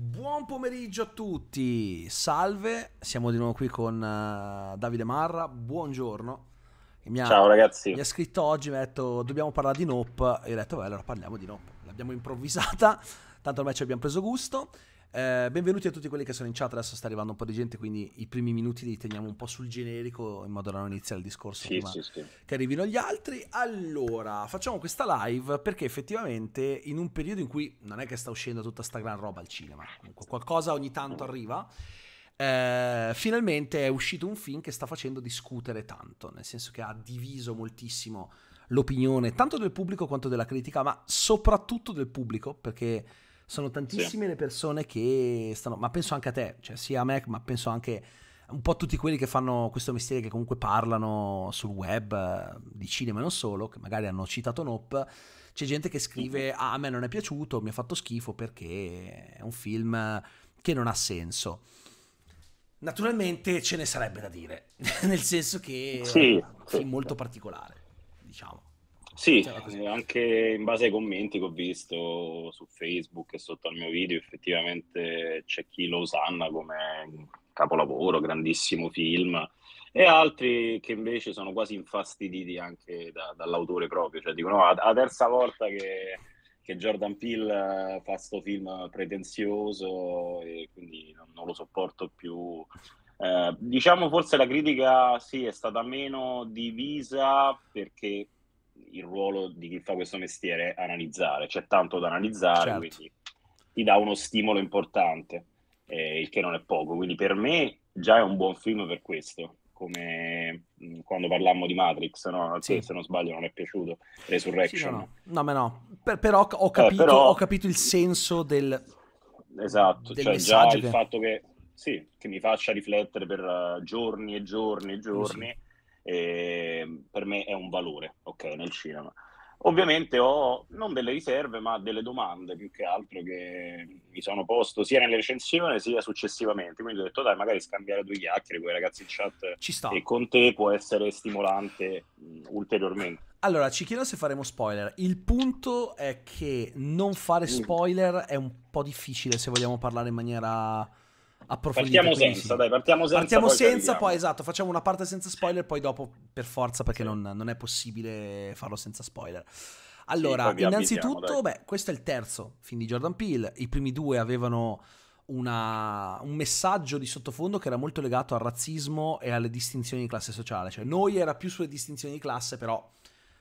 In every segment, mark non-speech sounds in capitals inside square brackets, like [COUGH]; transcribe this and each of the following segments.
Buon pomeriggio a tutti, salve, siamo di nuovo qui con uh, Davide Marra, buongiorno. Ha, Ciao ragazzi. Mi ha scritto oggi, mi ha detto dobbiamo parlare di Nope, e io ho detto beh allora parliamo di Nope, l'abbiamo improvvisata, [LAUGHS] tanto ormai ci abbiamo preso gusto. Eh, benvenuti a tutti quelli che sono in chat, adesso sta arrivando un po' di gente, quindi i primi minuti li teniamo un po' sul generico in modo da non iniziare il discorso sì, prima sì, sì. che arrivino gli altri. Allora, facciamo questa live perché effettivamente in un periodo in cui non è che sta uscendo tutta sta gran roba al cinema, comunque qualcosa ogni tanto mm. arriva. Eh, finalmente è uscito un film che sta facendo discutere tanto, nel senso che ha diviso moltissimo l'opinione tanto del pubblico quanto della critica, ma soprattutto del pubblico, perché sono tantissime sì. le persone che stanno, ma penso anche a te, cioè sia a me, ma penso anche un po' a tutti quelli che fanno questo mestiere, che comunque parlano sul web eh, di cinema e non solo, che magari hanno citato Nop. c'è gente che scrive mhm. ah, a me non è piaciuto, mi ha fatto schifo perché è un film che non ha senso. Naturalmente ce ne sarebbe da dire, [LAUGHS] nel senso che sì, è un film molto particolare, diciamo. Sì, cioè, eh, anche in base ai commenti che ho visto su Facebook e sotto al mio video, effettivamente c'è chi lo usanna come capolavoro, grandissimo film, e altri che invece sono quasi infastiditi anche da, dall'autore proprio, cioè dicono no, terza volta che, che Jordan Peele eh, fa sto film pretenzioso e quindi non, non lo sopporto più. Eh, diciamo forse la critica sì è stata meno divisa perché il ruolo di chi fa questo mestiere è analizzare, c'è tanto da analizzare, certo. quindi ti dà uno stimolo importante, eh, il che non è poco, quindi per me già è un buon film per questo, come mm, quando parlammo di Matrix, no? Sì. se non sbaglio non è piaciuto, Resurrection. Sì, no, no. no, no, per, però, ho eh, capito, eh, però, ho capito, il senso del... Esatto, del cioè già che... il fatto che, sì, che mi faccia riflettere per uh, giorni e giorni e giorni. Sì eh, per me è un valore, ok, nel cinema. Ovviamente ho non delle riserve, ma delle domande più che altro che mi sono posto sia nelle recensioni sia successivamente. Quindi ho detto, dai, magari scambiare due chiacchiere con i ragazzi in chat e con te può essere stimolante mh, ulteriormente. Allora, ci chiedo se faremo spoiler. Il punto è che non fare spoiler è un po' difficile se vogliamo parlare in maniera approfondita. Partiamo senza, film. dai, partiamo senza. Partiamo poi senza, poi esatto, facciamo una parte senza spoiler, poi dopo per forza, perché non, non è possibile farlo senza spoiler. Allora, sì, innanzitutto, beh, questo è il terzo film di Jordan Peele, i primi due avevano... Una, un messaggio di sottofondo che era molto legato al razzismo e alle distinzioni di classe sociale. Cioè, noi era più sulle distinzioni di classe, però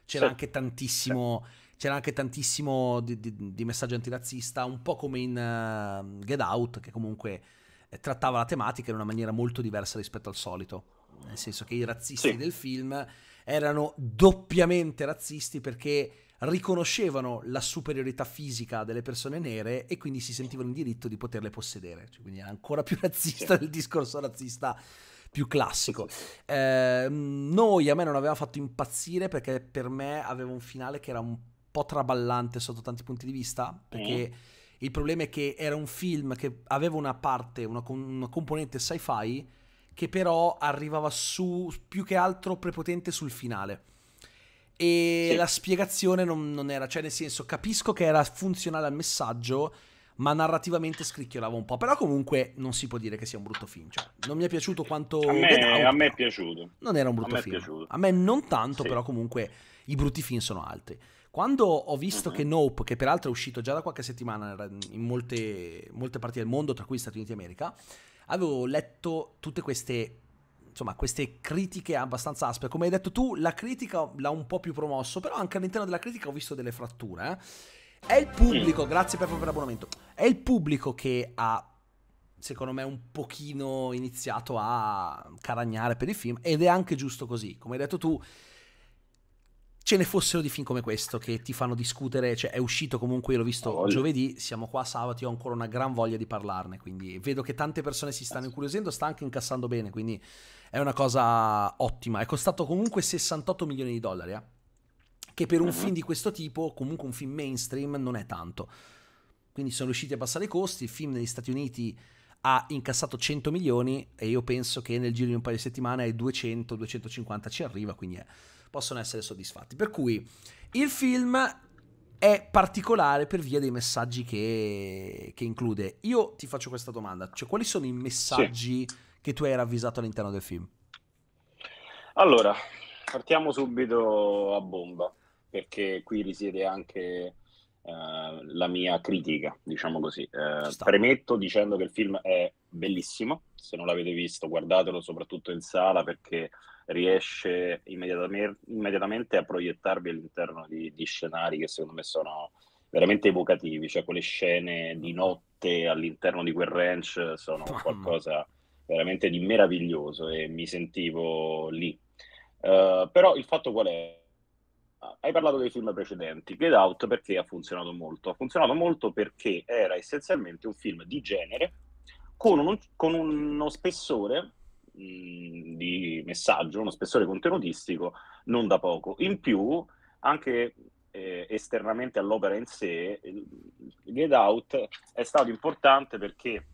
c'era sì. anche tantissimo. Sì. C'era anche tantissimo di, di, di, messaggio antirazzista, un po' come in uh, Get Out, che comunque eh, trattava la tematica in una maniera molto diversa rispetto al solito. Nel senso che i razzisti sì. del film erano doppiamente razzisti perché riconoscevano la superiorità fisica delle persone nere e quindi si sentivano in diritto di poterle possedere. Cioè, quindi era ancora più [LAUGHS] razzista sì. del discorso razzista più classico. Eh, noi a me non aveva fatto impazzire perché per me aveva un finale che era un po' traballante sotto tanti punti di vista, perché... Mm il problema è che era un film che aveva una parte, una, una componente sci-fi che però arrivava su più che altro prepotente sul finale. E sì. la spiegazione non, non, era, cioè nel senso capisco che era funzionale al messaggio, ma narrativamente scricchiolava un po'. Però comunque non si può dire che sia un brutto film. Cioè, non mi è piaciuto quanto... A me, Out, a me è piaciuto. Non era un brutto a film. Piaciuto. A me non tanto, sì. però comunque i brutti film sono altri. Quando ho visto mhm. che Nope, che peraltro è uscito già da qualche settimana in molte, molte parti del mondo, tra cui Stati Uniti e America, avevo letto tutte queste insomma, queste critiche abbastanza aspre. Come hai detto tu, la critica l'ha un po' più promosso, però anche all'interno della critica ho visto delle fratture. Eh? È il pubblico, mm. grazie per, per l'abbonamento, è il pubblico che ha, secondo me, un pochino iniziato a caragnare per il film ed è anche giusto così. Come hai detto tu, ce ne fossero di film come questo che ti fanno discutere, cioè è uscito comunque, io l'ho visto oh, giovedì, siamo qua sabato, io ho ancora una gran voglia di parlarne, quindi vedo che tante persone si stanno incuriosendo, sta anche incassando bene, quindi è una cosa ottima. È costato comunque 68 milioni di dollari, eh? che per un mhm. film di questo tipo, comunque un film mainstream, non è tanto. Quindi sono riusciti a passare i costi, il film negli Stati Uniti ha incassato 100 milioni e io penso che nel giro di un paio di settimane ai 200-250 ci arriva, quindi è possono essere soddisfatti. Per cui il film è particolare per via dei messaggi che, che include. Io ti faccio questa domanda, cioè quali sono i messaggi sì. che tu hai ravvisato all'interno del film? Allora, partiamo subito a bomba, perché qui risiede anche eh, la mia critica, diciamo così. Eh, premetto dicendo che il film è bellissimo, se non l'avete visto guardatelo soprattutto in sala perché riesce immediatamente, immediatamente a proiettarvi all'interno di, di, scenari che secondo me sono veramente evocativi, cioè quelle scene di notte all'interno di quel ranch sono qualcosa veramente di meraviglioso e mi sentivo lì. Uh, però il fatto qual è? Hai parlato dei film precedenti, Get Out perché ha funzionato molto? Ha funzionato molto perché era essenzialmente un film di genere con, un, con uno spessore di messaggio, uno spessore contenutistico non da poco. In più, anche eh, esternamente all'opera in sé, il Get Out è stato importante perché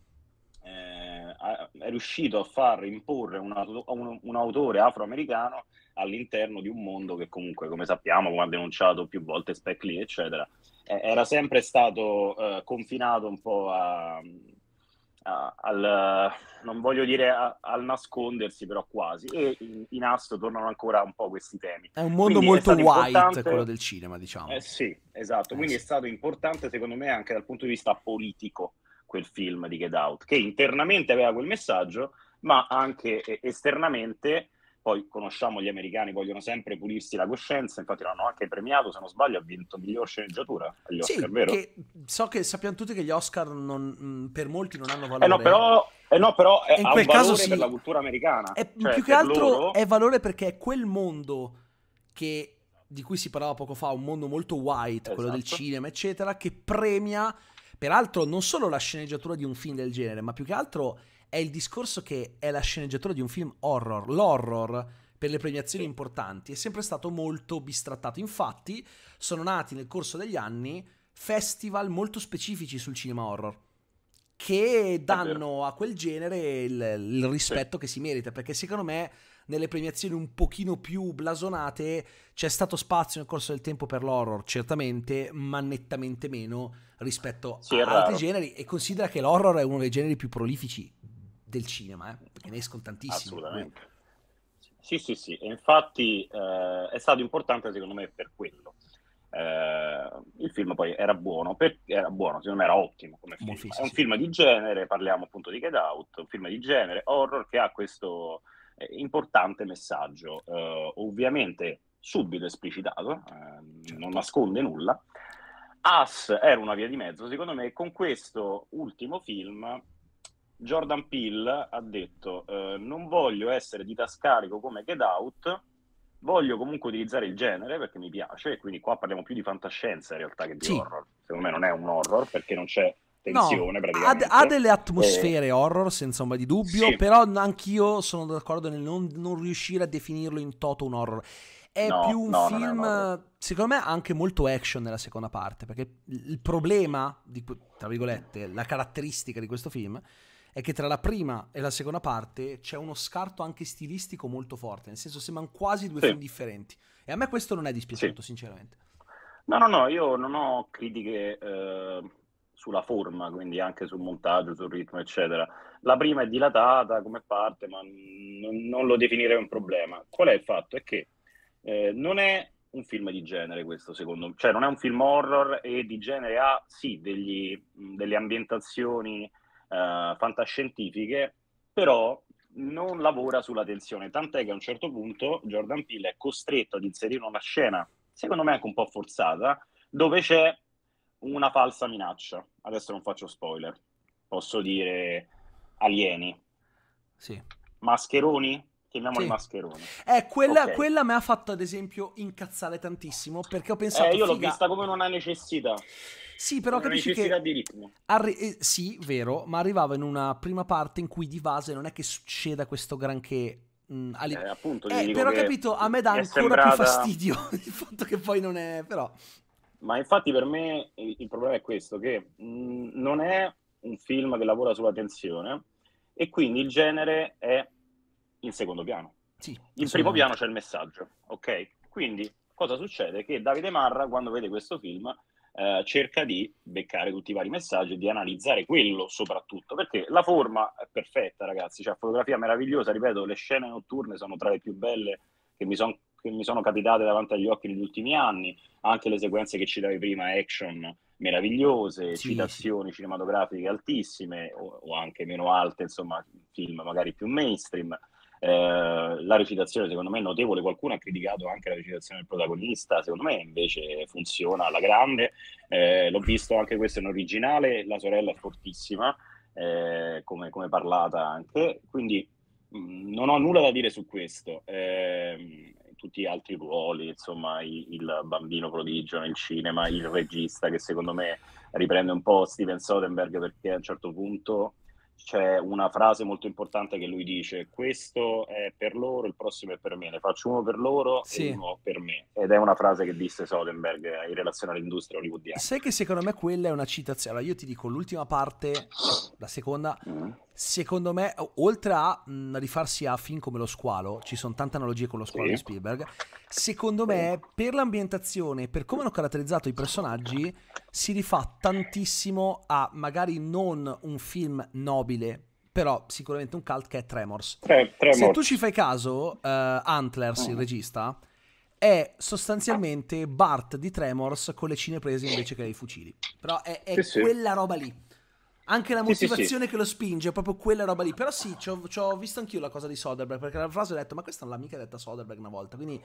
eh, è riuscito a far imporre un, un, un, autore afroamericano all'interno di un mondo che comunque, come sappiamo, come ha denunciato più volte Speckley, eccetera, eh, era sempre stato eh, confinato un po' a, al, non voglio dire a, al nascondersi, però quasi. E in, in asso tornano ancora un po' questi temi. È un mondo Quindi molto white importante... quello del cinema, diciamo. Eh, sì, esatto. Eh, Quindi sì. è stato importante, secondo me, anche dal punto di vista politico quel film di Get Out, che internamente aveva quel messaggio, ma anche esternamente poi conosciamo gli americani, vogliono sempre pulirsi la coscienza, infatti l'hanno anche premiato, se non sbaglio ha vinto miglior sceneggiatura agli sì, Oscar, vero? Che so che sappiamo tutti che gli Oscar non, mm, per molti non hanno valore. Eh no, però, eh no, però è, in quel caso sì. per la cultura americana. È, cioè, più che altro loro... è valore perché è quel mondo che, di cui si parlava poco fa, un mondo molto white, esatto. quello del esatto. cinema, eccetera, che premia peraltro non solo la sceneggiatura di un film del genere, ma più che altro è il discorso che è la sceneggiatura di un film horror. L'horror per le premiazioni importanti è sempre stato molto bistrattato. Infatti, sono nati nel corso degli anni festival molto specifici sul cinema horror che danno a quel genere il, il rispetto sì. che si merita, perché secondo me nelle premiazioni un pochino più blasonate c'è stato spazio nel corso del tempo per l'horror, certamente, ma nettamente meno rispetto sì, a altri generi e considera che l'horror è uno dei generi più prolifici del cinema, eh? perché ne escono tantissimi. Assolutamente. Sì, sì, sì, e infatti eh, è stato importante secondo me per quello. Eh, il film poi era buono, per, era buono, secondo me era ottimo come film. Film, È un sì. film di genere, parliamo appunto di Get Out, un film di genere horror che ha questo eh, importante messaggio, eh, ovviamente subito esplicitato, eh, certo. non nasconde nulla. As era una via di mezzo, secondo me, con questo ultimo film Jordan Peele ha detto eh, non voglio essere di tascarico come Get Out, voglio comunque utilizzare il genere perché mi piace e quindi qua parliamo più di fantascienza in realtà che di sì. horror. Secondo me non è un horror perché non c'è tensione no, ha, ha, delle atmosfere e... Eh, horror senza un po' di dubbio, sì. però anch'io sono d'accordo nel non, non riuscire a definirlo in toto un horror è no, più un no, film, un secondo me, anche molto action nella seconda parte, perché il problema, di, tra virgolette, la caratteristica di questo film è che tra la prima e la seconda parte c'è uno scarto anche stilistico molto forte, nel senso sembrano quasi due sì. film differenti. E a me questo non è dispiaciuto, sì. sinceramente. No, no, no, io non ho critiche eh, sulla forma, quindi anche sul montaggio, sul ritmo, eccetera. La prima è dilatata come parte, ma n- non lo definirei un problema. Qual è il fatto? È che eh, non è un film di genere questo, secondo me. Cioè, non è un film horror e di genere ha, sì, degli, delle ambientazioni eh, fantascientifiche, però non lavora sulla tensione, tant'è che a un certo punto Jordan Peele è costretto ad inserire una scena, secondo me anche un po' forzata, dove c'è una falsa minaccia. Adesso non faccio spoiler, posso dire alieni. Sì. Mascheroni? Chiamiamoli sì. mascheroni. Eh, quella, okay. quella mi ha fatto ad esempio incazzare tantissimo perché ho pensato... Eh, io l'ho vista come non necessità. Sì, però una capisci che... di ritmo. Arri- eh, sì, vero, ma arrivava in una prima parte in cui di base non è che succeda questo granché... Mh, mm, ali- eh, appunto, eh, però capito, a me dà ancora sembrata... più fastidio [LAUGHS] il fatto che poi non è... però... Ma infatti per me il, il problema è questo, che mh, mm, non è un film che lavora sulla tensione e quindi il genere è in secondo piano. Sì, in primo piano c'è il messaggio, ok? Quindi cosa succede? Che Davide Marra, quando vede questo film, eh, cerca di beccare tutti i vari messaggi e di analizzare quello soprattutto, perché la forma è perfetta, ragazzi, c'è cioè fotografia meravigliosa, ripeto, le scene notturne sono tra le più belle che mi, son, che mi sono capitate davanti agli occhi negli ultimi anni, anche le sequenze che citavi prima, action meravigliose, sì, citazioni sì. cinematografiche altissime o, o, anche meno alte, insomma, film magari più mainstream. Eh, la recitazione secondo me è notevole, qualcuno ha criticato anche la recitazione del protagonista, secondo me invece funziona alla grande, eh, l'ho visto anche questo in originale, la sorella è fortissima, eh, come, come, parlata anche, quindi mh, mm, non ho nulla da dire su questo. Ehm, tutti gli altri ruoli, insomma, il, il bambino prodigio nel cinema, il regista che secondo me riprende un po' Steven Soderbergh perché a un certo punto c'è una frase molto importante che lui dice: Questo è per loro, il prossimo è per me. Ne faccio uno per loro sì. e uno per me. Ed è una frase che disse Soderbergh in relazione all'industria hollywoodiana. Sai che secondo me quella è una citazione. Allora, io ti dico l'ultima parte, la seconda, mm secondo me, oltre a mh, mm, rifarsi a film come Lo Squalo, ci sono tante analogie con Lo Squalo sì. di Spielberg, secondo me, per l'ambientazione, per come hanno caratterizzato i personaggi, si rifà tantissimo a magari non un film nobile, però sicuramente un cult che è Tremors. Eh, Tremors. Se tu ci fai caso, uh, Antlers, il mm. regista, è sostanzialmente Bart di Tremors con le cine prese invece che dei fucili. Però è, è sì, quella sì. roba lì. Anche la motivazione sì, sì, sì. che lo spinge è proprio quella roba lì. Però sì, ci ho, visto anch'io la cosa di Soderbergh, perché la frase ho detto, ma questa non l'ha mica detta Soderbergh una volta, quindi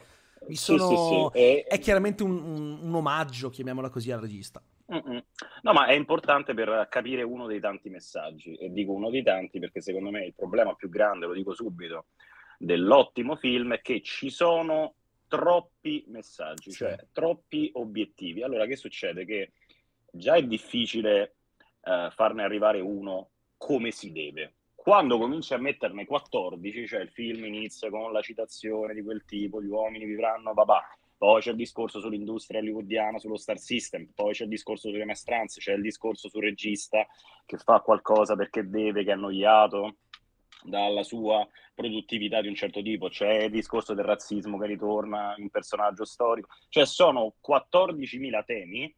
mi sono... E... È chiaramente un, un, un, omaggio, chiamiamola così, al regista. Mm-mm. No, ma è importante per capire uno dei tanti messaggi, e dico uno dei tanti perché secondo me il problema più grande, lo dico subito, dell'ottimo film è che ci sono troppi messaggi, cioè troppi obiettivi. Allora, che succede? Che già è difficile eh, farne arrivare uno come si deve. Quando cominci a metterne 14, cioè il film inizia con la citazione di quel tipo, gli uomini vivranno, papà, poi c'è il discorso sull'industria hollywoodiana, sullo star system, poi c'è il discorso sulle maestranze, c'è il discorso sul regista che fa qualcosa perché deve, che è annoiato dalla sua produttività di un certo tipo, c'è il discorso del razzismo che ritorna in personaggio storico, cioè sono 14.000 temi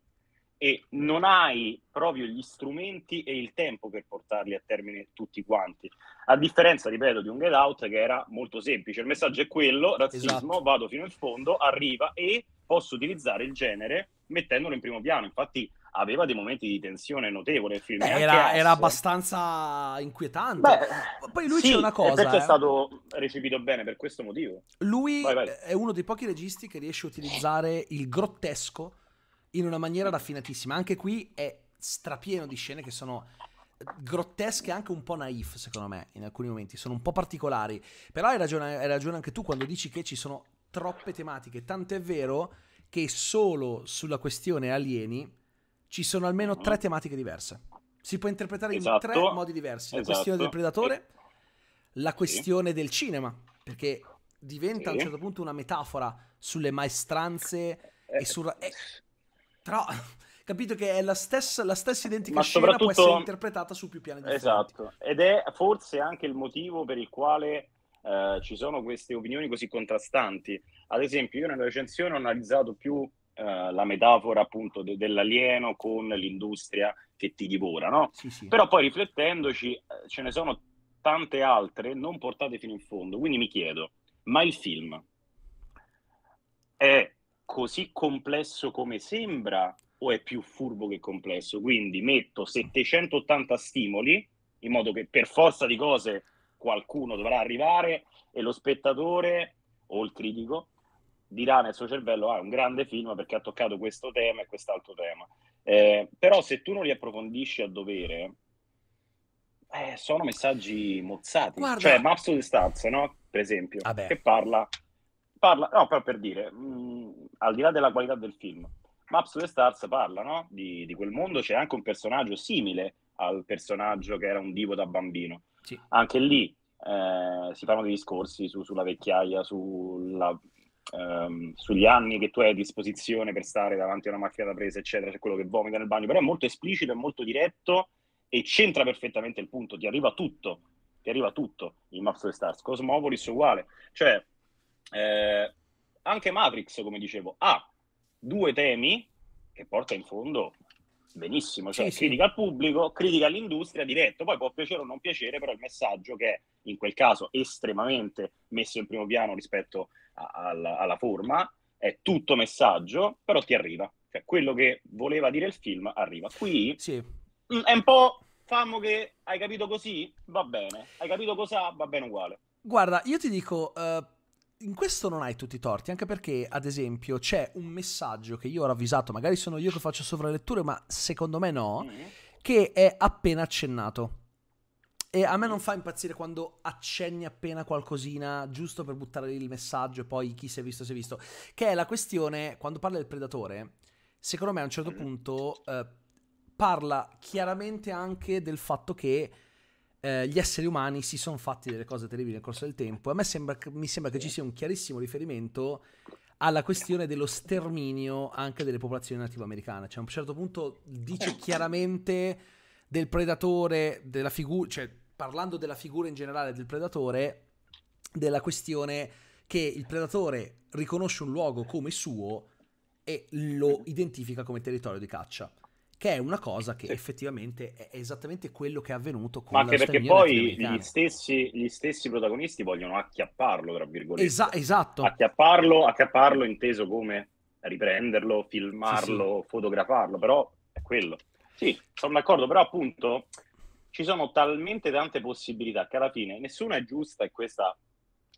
e non hai proprio gli strumenti e il tempo per portarli a termine tutti quanti. A differenza, ripeto, di un get out che era molto semplice. Il messaggio è quello, razzismo, esatto. vado fino in fondo, arriva e posso utilizzare il genere mettendolo in primo piano. Infatti aveva dei momenti di tensione notevole il film. Beh, era, era, abbastanza inquietante. Beh, Poi lui sì, c'è una cosa... Perché eh. è stato recepito bene per questo motivo. Lui vai, vai. è uno dei pochi registi che riesce a utilizzare il grottesco in una maniera raffinatissima. Anche qui è strapieno di scene che sono eh, grottesche e anche un po' naif secondo me in alcuni momenti sono un po' particolari però hai ragione, hai ragione anche tu quando dici che ci sono troppe tematiche tanto è vero che solo sulla questione alieni ci sono almeno tre tematiche diverse si può interpretare esatto. in tre esatto. modi diversi la questione esatto. del predatore la questione sì. del cinema perché diventa sì. a un certo punto una metafora sulle maestranze eh, e sul... Eh, tra... [LAUGHS] Capito che è la stessa, la stessa identica scena può essere interpretata su più piani differenti. Esatto, ed è forse anche il motivo per il quale eh, ci sono queste opinioni così contrastanti. Ad esempio, io nella recensione ho analizzato più eh, la metafora appunto de- dell'alieno con l'industria che ti divora, no? Sì, sì. Però poi riflettendoci eh, ce ne sono tante altre non portate fino in fondo, quindi mi chiedo, ma il film è così complesso come sembra o è più furbo che complesso? Quindi metto 780 stimoli in modo che per forza di cose qualcuno dovrà arrivare e lo spettatore o il critico dirà nel suo cervello ah, è un grande film perché ha toccato questo tema e quest'altro tema. Eh, però se tu non li approfondisci a dovere, eh, sono messaggi mozzati. Guarda. Cioè Maps of the Stars, no? per esempio, Vabbè. che parla parla, no, però per dire, mh, mm, al di là della qualità del film, Maps of the Stars parla no? di, di, quel mondo, c'è anche un personaggio simile al personaggio che era un divo da bambino. Sì. Anche lì eh, si fanno dei discorsi su, sulla vecchiaia, sulla, ehm, sugli anni che tu hai a disposizione per stare davanti a una macchina da presa, eccetera, c'è quello che vomita nel bagno, però è molto esplicito, è molto diretto e c'entra perfettamente il punto, ti arriva tutto, ti arriva tutto in Maps of the Stars. Cosmopolis uguale, cioè eh, anche Matrix, come dicevo, ha due temi che porta in fondo benissimo, cioè sì, critica sì. al pubblico, critica all'industria diretto, poi può piacere o non piacere, però il messaggio che è in quel caso estremamente messo in primo piano rispetto a, alla, alla, forma, è tutto messaggio, però ti arriva, cioè quello che voleva dire il film arriva. Qui sì. Mm, è un po' fammo che hai capito così, va bene, hai capito cosa, va bene uguale. Guarda, io ti dico... Uh in questo non hai tutti i torti, anche perché, ad esempio, c'è un messaggio che io ho ravvisato, magari sono io che faccio sovraletture, ma secondo me no, mm-hmm. che è appena accennato. E a me non fa impazzire quando accenni appena qualcosina giusto per buttare lì il messaggio e poi chi si è visto si è visto. Che è la questione, quando parla del predatore, secondo me a un certo mm. punto eh, parla chiaramente anche del fatto che eh, gli esseri umani si sono fatti delle cose terribili nel corso del tempo. A me sembra, mi sembra che ci sia un chiarissimo riferimento alla questione dello sterminio anche delle popolazioni native americane. Cioè, a un certo punto dice chiaramente del predatore, della figura, cioè parlando della figura in generale del predatore, della questione che il predatore riconosce un luogo come suo e lo identifica come territorio di caccia che è una cosa che sì. effettivamente è esattamente quello che è avvenuto con Ma anche perché poi gli stessi, gli stessi, protagonisti vogliono acchiapparlo, tra virgolette. Esa- esatto. Acchiapparlo, acchiapparlo inteso come riprenderlo, filmarlo, sì, sì. fotografarlo, però è quello. Sì, sono d'accordo, però appunto ci sono talmente tante possibilità che alla fine nessuna è giusta e questa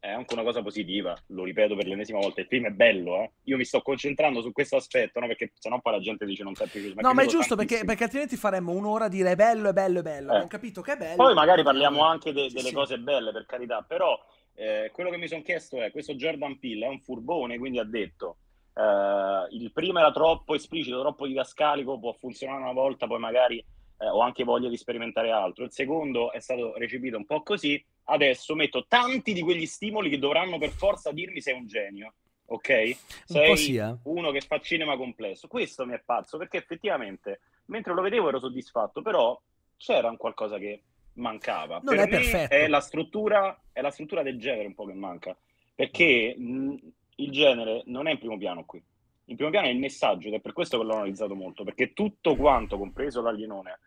è anche una cosa positiva, lo ripeto per l'ennesima volta, il film è bello, eh? io mi sto concentrando su questo aspetto, no? perché sennò poi la gente dice non sa più ma No, ma è giusto perché, perché, altrimenti faremmo un'ora a dire è bello, è bello, è bello, eh. non capito che è bello. Poi magari parliamo eh, anche de- delle sì, cose belle, per carità, però eh, quello che mi sono chiesto è, questo Jordan Peele è un furbone, quindi ha detto, eh, il primo era troppo esplicito, troppo didascalico, può funzionare una volta, poi magari eh, ho anche voglia di sperimentare altro, il secondo è stato recepito un po' così, adesso metto tanti di quegli stimoli che dovranno per forza dirmi se è un genio, ok? Sei un uno che fa cinema complesso. Questo mi è pazzo perché effettivamente mentre lo vedevo ero soddisfatto, però c'era un qualcosa che mancava. Non per è perfetto. È la, struttura, è la struttura del genere un po' che manca, perché mh, mm, il genere non è in primo piano qui. In primo piano è il messaggio ed è per questo che l'ho analizzato molto, perché tutto quanto, compreso l'alienone,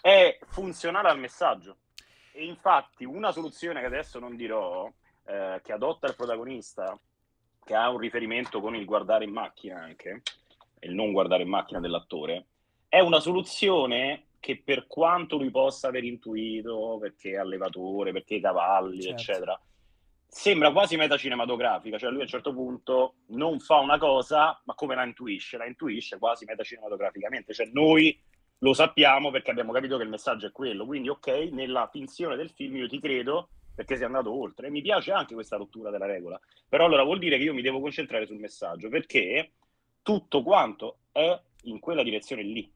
è funzionale al messaggio. E infatti una soluzione che adesso non dirò, eh, che adotta il protagonista, che ha un riferimento con il guardare in macchina anche, e il non guardare in macchina dell'attore, è una soluzione che per quanto lui possa aver intuito, perché è allevatore, perché i cavalli, certo. eccetera, sembra quasi metacinematografica, cioè lui a un certo punto non fa una cosa, ma come la intuisce? La intuisce quasi metacinematograficamente, cioè noi lo sappiamo perché abbiamo capito che il messaggio è quello. Quindi, ok, nella finzione del film io ti credo perché sei andato oltre. mi piace anche questa rottura della regola. Però allora vuol dire che io mi devo concentrare sul messaggio perché tutto quanto è in quella direzione lì.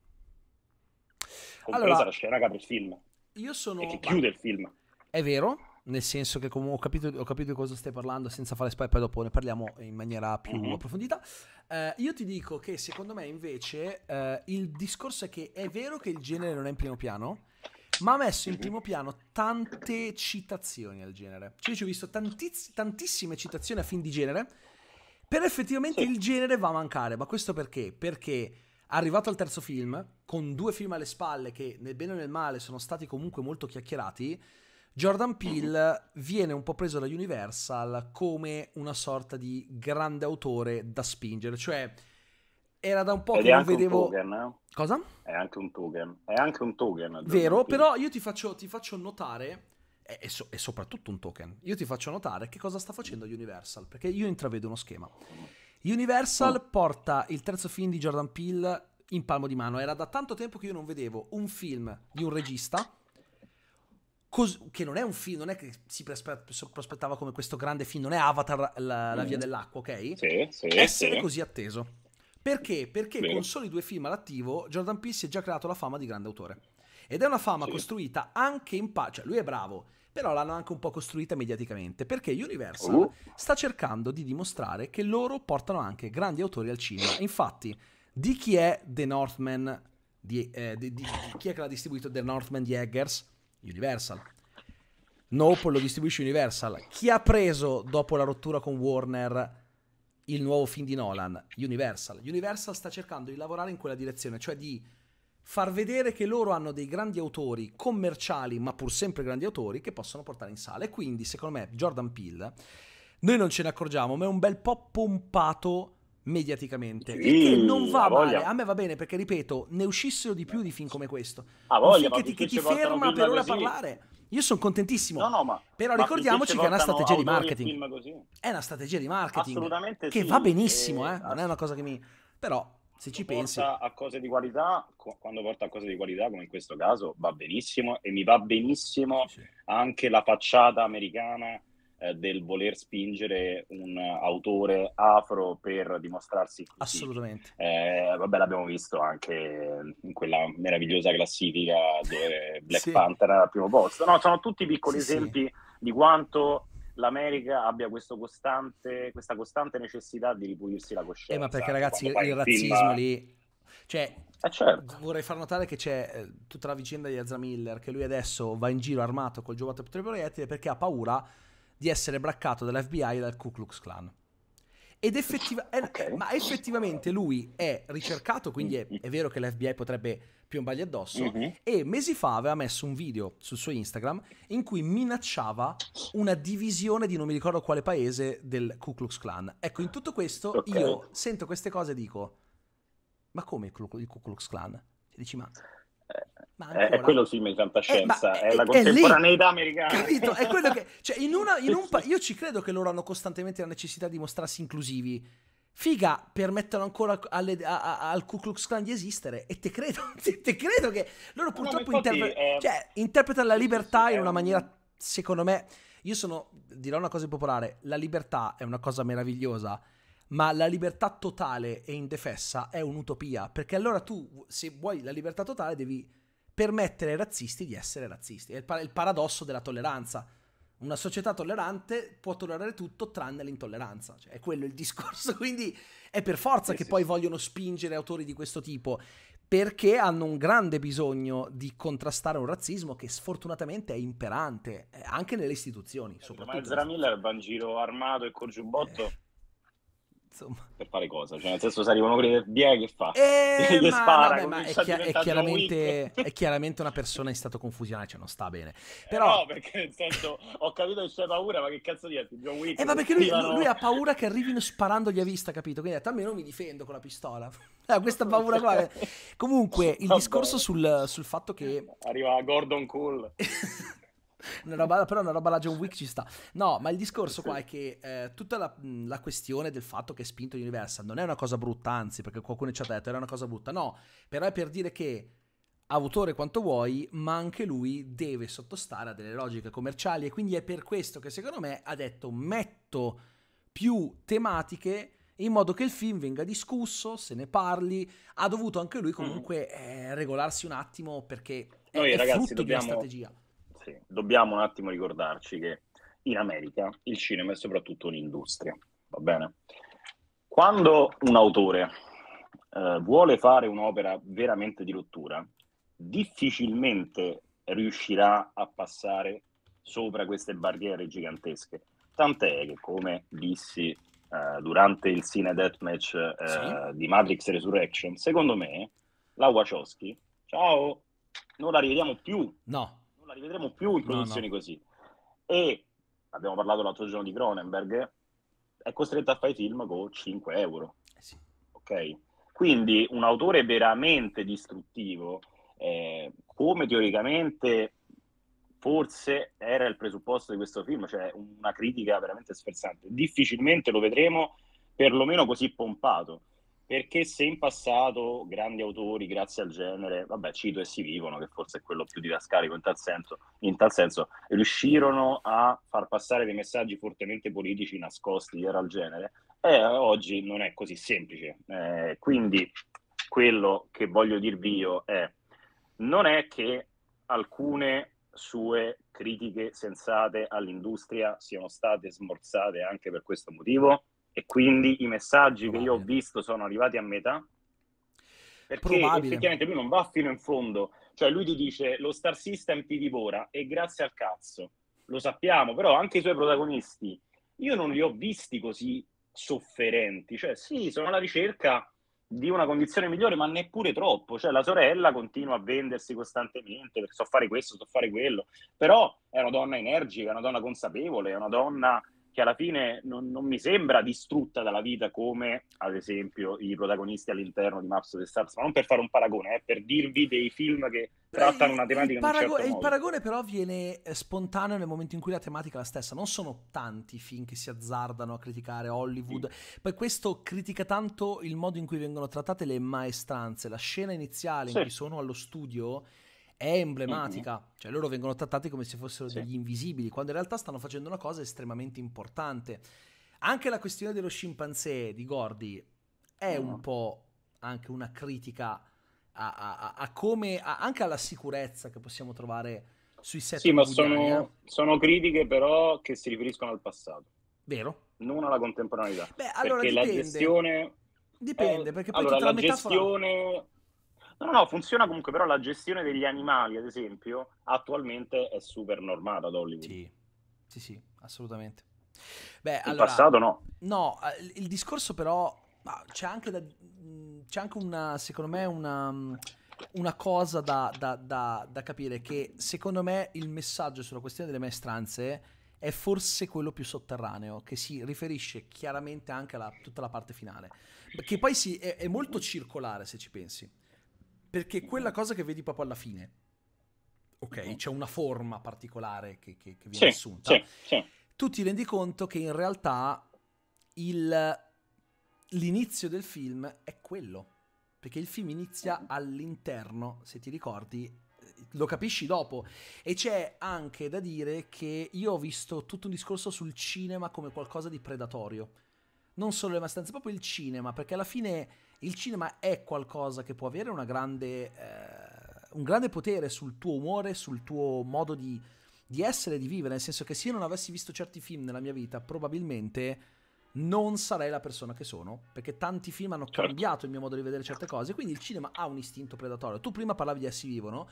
Compresa allora, la scena che apre il film. Io sono... E che chiude il film. È vero, nel senso che comunque ho capito, ho capito, di cosa stai parlando senza fare spoiler, poi dopo ne parliamo in maniera più mm-hmm. approfondita. Eh, io ti dico che secondo me invece eh, il discorso è che è vero che il genere non è in primo piano, ma ha messo in mm-hmm. primo piano tante citazioni al genere. Cioè ci ho visto tantiz- tantissime citazioni a film di genere, però effettivamente sì. il genere va a mancare, ma questo perché? Perché arrivato al terzo film, con due film alle spalle che nel bene o nel male sono stati comunque molto chiacchierati, Jordan Peele viene un po' preso da Universal come una sorta di grande autore da spingere, cioè era da un po' Ed che non vedevo... Tugan, eh? Cosa? È anche un Tugan. È anche un Tugan. Vero, però io ti faccio, ti faccio notare e, so- soprattutto un token. Io ti faccio notare che cosa sta facendo Universal, perché io intravedo uno schema. Universal oh. porta il terzo film di Jordan Peele in palmo di mano. Era da tanto tempo che io non vedevo un film di un regista cos- che non è un film, non è che si prospettava come questo grande film, non è Avatar la, la mm. via dell'acqua, ok? Sì, sì, Essere sì. così atteso. Perché? Perché Bene. con soli due film all'attivo Jordan Peele si è già creato la fama di grande autore. Ed è una fama costruita anche in pace, cioè lui è bravo, però l'hanno anche un po' costruita mediaticamente, perché Universal uh. sta cercando di dimostrare che loro portano anche grandi autori al cinema. Infatti, di chi è The Northman, di, eh, di, di, di chi è che l'ha distribuito The Northman di Eggers? Universal. Nope lo distribuisce Universal. Chi ha preso dopo la rottura con Warner il nuovo film di Nolan? Universal. Universal sta cercando di lavorare in quella direzione, cioè di far vedere che loro hanno dei grandi autori commerciali, ma pur sempre grandi autori, che possono portare in sala. E quindi, secondo me, Jordan Peele, noi non ce ne accorgiamo, ma è un bel po' pompato mediaticamente. Sì, che non va male, a me va bene perché ripeto, ne uscissero di più di film come questo. A voglia, che ti, che ti ferma per ora a parlare. Io sono contentissimo. No, no, ma, Però ma ricordiamoci che è una strategia di marketing. È una strategia di marketing Assolutamente che sì, va benissimo, eh. eh. non è una cosa che mi però se ci pensi a cose di qualità, quando porta a cose di qualità come in questo caso va benissimo e mi va benissimo sì. anche la facciata americana eh, del voler spingere un autore afro per dimostrarsi così. Assolutamente. Eh, vabbè, l'abbiamo visto anche in quella meravigliosa classifica dove Black sì. Panther era al primo posto. No, sono tutti piccoli sì, esempi sì. di quanto l'America abbia costante, questa costante necessità di ripulirsi la coscienza. Eh, ma perché ecco, ragazzi il, il razzismo film... lì... Cioè, eh certo. vorrei far notare che c'è eh, tutta la vicenda di Ezra Miller, che lui adesso va in giro armato col giovanotto per tre proiettili perché ha paura di essere braccato dall'FBI e dal Ku Klux Klan. Ed effettiva- okay. è, ma effettivamente lui è ricercato, quindi è, è vero che l'FBI potrebbe piombargli addosso. Mm-hmm. E mesi fa aveva messo un video sul suo Instagram in cui minacciava una divisione di non mi ricordo quale paese del Ku Klux Klan. Ecco, in tutto questo okay. io sento queste cose e dico: Ma come il Ku, il Ku Klux Klan? E dici, ma ma eh, ancora... È quello film di fantascienza, eh, è, è, la contemporaneità è americana. Capito? È quello che... Cioè, in una, in un pa- io ci credo che loro hanno costantemente la necessità di mostrarsi inclusivi. Figa, permettono ancora alle, a, a, al Ku Klux Klan di esistere. E te credo, [LAUGHS] te, te credo che loro purtroppo no, interpre- è... Eh, cioè, interpretano la libertà in una maniera, secondo me... Io sono, dirò una cosa popolare, la libertà è una cosa meravigliosa, ma la libertà totale e indefessa è un'utopia, perché allora tu, se vuoi la libertà totale, devi permettere ai razzisti di essere razzisti. È il, par- il paradosso della tolleranza. Una società tollerante può tollerare tutto tranne l'intolleranza, cioè, è quello il discorso, [LAUGHS] quindi è per forza sì, che sì. poi vogliono spingere autori di questo tipo, perché hanno un grande bisogno di contrastare un razzismo che sfortunatamente è imperante, eh, anche nelle istituzioni. Eh, soprattutto. Ma Ezra Miller va in giro armato e col giubbotto. Eh insomma. Per fare cosa? Cioè, nel senso, se arrivano quelli del BIE che fa? Eh, [LAUGHS] ma, spara, vabbè, ma è, chi- è, chiaramente, è, chiaramente, una persona in stato confusionale, cioè non sta bene. Eh, Però... Eh, no, perché nel senso, ho capito che c'è paura, ma che cazzo di John Wick? Eh, ma perché lui, lui, lui, ha paura che arrivino sparandogli a vista, capito? Quindi almeno mi difendo con la pistola. [LAUGHS] Ah, questa paura qua. Eh. Comunque, il [LAUGHS] discorso sul, sul fatto che... Arriva Gordon Cool una roba, però una roba alla John Wick ci sta. No, ma il discorso qua è che eh, tutta la, la, questione del fatto che è spinto Universal non è una cosa brutta, anzi, perché qualcuno ci ha detto era una cosa brutta. No, però è per dire che autore quanto vuoi, ma anche lui deve sottostare a delle logiche commerciali e quindi è per questo che secondo me ha detto metto più tematiche in modo che il film venga discusso, se ne parli, ha dovuto anche lui mm-hmm. comunque eh, regolarsi un attimo perché è, è ragazzi, frutto dobbiamo... di una strategia sì. Dobbiamo un attimo ricordarci che in America il cinema è soprattutto un'industria, va bene? Quando un autore eh, vuole fare un'opera veramente di rottura, difficilmente riuscirà a passare sopra queste barriere gigantesche. Tant'è che, come dissi eh, durante il Cine Deathmatch eh, sì. di Matrix Resurrection, secondo me la Wachowski, ciao, non la rivediamo più. No non la rivedremo più in produzioni no, no. così. E abbiamo parlato l'altro giorno di Cronenberg, è costretto a fare film con 5 euro. Eh sì. Ok? Quindi un autore veramente distruttivo, eh, come teoricamente forse era il presupposto di questo film, cioè una critica veramente sferzante, difficilmente lo vedremo perlomeno così pompato. Perché se in passato grandi autori, grazie al genere, vabbè, cito e si vivono, che forse è quello più didascalico in tal senso, in tal senso riuscirono a far passare dei messaggi fortemente politici nascosti era al genere, eh, oggi non è così semplice. Eh, quindi quello che voglio dirvi io è, non è che alcune sue critiche sensate all'industria siano state smorzate anche per questo motivo, e quindi i messaggi che io ho visto sono arrivati a metà perché effettivamente lui non va fino in fondo cioè lui ti dice lo star system ti divora e grazie al cazzo lo sappiamo però anche i suoi protagonisti io non li ho visti così sofferenti cioè sì sono alla ricerca di una condizione migliore ma neppure troppo cioè la sorella continua a vendersi costantemente perché so fare questo so fare quello però è una donna energica è una donna consapevole è una donna che alla fine non, non, mi sembra distrutta dalla vita come ad esempio i protagonisti all'interno di Maps of the Stars, ma non per fare un paragone, eh, per dirvi dei film che trattano una tematica il, in un certo il paragone però viene eh, spontaneo nel momento in cui la tematica è la stessa, non sono tanti film che si azzardano a criticare Hollywood, sì. poi questo critica tanto il modo in cui vengono trattate le maestranze, la scena iniziale sì. in cui sono allo studio è emblematica, mm-hmm. cioè loro vengono trattati come se fossero sì. degli invisibili, quando in realtà stanno facendo una cosa estremamente importante. Anche la questione dello scimpanzé di Gordy è mm. un po' anche una critica a, a, a come, a, anche alla sicurezza che possiamo trovare sui set. Sì, ma sono, eh. sono, critiche però che si riferiscono al passato. Vero. Non alla contemporaneità. Beh, allora perché dipende. la gestione... Dipende, eh, perché poi allora, la metafora... gestione No, no, funziona comunque, però la gestione degli animali, ad esempio, attualmente è super normata ad Hollywood. Sì, sì, sì assolutamente. Beh, In allora, passato no. No, eh, il discorso però c'è anche, da, c'è anche una, secondo me, una, una cosa da, da, da, capire, che secondo me il messaggio sulla questione delle maestranze è forse quello più sotterraneo, che si riferisce chiaramente anche a tutta la parte finale, che poi si, è, è molto circolare se ci pensi perché quella cosa che vedi proprio alla fine, ok, mm. c'è una forma particolare che, che, che viene sì, assunta, sì, sì. tu ti rendi conto che in realtà il, l'inizio del film è quello. Perché il film inizia mm. all'interno, se ti ricordi, lo capisci dopo. E c'è anche da dire che io ho visto tutto un discorso sul cinema come qualcosa di predatorio. Non solo le mastanze, proprio il cinema, perché alla fine il cinema è qualcosa che può avere grande, eh, un grande potere sul tuo umore, sul tuo modo di, di essere e di vivere, nel senso che se io non avessi visto certi film nella mia vita, probabilmente non sarei la persona che sono, perché tanti film hanno certo. cambiato il mio modo di vedere certe cose, quindi il cinema ha un istinto predatorio. Tu prima parlavi di essi vivono.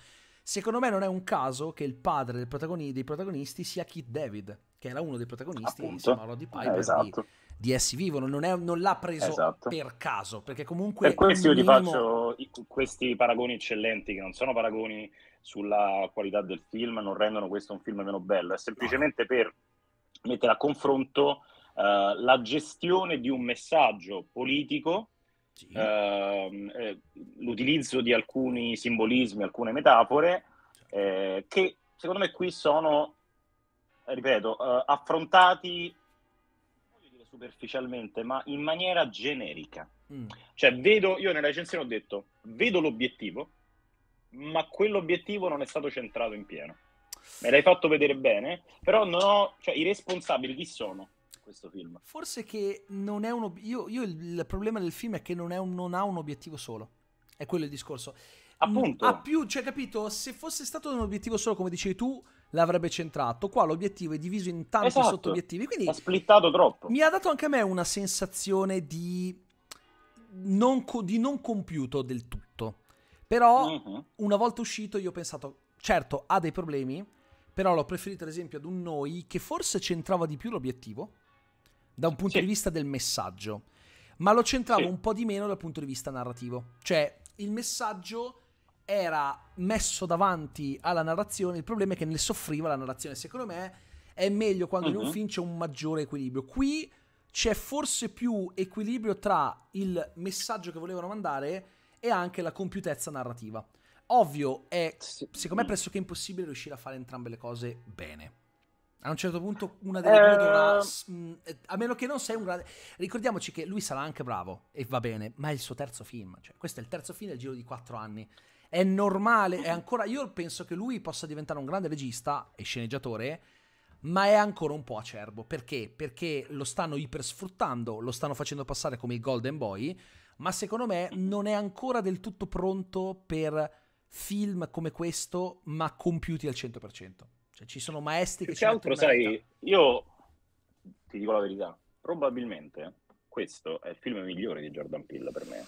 Secondo me non è un caso che il padre protagoni- dei protagonisti sia Kit David, che era uno dei protagonisti Appunto. insieme Roddy Piper eh, esatto. di, di Essi Vivono, non, è, non l'ha preso esatto. per caso, perché comunque... Per questo io minimo... ti faccio i, questi paragoni eccellenti, che non sono paragoni sulla qualità del film, non rendono questo un film meno bello, è semplicemente no. per mettere a confronto uh, la gestione di un messaggio politico sì. Ehm, eh, l'utilizzo di alcuni simbolismi, alcune metafore, eh, che secondo me qui sono ripeto, eh, affrontati superficialmente, ma in maniera generica. Mm. Cioè, vedo, io nella recensione ho detto, vedo l'obiettivo, ma quell'obiettivo non è stato centrato in pieno. Me l'hai fatto vedere bene, però non ho, cioè, i responsabili chi sono? Questo film. Forse che non è un ob- io, io il, il, problema del film è che non, è un, non ha un obiettivo solo. È quello il discorso. Appunto. Ha più, cioè, capito, se fosse stato un obiettivo solo, come dicevi tu, l'avrebbe centrato. Qua l'obiettivo è diviso in tanti esatto. sottobiettivi. Quindi ha splittato troppo. Mi ha dato anche a me una sensazione di non, co- di non compiuto del tutto. Però uh-huh. una volta uscito io ho pensato, certo ha dei problemi, però l'ho preferito ad esempio ad un noi che forse centrava di più l'obiettivo da un punto sì. di vista del messaggio, ma lo centrava sì. un po' di meno dal punto di vista narrativo. Cioè il messaggio era messo davanti alla narrazione, il problema è che ne soffriva la narrazione. Secondo me è meglio quando uh-huh. in un mhm. film c'è un maggiore equilibrio. Qui c'è forse più equilibrio tra il messaggio che volevano mandare e anche la compiutezza narrativa. Ovvio, è secondo me pressoché impossibile riuscire a fare entrambe le cose bene. A un certo punto una delle due dovrà... Ehm. Mm, a meno che non sei un grande... Ricordiamoci che lui sarà anche bravo e va bene, ma è il suo terzo film. Cioè, questo è il terzo film nel giro di quattro anni. È normale, è ancora... Io penso che lui possa diventare un grande regista e sceneggiatore, ma è ancora un po' acerbo. Perché? Perché lo stanno ipersfruttando, lo stanno facendo passare come il Golden Boy, ma secondo me non è ancora del tutto pronto per film come questo, ma compiuti al 100%. Cioè ci sono maestri che... Più che altro, sai, io ti dico la verità, probabilmente questo è il film migliore di Jordan Peele per me.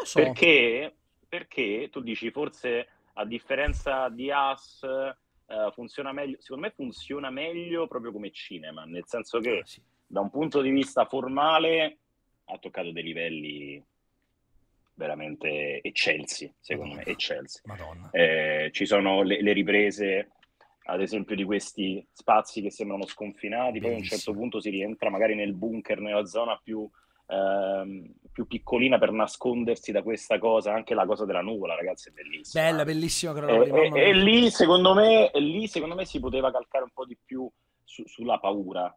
lo So. Perché perché tu dici forse a differenza di As uh, eh, funziona meglio, secondo me funziona meglio proprio come cinema, nel senso che ah, sì. da un punto di vista formale ha toccato dei livelli veramente eccelsi, secondo Madonna. me, eccelsi. Eh, ci sono le, le, riprese, ad esempio, di questi spazi che sembrano sconfinati, Bellissimo. poi a un certo punto si rientra magari nel bunker, nella zona più ehm, più piccolina per nascondersi da questa cosa, anche la cosa della nuvola, ragazzi, è bellissima. Bella, bellissima E, e, e, lì, secondo me, lì, secondo me, si poteva calcare un po' di più su, sulla paura.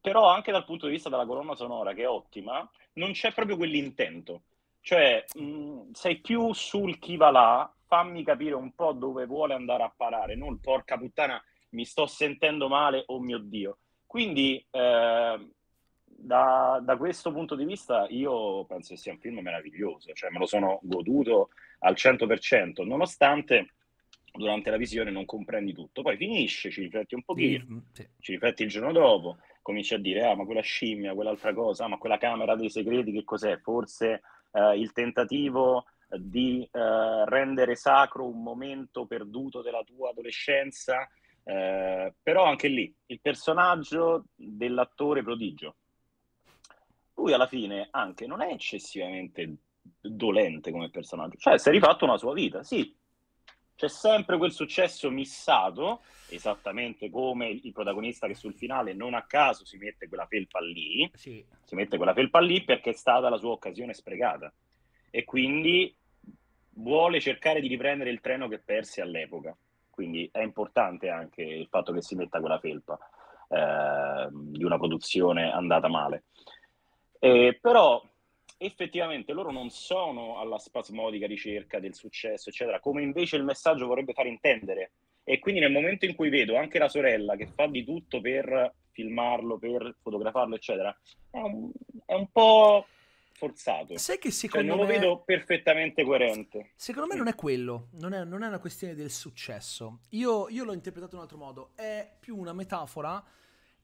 Però anche dal punto di vista della colonna sonora, che è ottima, non c'è proprio quell'intento. Cioè, mh, mm, sei più sul chi va là, fammi capire un po' dove vuole andare a parare, non porca puttana, mi sto sentendo male, oh mio Dio. Quindi... Eh, da, da, questo punto di vista io penso che sia un film meraviglioso, cioè me lo sono goduto al 100%, nonostante durante la visione non comprendi tutto, poi finisce, ci rifletti un pochino, mm, sì. ci rifletti il giorno dopo, cominci a dire, ah ma quella scimmia, quell'altra cosa, ah, ma quella camera dei segreti che cos'è? Forse eh, il tentativo di eh, rendere sacro un momento perduto della tua adolescenza, eh, però anche lì il personaggio dell'attore prodigio, lui alla fine anche non è eccessivamente dolente come personaggio, cioè si è rifatto una sua vita, sì, c'è sempre quel successo missato, esattamente come il protagonista che sul finale non a caso si mette quella felpa lì, sì. si mette quella felpa lì perché è stata la sua occasione sprecata e quindi vuole cercare di riprendere il treno che perse all'epoca, quindi è importante anche il fatto che si metta quella felpa eh, di una produzione andata male. Eh, però effettivamente loro non sono alla spasmodica ricerca del successo, eccetera, come invece il messaggio vorrebbe far intendere. E quindi nel momento in cui vedo anche la sorella che fa di tutto per filmarlo, per fotografarlo, eccetera, è un, è un po' forzato. Sai che cioè, secondo cioè, non me... lo vedo perfettamente coerente. Secondo me non è quello, non è, non è una questione del successo. Io, io l'ho interpretato in un altro modo, è più una metafora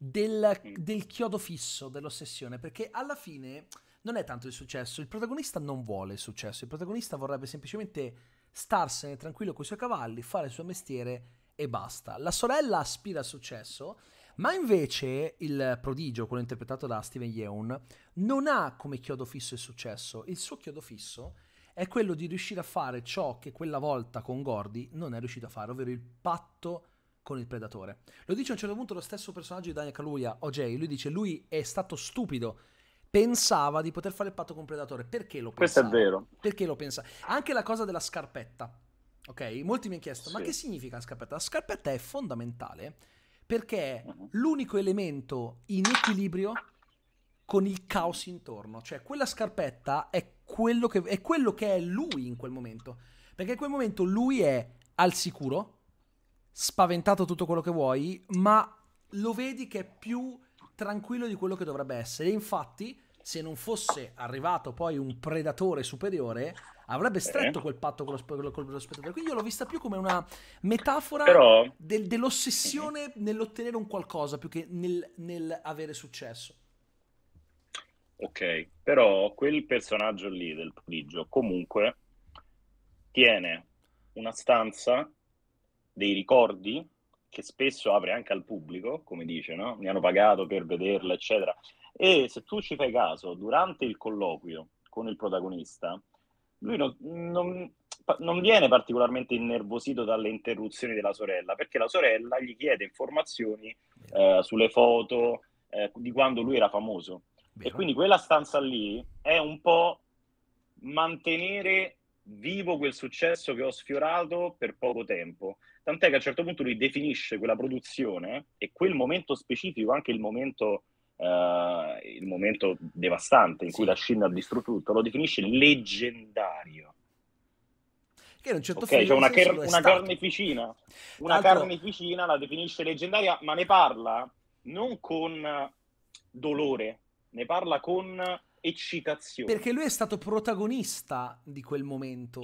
del, del chiodo fisso, dell'ossessione, perché alla fine non è tanto il successo, il protagonista non vuole il successo, il protagonista vorrebbe semplicemente starsene tranquillo con i suoi cavalli, fare il suo mestiere e basta. La sorella aspira al successo, ma invece il prodigio, quello interpretato da Steven Yeun, non ha come chiodo fisso il successo. Il suo chiodo fisso è quello di riuscire a fare ciò che quella volta con Gordy non è riuscito a fare, ovvero il patto di con il predatore. Lo dice a un certo punto lo stesso personaggio di Daniel Kaluuya, OJ, lui dice lui è stato stupido, pensava di poter fare il patto con il predatore, perché lo pensa? Questo è vero. Perché lo pensa? Anche la cosa della scarpetta, ok? Molti mi hanno chiesto, sì. ma che significa la scarpetta? La scarpetta è fondamentale perché è mhm. l'unico elemento in equilibrio con il caos intorno, cioè quella scarpetta è quello che è, quello che è lui in quel momento, perché in quel momento lui è al sicuro, spaventato tutto quello che vuoi, ma lo vedi che è più tranquillo di quello che dovrebbe essere. E infatti, se non fosse arrivato poi un predatore superiore, avrebbe eh. stretto eh. quel patto con lo, con, lo, spettatore. Quindi io l'ho vista più come una metafora Però... del, dell'ossessione mm-hmm. nell'ottenere un qualcosa più che nel, nel avere successo. Ok, però quel personaggio lì del prodigio comunque tiene una stanza dei ricordi che spesso apre anche al pubblico, come dice, no? mi hanno pagato per vederla, eccetera. E se tu ci fai caso, durante il colloquio con il protagonista, lui non, non, non viene particolarmente innervosito dalle interruzioni della sorella, perché la sorella gli chiede informazioni eh, sulle foto eh, di quando lui era famoso. Vero. E quindi quella stanza lì è un po' mantenere vivo quel successo che ho sfiorato per poco tempo tant'è che a un certo punto lui definisce quella produzione e quel momento specifico, anche il momento, uh, il momento devastante in cui la scena ha distrutto tutto, lo definisce leggendario che in un certo okay, cioè una, car- una carneficina una Altro... carneficina la definisce leggendaria ma ne parla non con dolore ne parla con eccitazione perché lui è stato protagonista di quel momento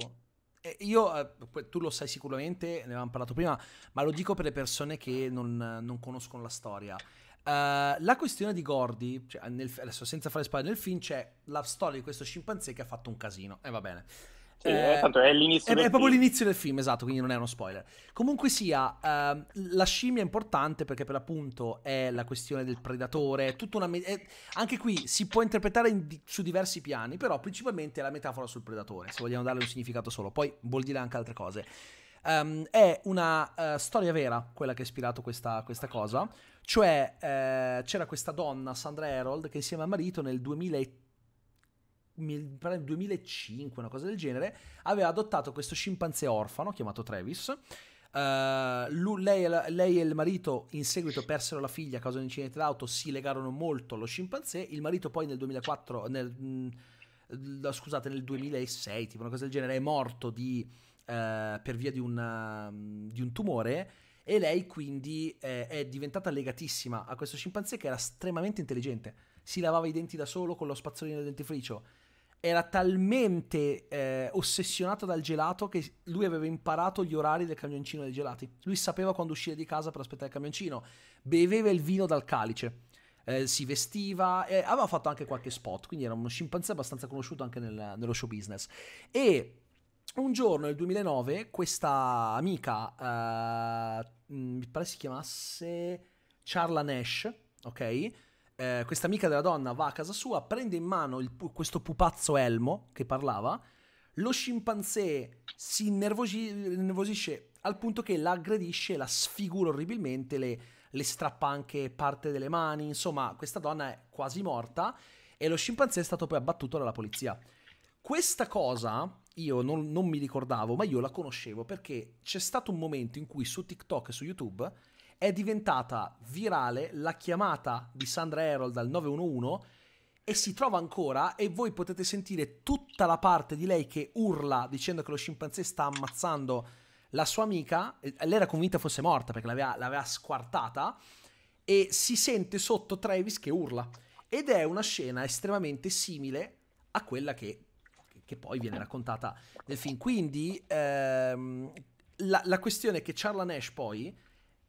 eh, io, eh, tu lo sai sicuramente, ne avevamo parlato prima, ma lo dico per le persone che non, non conoscono la storia. Uh, la questione di Gordy, cioè nel, adesso senza fare spalle nel film, c'è la storia di questo scimpanzé che ha fatto un casino. E eh, va bene. Sì, eh, tanto è l'inizio. È, è proprio l'inizio del film, esatto, quindi non è uno spoiler. Comunque sia, eh, la scimmia è importante perché per l'appunto è la questione del predatore, me- è, anche qui si può interpretare in, su diversi piani, però principalmente è la metafora sul predatore, se vogliamo darle un significato solo, poi vuol dire anche altre cose. Um, è una uh, storia vera quella che ha ispirato questa, questa cosa, cioè eh, c'era questa donna, Sandra Herold, che insieme al marito nel 2003 2005, una cosa del genere, aveva adottato questo scimpanzé orfano chiamato Travis. Uh, eh, lui, lei, lei, e il marito in seguito persero la figlia a causa di un incidente d'auto, si legarono molto allo scimpanzé, il marito poi nel 2004, nel, mh, mm, scusate, nel 2006, tipo una cosa del genere, è morto di, uh, per via di, una, mm, di, un tumore e lei quindi eh, è diventata legatissima a questo scimpanzé che era estremamente intelligente, si lavava i denti da solo con lo spazzolino del dentifricio era talmente eh, ossessionato dal gelato che lui aveva imparato gli orari del camioncino dei gelati. Lui sapeva quando uscire di casa per aspettare il camioncino, beveva il vino dal calice, eh, si vestiva, eh, aveva fatto anche qualche spot, quindi era uno scimpanzé abbastanza conosciuto anche nel, nello show business. E un giorno nel 2009 questa amica, eh, mm, mi pare si chiamasse Charla Nash, ok? eh, questa amica della donna va a casa sua, prende in mano il, questo pupazzo elmo che parlava, lo scimpanzé si innervosisce al punto che la aggredisce, la sfigura orribilmente, le, le strappa anche parte delle mani, insomma questa donna è quasi morta e lo scimpanzé è stato poi abbattuto dalla polizia. Questa cosa io non, non mi ricordavo, ma io la conoscevo perché c'è stato un momento in cui su TikTok e su YouTube è diventata virale la chiamata di Sandra Errol al 911 e si trova ancora e voi potete sentire tutta la parte di lei che urla dicendo che lo scimpanzé sta ammazzando la sua amica, lei era convinta fosse morta perché l'aveva, l'aveva squartata e si sente sotto Travis che urla ed è una scena estremamente simile a quella che, che poi viene raccontata nel film. Quindi ehm, la, la questione è che Charla Nash poi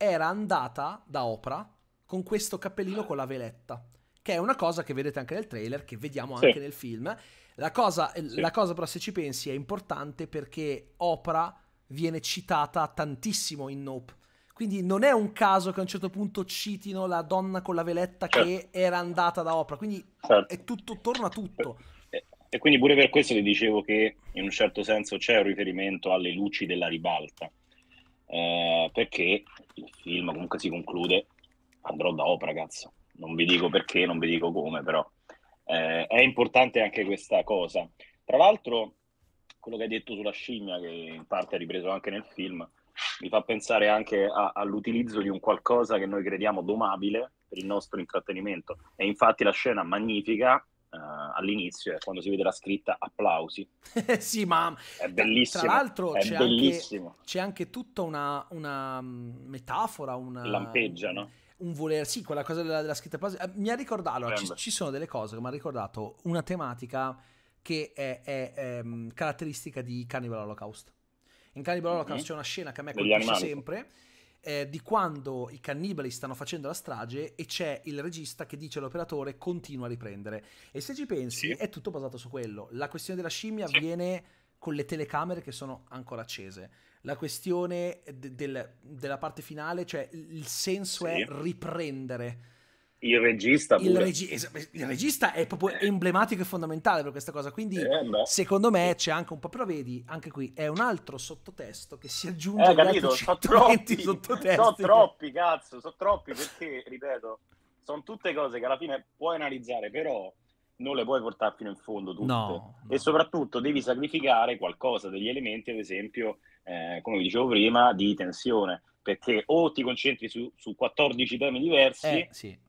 era andata da Oprah con questo cappellino con la veletta, che è una cosa che vedete anche nel trailer, che vediamo anche sì. nel film. La cosa, eh, sì. la cosa però se ci pensi è importante perché Oprah viene citata tantissimo in Nope. Quindi non è un caso che a un certo punto citino la donna con la veletta certo. che era andata da Oprah, quindi certo. è tutto, torna tutto. E quindi pure per questo ti dicevo che in un certo senso c'è un riferimento alle luci della ribalta, eh, perché il film comunque si conclude, andrò da opera, cazzo, non vi dico perché, non vi dico come, però eh, è importante anche questa cosa. Tra l'altro, quello che hai detto sulla scimmia, che in parte è ripreso anche nel film, mi fa pensare anche a, all'utilizzo di un qualcosa che noi crediamo domabile per il nostro intrattenimento. E infatti la scena magnifica Uh, all'inizio, eh, quando si vede la scritta applausi. [LAUGHS] sì, ma è bellissimo. Tra l'altro c'è anche, c'è, anche, tutta una, una mm, metafora, una... Eh, Lampeggia, no? Un voler, sì, quella cosa della, della scritta applausi. mi ha ricordato, ci, ci, sono delle cose che mi ha ricordato una tematica che è, è, è ehm, caratteristica di Cannibal Holocaust. In Cannibal mhm. Holocaust mm-hmm. c'è una scena che a me colpisce sempre eh, di quando i cannibali stanno facendo la strage e c'è il regista che dice all'operatore continua a riprendere. E se ci pensi, sì. è tutto basato su quello. La questione della scimmia sì. avviene con le telecamere che sono ancora accese. La questione de- del- della parte finale, cioè il senso sì. è riprendere il regista, il, regi- il, regista è proprio eh. emblematico e fondamentale per questa cosa. Quindi, eh, secondo me, c'è anche un po'. Però vedi, anche qui è un altro sottotesto che si aggiunge. Eh, capito? Sono troppi, sono troppi, cazzo, sono troppi perché, ripeto, sono tutte cose che alla fine puoi analizzare, però non le puoi portare fino in fondo tutte. No, no. E soprattutto devi sacrificare qualcosa degli elementi, ad esempio, eh, come vi dicevo prima, di tensione. Perché o ti concentri su, su 14 temi diversi. Eh, sì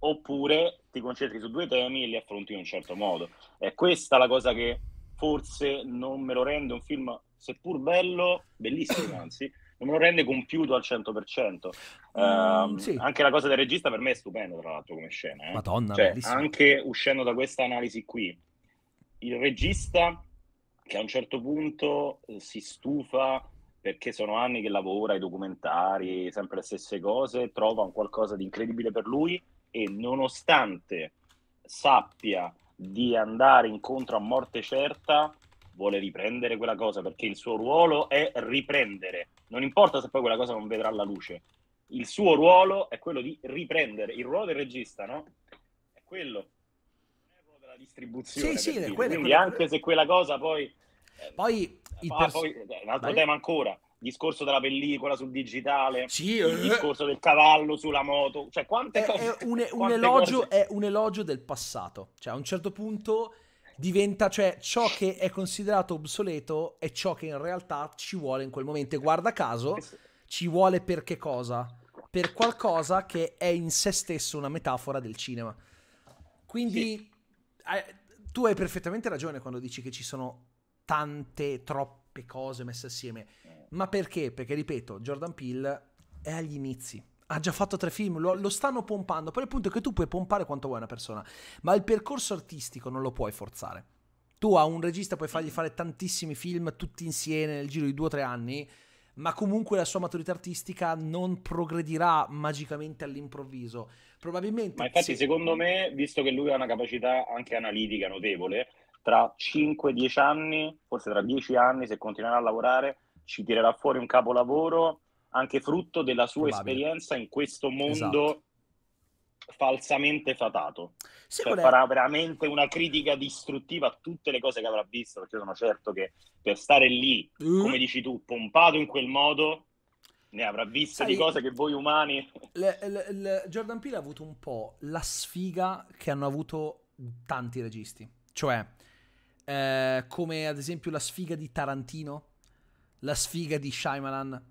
oppure ti concentri su due temi e li affronti in un certo modo. È questa la cosa che forse non me lo rende un film, seppur bello, bellissimo [COUGHS] anzi, non me lo rende compiuto al 100%. Ehm, mm, uh, sì. Anche la cosa del regista per me è stupendo, tra l'altro, come scena. Eh? Madonna, cioè, anche uscendo da questa analisi qui, il regista che a un certo punto eh, si stufa perché sono anni che lavora ai documentari, sempre le stesse cose, trova un qualcosa di incredibile per lui e nonostante sappia di andare incontro a morte certa, vuole riprendere quella cosa perché il suo ruolo è riprendere. Non importa se poi quella cosa non vedrà la luce. Il suo ruolo è quello di riprendere. Il ruolo del regista, no? È quello. È quello della distribuzione. Sì, sì, quello, Quindi quello, anche quello. se quella cosa poi... Eh, poi, eh, ah, pers- poi eh, un altro vai. tema ancora discorso della pellicola sul digitale, sì, il eh, eh. discorso del cavallo sulla moto, cioè quante è, cose. È un, [LAUGHS] un elogio, cose... è un elogio del passato, cioè a un certo punto diventa, cioè ciò che è considerato obsoleto è ciò che in realtà ci vuole in quel momento e guarda caso ci vuole per che cosa? Per qualcosa che è in se stesso una metafora del cinema. Quindi sì. eh, tu hai perfettamente ragione quando dici che ci sono tante, troppe cose messe assieme ma perché? Perché, ripeto, Jordan Peele è agli inizi. Ha già fatto tre film, lo, lo stanno pompando, però il punto è che tu puoi pompare quanto vuoi una persona, ma il percorso artistico non lo puoi forzare. Tu a un regista puoi fargli fare tantissimi film tutti insieme nel giro di due o tre anni, ma comunque la sua maturità artistica non progredirà magicamente all'improvviso. Probabilmente. Ma infatti, sì. secondo me, visto che lui ha una capacità anche analitica notevole, tra 5-10 anni, forse tra 10 anni, se continuerà a lavorare, ci tirerà fuori un capolavoro anche frutto della sua Probabile. esperienza in questo mondo esatto. falsamente fatato. Se cioè, farà veramente una critica distruttiva a tutte le cose che avrà visto, perché sono certo che per stare lì, mm. come dici tu, pompato in quel modo, ne avrà viste di cose che voi umani... Le, le, le, Jordan Peele ha avuto un po' la sfiga che hanno avuto tanti registi. Cioè, eh, come ad esempio la sfiga di Tarantino, la sfiga di Shyamalan.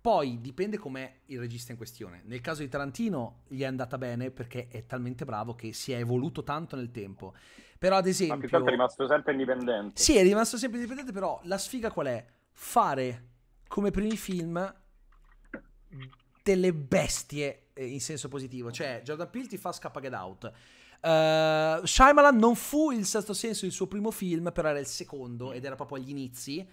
Poi dipende com'è il regista in questione. Nel caso di Tarantino gli è andata bene perché è talmente bravo che si è evoluto tanto nel tempo. Però ad esempio... Ma è rimasto sempre indipendente. Sì, è rimasto sempre indipendente, però la sfiga qual è? Fare come primi film delle bestie eh, in senso positivo. Cioè, Jordan Peele ti fa Scappa Get Out. Uh, Shyamalan non fu il sesto senso il suo primo film, però era il secondo mm. ed era proprio agli inizi.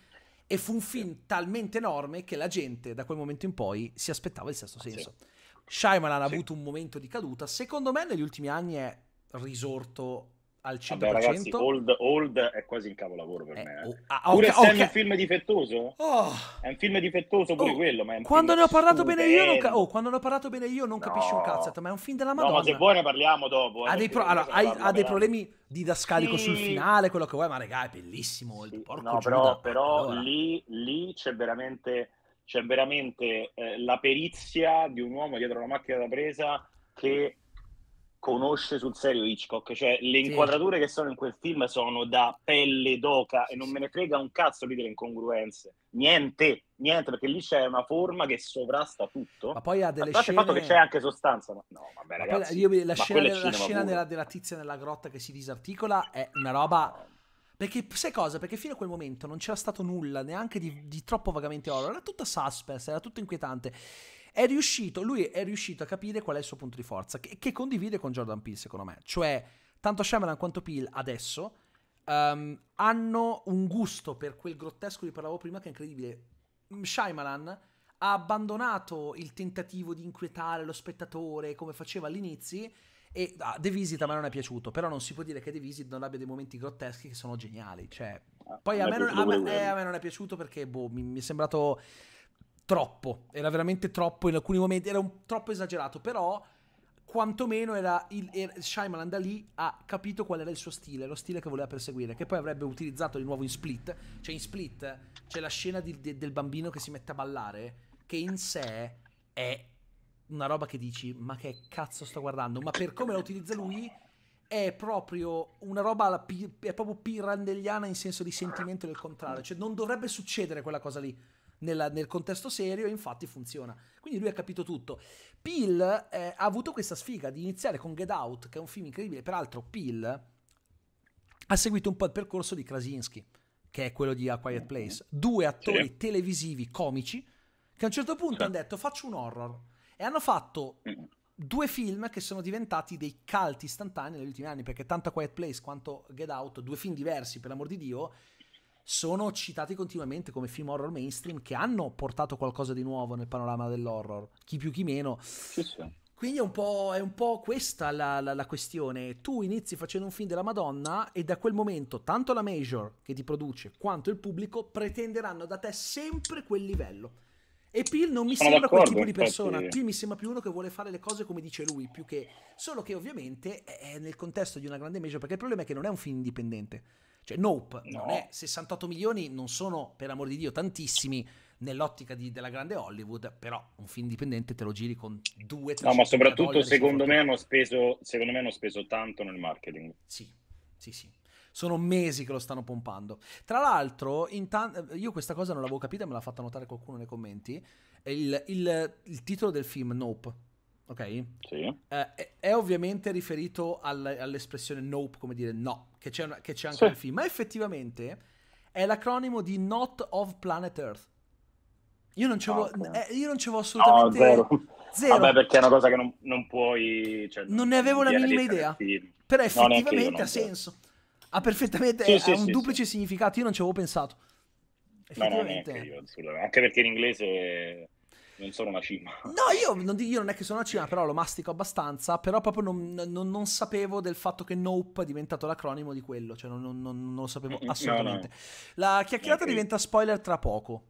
E fu un film talmente enorme che la gente da quel momento in poi si aspettava il sesto senso. Sì. Shyamalan ha avuto un momento di caduta, secondo me negli ultimi anni è risorto al 100%. Vabbè, ragazzi, old, old, è quasi il capolavoro per eh, me. Eh. Oh, ah, okay, pure okay. un film difettoso? Oh. È un film difettoso pure oh. quello, ma quando ne, non, oh, quando ne ho parlato bene io non, capisci un cazzo, ma è un film della Madonna. No, ma se vuoi ne parliamo dopo. Eh, ha dei, pro- allora, hai, ha dei problemi didascalico sì. sul finale, quello che vuoi, ma regà è bellissimo. Sì. no, però, Giuda, però lì, lì c'è veramente, c'è veramente eh, la perizia di un uomo dietro una macchina da presa che conosce sul serio Hitchcock, cioè le inquadrature sì. che sono in quel film sono da pelle d'oca e non me ne frega un cazzo lì delle incongruenze, niente, niente, perché lì c'è una forma che sovrasta tutto. Ma poi ha delle scene... il fatto che c'è anche sostanza, ma no, vabbè ragazzi. Io, la scena, la la scena della, della tizia nella grotta che si disarticola è una roba... Perché sai cosa? Perché fino a quel momento non c'era stato nulla, neanche di, di troppo vagamente oro, era tutta suspense, era tutto inquietante è riuscito, lui è riuscito a capire qual è il suo punto di forza, che, che condivide con Jordan Peele secondo me, cioè tanto Shyamalan quanto Peele adesso um, hanno un gusto per quel grottesco di cui parlavo prima che è incredibile. Mm, Shyamalan ha abbandonato il tentativo di inquietare lo spettatore come faceva all'inizio e ah, The Visit a me non è piaciuto, però non si può dire che The Visit non abbia dei momenti grotteschi che sono geniali. Cioè, ah, poi a me, non, a, me, eh, a me, non, è piaciuto perché boh, mi, mi è sembrato troppo, era veramente troppo in alcuni momenti, era un, troppo esagerato, però quantomeno era il, era, Shyamalan da lì ha capito qual era il suo stile, lo stile che voleva perseguire, che poi avrebbe utilizzato di nuovo in Split, cioè in Split c'è la scena di, de, del bambino che si mette a ballare, che in sé è una roba che dici ma che cazzo sto guardando, ma per come la utilizza lui è proprio una roba è proprio pirandelliana in senso di sentimento del contrario, cioè non dovrebbe succedere quella cosa lì nella, nel contesto serio infatti funziona. Quindi lui ha capito tutto. Peel eh, ha avuto questa sfiga di iniziare con Get Out, che è un film incredibile. Peraltro Peel ha seguito un po' il percorso di Krasinski, che è quello di A Quiet mm-hmm. Place. Due attori sì. televisivi comici che a un certo punto sì. hanno detto faccio un horror. E hanno fatto mm. due film che sono diventati dei calti istantanei negli ultimi anni, perché tanto A Quiet Place quanto Get Out, due film diversi per l'amor di Dio, sono citati continuamente come film horror mainstream che hanno portato qualcosa di nuovo nel panorama dell'horror, chi più chi meno. Sì, sì. Quindi è un po', è un po questa la, la, la, questione. Tu inizi facendo un film della Madonna e da quel momento tanto la major che ti produce quanto il pubblico pretenderanno da te sempre quel livello. E Peel non mi Sono sembra quel tipo di persona. Infatti... Peel mi sembra più uno che vuole fare le cose come dice lui, più che... Solo che ovviamente è nel contesto di una grande major, perché il problema è che non è un film indipendente cioè, Nope no. non è 68 milioni, non sono per amor di Dio tantissimi nell'ottica di, della grande Hollywood, però un film indipendente te lo giri con due, tre No, ma soprattutto secondo me, hanno speso, secondo me hanno speso tanto nel marketing. Sì, sì, sì. Sono mesi che lo stanno pompando. Tra l'altro, tan- io questa cosa non l'avevo capita, me l'ha fatta notare qualcuno nei commenti. Il, il, il titolo del film, Nope, ok? Sì. Eh, è, è, ovviamente riferito al, all'espressione nope, come dire no, che c'è, una, che c'è anche sì. nel film, ma effettivamente è l'acronimo di Not of Planet Earth. Io non ce l'ho okay. eh, assolutamente... No, zero. zero. Vabbè, perché è una cosa che non, non puoi... Cioè, non ne avevo la minima idea, però effettivamente no, ha senso. Ha perfettamente... Sì, è, sì, ha un duplice significato, io non ci avevo pensato. No, no, io, Anche perché in inglese non sono una cima. No, io non, io non, è che sono una cima, però lo mastico abbastanza. Però proprio non, non, non sapevo del fatto che Nope è diventato l'acronimo di quello. Cioè, non, lo sapevo assolutamente. [LAUGHS] No, no. La chiacchierata okay. diventa spoiler tra poco.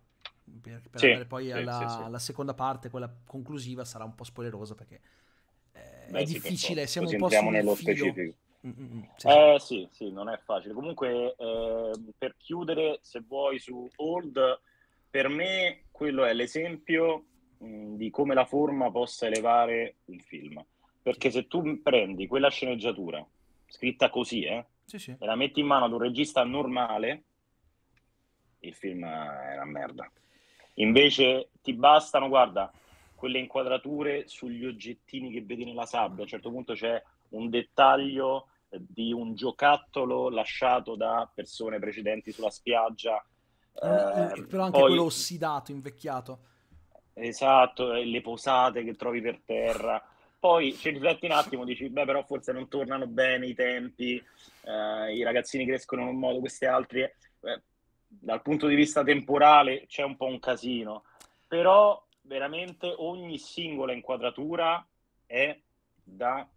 Per, per sì, poi sì, alla, sì, alla, seconda parte, quella conclusiva, sarà un po' spoilerosa perché eh, Beh, è difficile. Siamo un po' sul nello filo. specifico. Mm, mm, mm, sì. Eh sì, sì, non è facile. Comunque, eh, per chiudere, se vuoi, su Old, per me quello è l'esempio Mm, di come la forma possa elevare un film. Perché se tu prendi quella sceneggiatura, scritta così, eh, sì, sì. e la metti in mano ad un regista normale, il film è una merda. Invece ti bastano, guarda, quelle inquadrature sugli oggettini che vedi nella sabbia. A un certo punto c'è un dettaglio di un giocattolo lasciato da persone precedenti sulla spiaggia. Eh, eh, eh però anche poi... quello ossidato, invecchiato. Esatto, eh, le posate che trovi per terra. Poi ci rifletti un attimo, dici, beh però forse non tornano bene i tempi, eh, i ragazzini crescono in un modo, questi altri... Eh, dal punto di vista temporale c'è un po' un casino, però veramente ogni singola inquadratura è da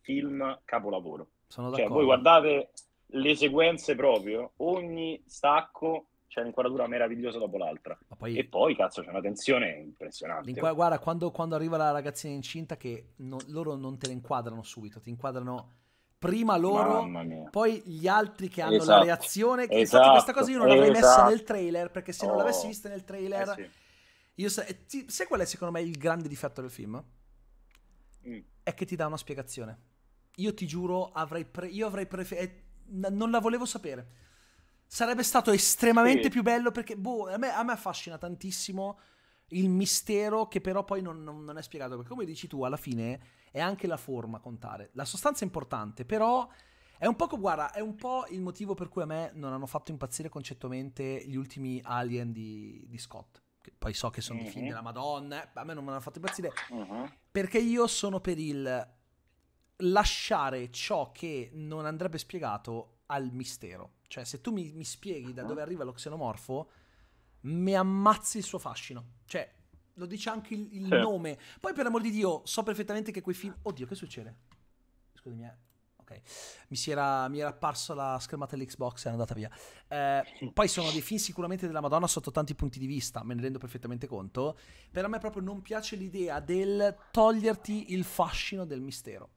film capolavoro. Sono d'accordo. cioè, voi guardate le sequenze proprio, ogni stacco c'è un'inquadratura meravigliosa dopo l'altra. Poi... E poi, cazzo, c'è una tensione impressionante. L'inqu... Guarda, quando, quando, arriva la ragazzina incinta, che no, loro non te la inquadrano subito, ti inquadrano prima loro, poi gli altri che hanno esatto. la reazione. Esatto. Infatti, questa cosa io non l'avrei esatto. messa nel trailer, perché se non l'avessi oh. vista nel eh, trailer. Eh sì. Io sa- eh, ti- sai qual è secondo me il grande difetto del film? Mm. È che ti dà una spiegazione. Io ti giuro, avrei pre- io avrei preferito. Eh, n- non la volevo sapere. Sarebbe stato estremamente sì. più bello perché, boh, a me, a me, affascina tantissimo il mistero che però poi non, non, non è spiegato. Perché come dici tu, alla fine è anche la forma a contare. La sostanza è importante, però... È un, guarda, è un po', il motivo per cui a me non hanno fatto impazzire concettualmente gli ultimi Alien di, di Scott. Che poi so che sono mm-hmm. film della Madonna, eh, a me non mi hanno fatto impazzire. Mm-hmm. Perché io sono per il lasciare ciò che non andrebbe spiegato al mistero. Cioè, se tu mi, mi spieghi da ah. dove arriva lo xenomorfo, mi ammazzi il suo fascino. Cioè, lo dice anche il, il sì. nome. Poi, per amor di Dio, so perfettamente che quei film. Oddio, che succede? Scusami, eh. Okay. Mi, era, mi, era, apparso la schermata dell'Xbox e è andata via. Eh, poi sono dei film sicuramente della Madonna sotto tanti punti di vista, me ne rendo perfettamente conto. Però a me proprio non piace l'idea del toglierti il fascino del mistero.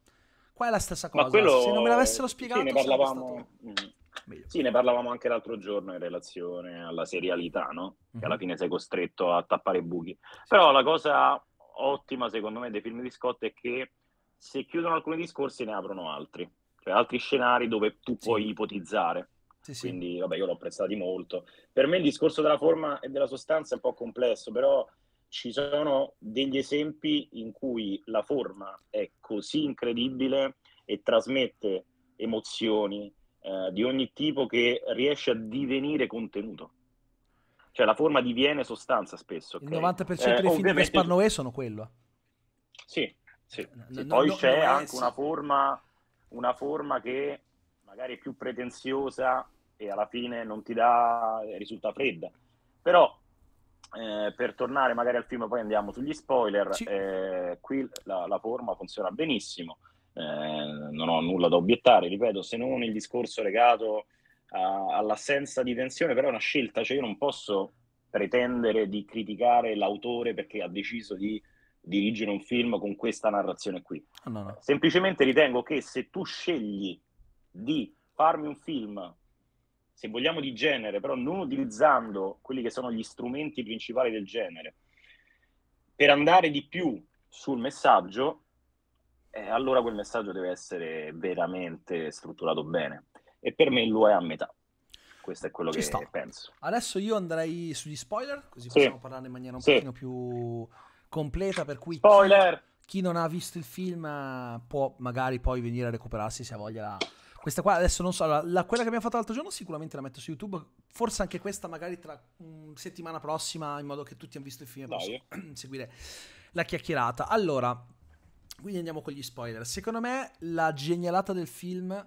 Qua è la stessa cosa. Quello... Se non me l'avessero spiegato, sì, ne parlavamo. Stato... Meglio. Sì, ne parlavamo anche l'altro giorno in relazione alla serialità, no? Che alla mhm. fine sei costretto a tappare i buchi. Sì. Però la cosa ottima, secondo me, dei film di Scott è che se chiudono alcuni discorsi ne aprono altri, cioè altri scenari dove tu puoi ipotizzare. Sì, sì. Quindi, vabbè, io l'ho apprezzato molto. Per me il discorso della forma e della sostanza è un po' complesso, però ci sono degli esempi in cui la forma è così incredibile e trasmette emozioni, eh, di ogni tipo che riesce a divenire contenuto. Cioè la forma diviene sostanza spesso. Okay? Il 90% eh, dei film di Gaspar Noè sono quello. Sì, sì. sì. No, poi no, c'è no, eh, anche sì. una, forma, una forma che magari è più pretenziosa e alla fine non ti dà, eh, risulta fredda. Però eh, per tornare magari al film, poi andiamo sugli spoiler. Sì. Eh, qui la, la, forma funziona benissimo. Eh, non ho nulla da obiettare, ripeto, se non il discorso legato a, all'assenza di tensione, però è una scelta, cioè io non posso pretendere di criticare l'autore perché ha deciso di dirigere un film con questa narrazione qui. Ah, no, no. Semplicemente ritengo che se tu scegli di farmi un film, se vogliamo di genere, però non utilizzando quelli che sono gli strumenti principali del genere, per andare di più sul messaggio, eh, allora quel messaggio deve essere veramente strutturato bene. E per me lo è a metà. Questo è quello Ci che sto. penso. Adesso io andrei sugli spoiler, così sì. possiamo parlare in maniera un sì. pochino più completa. Per cui spoiler! Chi, chi non ha visto il film eh, può magari poi venire a recuperarsi se ha voglia la questa qua adesso non so, la, la, quella che abbiamo fatto l'altro giorno sicuramente la metto su YouTube, forse anche questa magari tra mh, mm, settimana prossima in modo che tutti abbiano visto il film e possano [CLEARS THROAT] seguire la chiacchierata. Allora, quindi andiamo con gli spoiler. Secondo me la genialata del film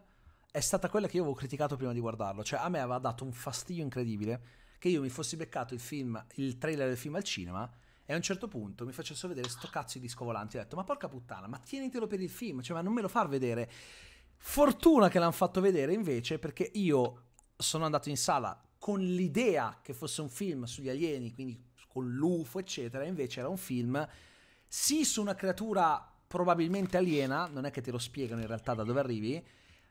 è stata quella che io avevo criticato prima di guardarlo. Cioè, a me aveva dato un fastidio incredibile che io mi fossi beccato il film, il trailer del film al cinema. E a un certo punto mi facessero vedere sto cazzo di disco volante. Ho detto, ma porca puttana, ma tienitelo per il film, cioè, ma non me lo far vedere. Fortuna che l'hanno fatto vedere invece, perché io sono andato in sala con l'idea che fosse un film sugli alieni, quindi con l'UFO, eccetera. Invece era un film, sì, su una creatura probabilmente aliena, non è che te lo spiegano in realtà da dove arrivi,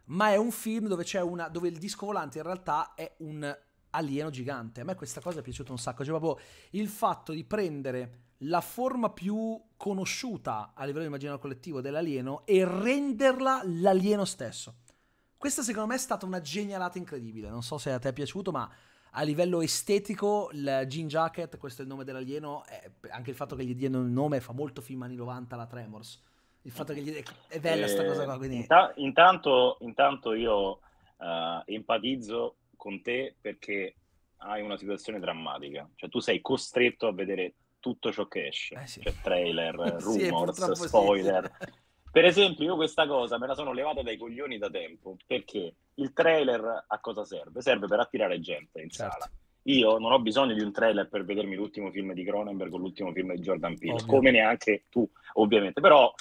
ma è un film dove, una, dove il disco volante in realtà è un alieno gigante. A me questa cosa è piaciuta un sacco, cioè proprio il fatto di prendere la forma più conosciuta a livello immaginario collettivo dell'alieno e renderla l'alieno stesso. Questa secondo me è stata una genialata incredibile, non so se a te è piaciuto, ma a livello estetico il Jean Jacket, questo è il nome dell'alieno, anche il fatto che gli diano il nome fa molto film anni 90 la Tremors il fatto che gli... è bella questa cosa qua. Quindi... Int- intanto, intanto, io uh, empatizzo con te perché hai una situazione drammatica, cioè tu sei costretto a vedere tutto ciò che esce, eh sì. cioè trailer, [LAUGHS] rumors, sì, spoiler. Sì. [LAUGHS] Per esempio, io questa cosa me la sono levata dai coglioni da tempo perché il trailer a cosa serve? Serve per attirare gente in certo. sala. Io non ho bisogno di un trailer per vedermi l'ultimo film di Cronenberg o l'ultimo film di Jordan Peele, come neanche tu, ovviamente. Però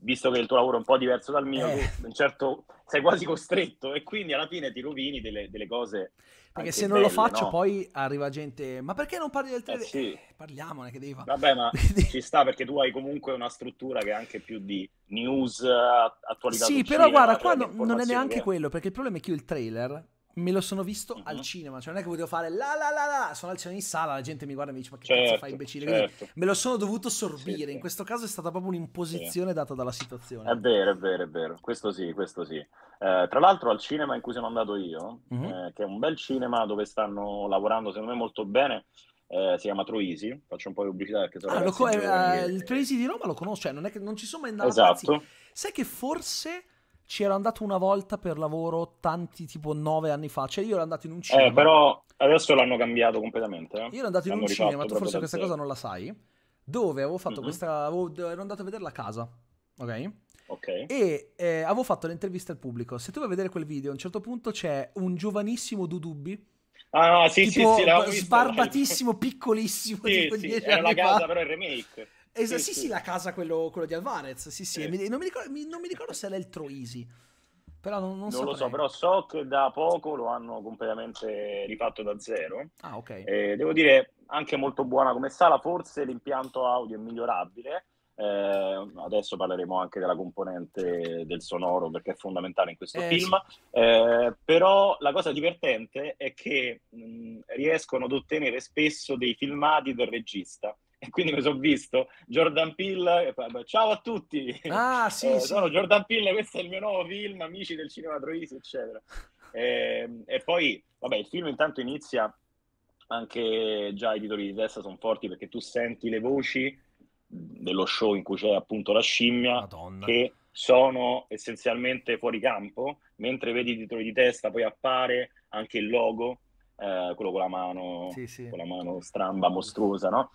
visto che il tuo lavoro è un po' diverso dal mio, eh. tu, certo, sei quasi costretto e quindi alla fine ti rovini delle, delle cose. Perché se non belle, lo faccio no? poi arriva gente, ma perché non parli del eh, tele? Eh sì. eh, parliamone che devi fare. Vabbè, ma [LAUGHS] ci sta perché tu hai comunque una struttura che è anche più di news, attualità. Sì, però cinema, guarda, cioè qua non è neanche che... quello, perché il problema è che io il trailer me lo sono visto uh-huh. al mm-hmm. cinema, cioè non è che potevo fare la la la la, sono al cinema in sala, la gente mi guarda e mi dice ma che certo, cazzo fai certo, imbecille, certo. me lo sono dovuto sorbire, sì, in questo caso è stata proprio un'imposizione sì. data dalla situazione. È vero, è vero, è vero, questo sì, questo sì. Eh, tra l'altro al cinema in cui sono andato io, uh-huh. eh, che è un bel cinema dove stanno lavorando secondo me molto bene, eh, si chiama Troisi, faccio un po' di pubblicità perché sono ah, ragazzi, co- eh, il Troisi di Roma lo conosco, cioè non, è che, non ci sono mai andato. Esatto. Sai che forse ci ero andato una volta per lavoro tanti tipo nove anni fa, cioè io ero andato in un eh, cinema. Eh, però adesso l'hanno cambiato completamente. Eh? Io ero andato in un cinema, tu forse questa cosa non la sai, dove avevo fatto mm-hmm. questa, ero andato a vedere la casa, ok? Okay. E eh, avevo fatto l'intervista al pubblico. Se tu vai a vedere quel video, a un certo punto c'è un giovanissimo Dudubbi. Ah, no, sì, tipo, sì, sì, sbarbatissimo, piccolissimo. Sì, tipo sì, era la casa, però il remake. Es- sì, sì, sì, la casa, quello, quello di Alvarez. Sì, sì. Eh. non, mi ricordo, mi, non, mi ricordo, se era il Troisi. Però non, non, non lo so, però so che da poco lo hanno completamente rifatto da zero. Ah, ok. Eh, devo dire, anche molto buona come sala, forse l'impianto audio è migliorabile. Eh, adesso parleremo anche della componente del sonoro perché è fondamentale in questo eh, film. Sì. Eh, però la cosa divertente è che mh, mm, riescono ad ottenere spesso dei filmati del regista. [LAUGHS] e quindi mi sono visto Jordan Peele, ciao a tutti, ah, [LAUGHS] sì, eh, sì. sono Jordan Peele, questo è il mio nuovo film, Amici del Cinema Troisi, eccetera. E, ehm, e poi, vabbè, il film intanto inizia anche già i titoli di testa sono forti perché tu senti le voci dello show in cui c'è appunto la scimmia Madonna. che sono essenzialmente fuori campo, mentre vedi i titoli di testa poi appare anche il logo, eh, quello con la mano, sì, sì. con la mano stramba, mostruosa, no?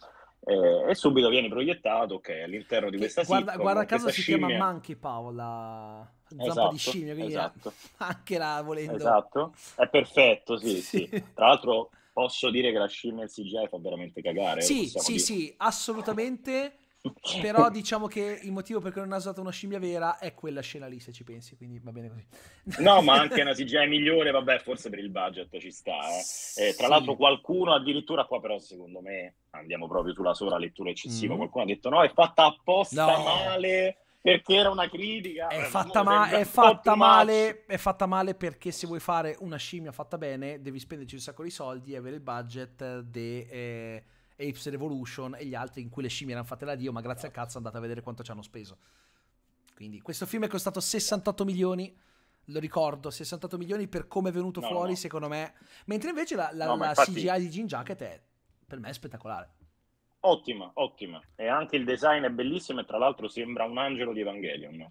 eh, e subito viene proiettato che okay, all'interno di questa sitcom guarda, caso si scimmia... chiama Monkey Paola zampa esatto, di scimmia esatto. [LAUGHS] anche la volendo esatto è perfetto sì, sì. sì. tra l'altro posso dire che la scimmia e il CGI fa veramente cagare eh, sì sì dire. sì assolutamente però [LAUGHS] diciamo che il motivo per cui non ha usato una scimmia vera è quella scena lì, se ci pensi, quindi va bene così. no, ma [LAUGHS] anche una CGI migliore, vabbè, forse per il budget ci sta. Eh. Eh, tra sì. l'altro qualcuno addirittura qua però secondo me, andiamo proprio sulla sola lettura eccessiva, mm. qualcuno ha detto no, è fatta apposta no. male perché era una critica. È fatta, ma- è fatta male, è fatta male perché se vuoi fare una scimmia fatta bene devi spenderci un sacco di soldi e avere il budget de, eh, Apes Revolution e gli altri in cui le scimmie erano fatte da Dio, ma grazie al cazzo andate a vedere quanto ci hanno speso. Quindi questo film è costato 68 milioni, lo ricordo, 68 milioni per come è venuto no, fuori no. secondo me, mentre invece la, la, no, la infatti... CGI di Jean Jacket è per me è spettacolare. Ottima, ottima. E anche il design è bellissimo e tra l'altro sembra un angelo di Evangelion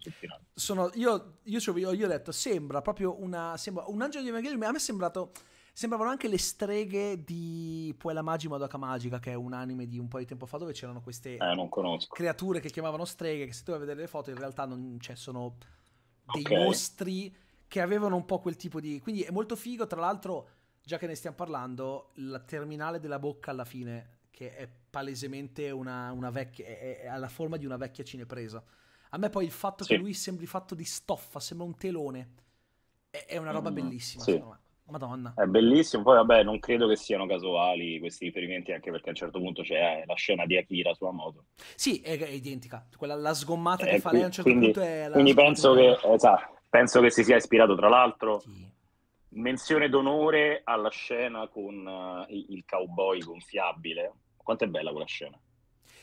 Sono, io, io, io, ho detto, sembra proprio una, sembra un angelo di Evangelion, a me è sembrato Sembravano anche le streghe di Puella Magi Madoka Magica, che è un anime di un po' di tempo fa dove c'erano queste eh, creature che chiamavano streghe, che se tu vai a vedere le foto in realtà non, cioè, sono dei okay. mostri che avevano un po' quel tipo di... Quindi è molto figo, tra l'altro, già che ne stiamo parlando, la terminale della bocca alla fine, che è palesemente una, una vecchia... È, è alla forma di una vecchia cinepresa. A me poi il fatto sì. che lui sembri fatto di stoffa, sembra un telone, è, è una roba mm, bellissima, sì. secondo me. Madonna. È bellissimo, poi vabbè non credo che siano casuali questi riferimenti anche perché a un certo punto c'è la scena di Akira sulla moto. Sì, è, è identica, quella la sgommata eh, che fa qui, lei a un certo quindi, punto è la... Quindi penso che, esatto, penso che si sia ispirato tra l'altro... Sì. Menzione d'onore alla scena con uh, il cowboy gonfiabile. Quanto è bella quella scena?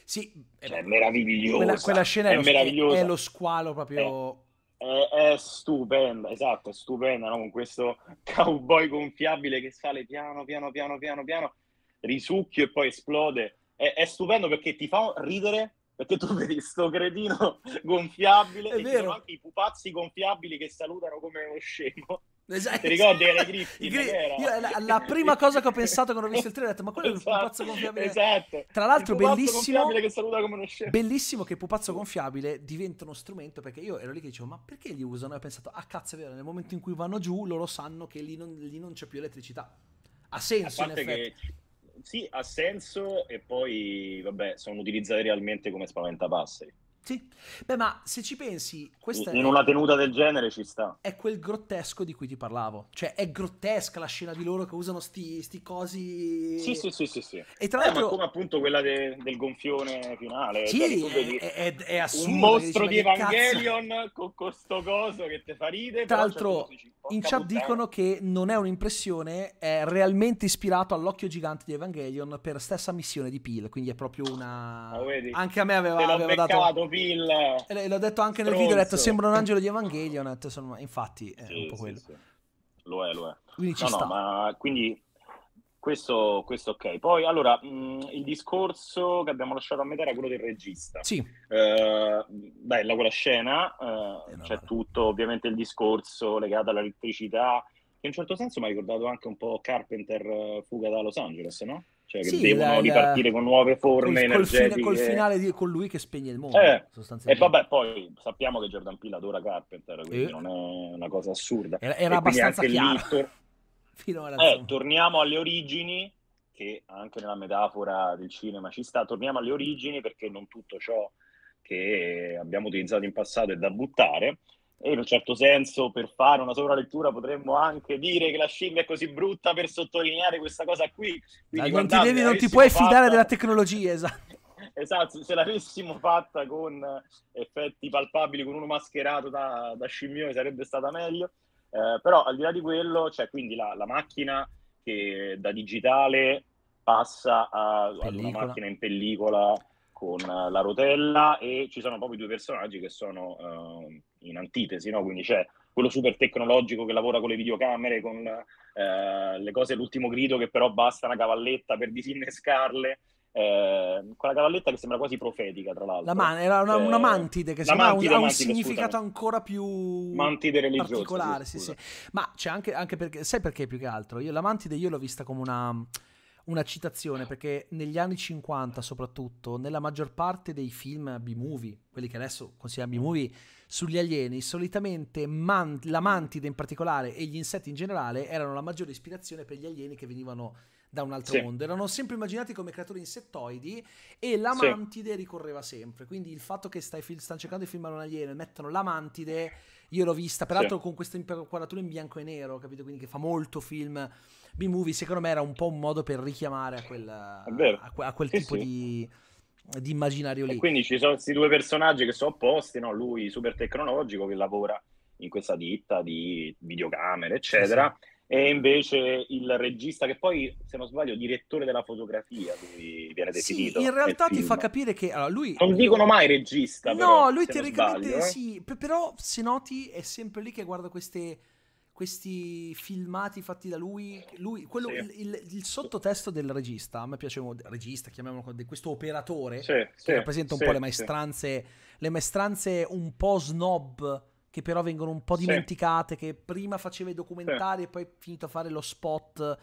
Sì, eh, cioè, è meravigliosa. Quella, quella scena è, è, lo, meravigliosa. è lo squalo proprio... Eh è, è, stupenda, esatto, è stupenda, no? con questo cowboy gonfiabile che sale piano, piano, piano, piano, piano, risucchio e poi esplode. È, è stupendo perché ti fa ridere, perché tu [LAUGHS] vedi sto cretino [LAUGHS] gonfiabile, è e vero. anche i pupazzi gonfiabili che salutano come uno scemo. Esatto. Ti ricordi che era Griffin? Gri- io, la, la prima cosa che ho pensato quando ho visto il trailer ho detto ma quello esatto, è un esatto, pupazzo gonfiabile. Esatto. Tra l'altro bellissimo che, bellissimo che pupazzo gonfiabile diventa uno strumento perché io ero lì che dicevo ma perché li usano? E ho pensato ah cazzo è vero nel momento in cui vanno giù loro sanno che lì non, lì non c'è più elettricità. Ha senso in effetti. Che sì, ha senso e poi, vabbè, sono utilizzati realmente come spaventapasseri. Sì. Beh, ma se ci pensi, questa in è... una tenuta del genere ci sta. È quel grottesco di cui ti parlavo. Cioè, è grottesca la scena di loro che usano sti, sti cosi. Sì, sì, sì, sì, sì. E tra eh, l'altro. come appunto quella de, del gonfione finale. Sì, cioè, è, è, è, assurdo. Un mostro di Evangelion cazzo? con questo coso che te fa ridere. Tra l'altro, certo in chat dicono che non è un'impressione, è realmente ispirato all'occhio gigante di Evangelion per stessa missione di Peel. Quindi è proprio una. Ah, Anche a me aveva, aveva dato Villa. E l'ho detto anche stronzo. nel video, ho detto sembra un angelo di Evangelion, detto, sono... infatti è sì, un po' quello. Sì, Lo è, lo è. Quindi ci no, sta. No, ma quindi questo, questo ok. Poi allora, mh, mm, il discorso che abbiamo lasciato a metà era quello del regista. Sì. Uh, eh, bella quella scena, uh, c'è male. tutto ovviamente il discorso legato all'elettricità, che in un certo senso mi ha ricordato anche un po' Carpenter uh, Fuga da Los Angeles, no? cioè che sì, devono la, ripartire con nuove forme col, energetiche. Col, finale di, con lui che spegne il mondo, eh, E vabbè, poi sappiamo che Jordan Peele adora Carpenter, quindi eh. non è una cosa assurda. Era, era abbastanza chiaro. Tor- [LAUGHS] eh, torniamo alle origini, che anche nella metafora del cinema ci sta, torniamo alle origini perché non tutto ciò che abbiamo utilizzato in passato è da buttare. E in un certo senso, per fare una sovralettura, potremmo anche dire che la scimmia è così brutta per sottolineare questa cosa qui. Quindi, non, ti devi, non ti puoi fatta... fidare della tecnologia, esatto. [LAUGHS] esatto, se l'avessimo fatta con effetti palpabili, con uno mascherato da, da scimmione, sarebbe stata meglio. Eh, però al di là di quello, c'è cioè, quindi la, la, macchina che da digitale passa a, ad una macchina in pellicola con la rotella e ci sono proprio due personaggi che sono... Eh, in antitesi, no? quindi c'è quello super tecnologico che lavora con le videocamere, con eh, le cose all'ultimo grido che però basta una cavalletta per disinnescarle, eh, quella cavalletta che sembra quasi profetica, tra l'altro. La man- era una, eh, una mantide che sembra mantide, ha un, mantide, significato scusami. ancora più mantide particolare. Sì, sì. Ma c'è anche, anche perché, sai perché più che altro? Io la mantide io l'ho vista come una una citazione perché negli anni 50 soprattutto, nella maggior parte dei film B-movie, quelli che adesso consigliamo B-movie, sugli alieni, solitamente man- la mantide in particolare e gli insetti in generale erano la maggiore ispirazione per gli alieni che venivano da un altro sì. mondo. Erano sempre immaginati come creature insettoidi e la mantide sì. ricorreva sempre. Quindi il fatto che stai, stanno cercando di filmare un alieno e mettono la mantide io l'ho vista, peraltro sì. con questa inquadratura in bianco e nero, capito? Quindi che fa molto film B-movie, secondo me era un po' un modo per richiamare a, quella, a, a quel sì, tipo sì. di di immaginario lì. E quindi ci sono questi due personaggi che sono opposti, no? lui super tecnologico che lavora in questa ditta di videocamere, eccetera, sì, e invece il regista che poi se non sbaglio direttore della fotografia lui viene definito sì, in realtà ti film. fa capire che allora, lui non dicono mai regista no però, lui teoricamente sbaglio, eh? sì però se noti è sempre lì che guarda queste, questi filmati fatti da lui, lui quello, sì. il, il, il, sottotesto del regista, a me piaceva, regista, chiamiamolo così, questo operatore, sì, che rappresenta un po' le maestranze, le maestranze un po' snob che però vengono un po' dimenticate, sì. che prima faceva i documentari sì. e poi è finito a fare lo spot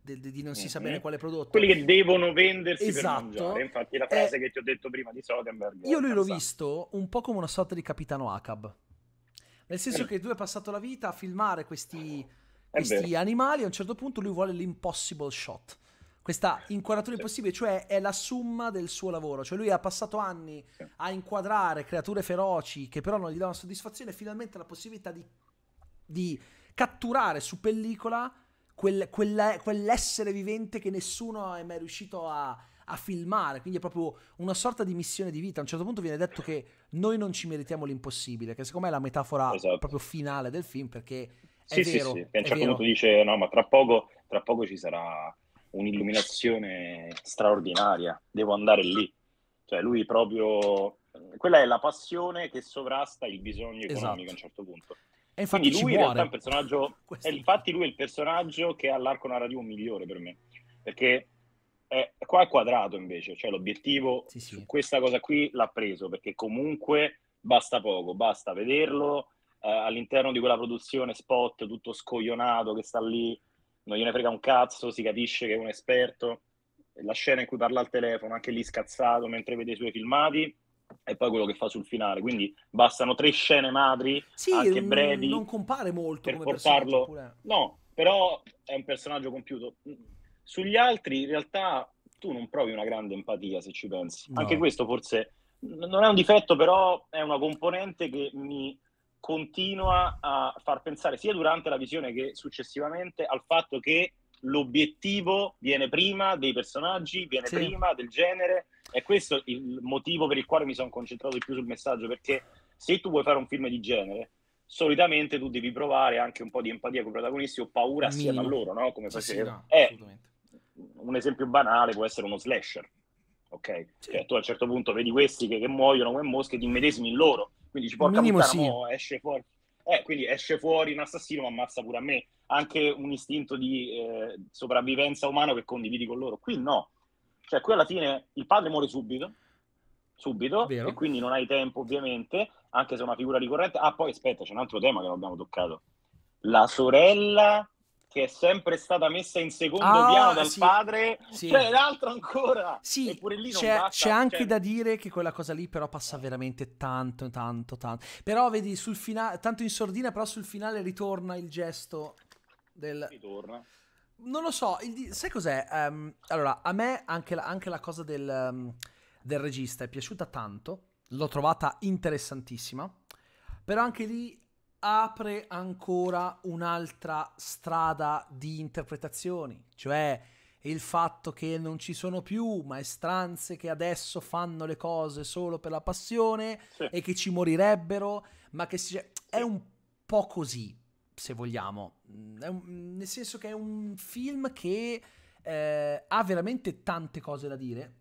di, di, di non si mm-hmm. sa bene mhm. quale prodotto. Quelli che devono vendersi esatto. infatti la frase eh, che ti ho detto prima di Soderbergh. Io lui l'ho visto un po' come una sorta di Capitano Acab, nel senso eh. che lui hai passato la vita a filmare questi, questi animali e a un certo punto lui vuole l'impossible shot questa inquadratura impossibile, cioè è la summa del suo lavoro, cioè lui ha passato anni a inquadrare creature feroci che però non gli davano soddisfazione, finalmente la possibilità di, di catturare su pellicola quel, quella, quell'essere vivente che nessuno è mai riuscito a, a filmare, quindi è proprio una sorta di missione di vita. A un certo punto viene detto che noi non ci meritiamo l'impossibile, che secondo me è la metafora esatto. proprio finale del film, perché è sì, vero. Sì, sì. a un certo punto dice, no, ma tra poco, tra poco ci sarà un'illuminazione straordinaria, devo andare lì. Cioè lui proprio, quella è la passione che sovrasta il bisogno economico esatto. a un esatto. certo punto. E infatti Quindi lui in realtà è un personaggio, [LAUGHS] Questo. infatti lui è il personaggio che ha l'arco narrativo migliore per me, perché è, qua è quadrato invece, cioè l'obiettivo sì, sì. su questa cosa qui l'ha preso, perché comunque basta poco, basta vederlo eh, all'interno di quella produzione spot tutto scoglionato che sta lì non gliene frega un cazzo, si capisce che è un esperto. La scena in cui parla al telefono, anche lì scazzato mentre vede i suoi filmati, e poi quello che fa sul finale. Quindi bastano tre scene madri, sì, anche mm, brevi. Non compare molto per portarlo. Pure. No, però è un personaggio compiuto. Sugli altri, in realtà, tu non provi una grande empatia se ci pensi. No. Anche questo forse non è un difetto, però è una componente che mi continua a far pensare sia durante la visione che successivamente al fatto che l'obiettivo viene prima dei personaggi, viene sì. prima del genere. E questo è il motivo per il quale mi sono concentrato di più sul messaggio, perché se tu vuoi fare un film di genere, solitamente tu devi provare anche un po' di empatia con i protagonisti o paura assieme a loro, no? Come Sì, sì, no, eh, un esempio banale può essere uno slasher, ok? Cioè, tu a un certo punto vedi questi che, che muoiono come mosche, ti immedesimi in loro, quindi ci porta Minimo puttana, sì. no, esce fuori. Eh, quindi esce fuori un assassino, ma ammazza pure a me. Anche un istinto di eh, sopravvivenza umano che condividi con loro. Qui no. Cioè, qui alla fine il padre muore subito, subito, Vero. e quindi non hai tempo ovviamente, anche se è una figura ricorrente. Ah, poi aspetta, c'è un altro tema che non abbiamo toccato. La sorella che è sempre stata messa in secondo ah, piano dal sì, padre, sì. c'è cioè, l'altro ancora. Sì, Eppure lì c'è, c'è anche cioè... da dire che quella cosa lì però passa veramente tanto, tanto, tanto. Però vedi, sul finale, tanto in sordina, però sul finale ritorna il gesto del... Ritorna. Non lo so, il... sai cos'è? Um, allora, a me anche la, anche la cosa del, um, del regista è piaciuta tanto, l'ho trovata interessantissima, però anche lì apre ancora un'altra strada di interpretazioni, cioè il fatto che non ci sono più maestranze che adesso fanno le cose solo per la passione sì. e che ci morirebbero, ma che si... è un po' così, se vogliamo, mm, un... nel senso che è un film che eh, ha veramente tante cose da dire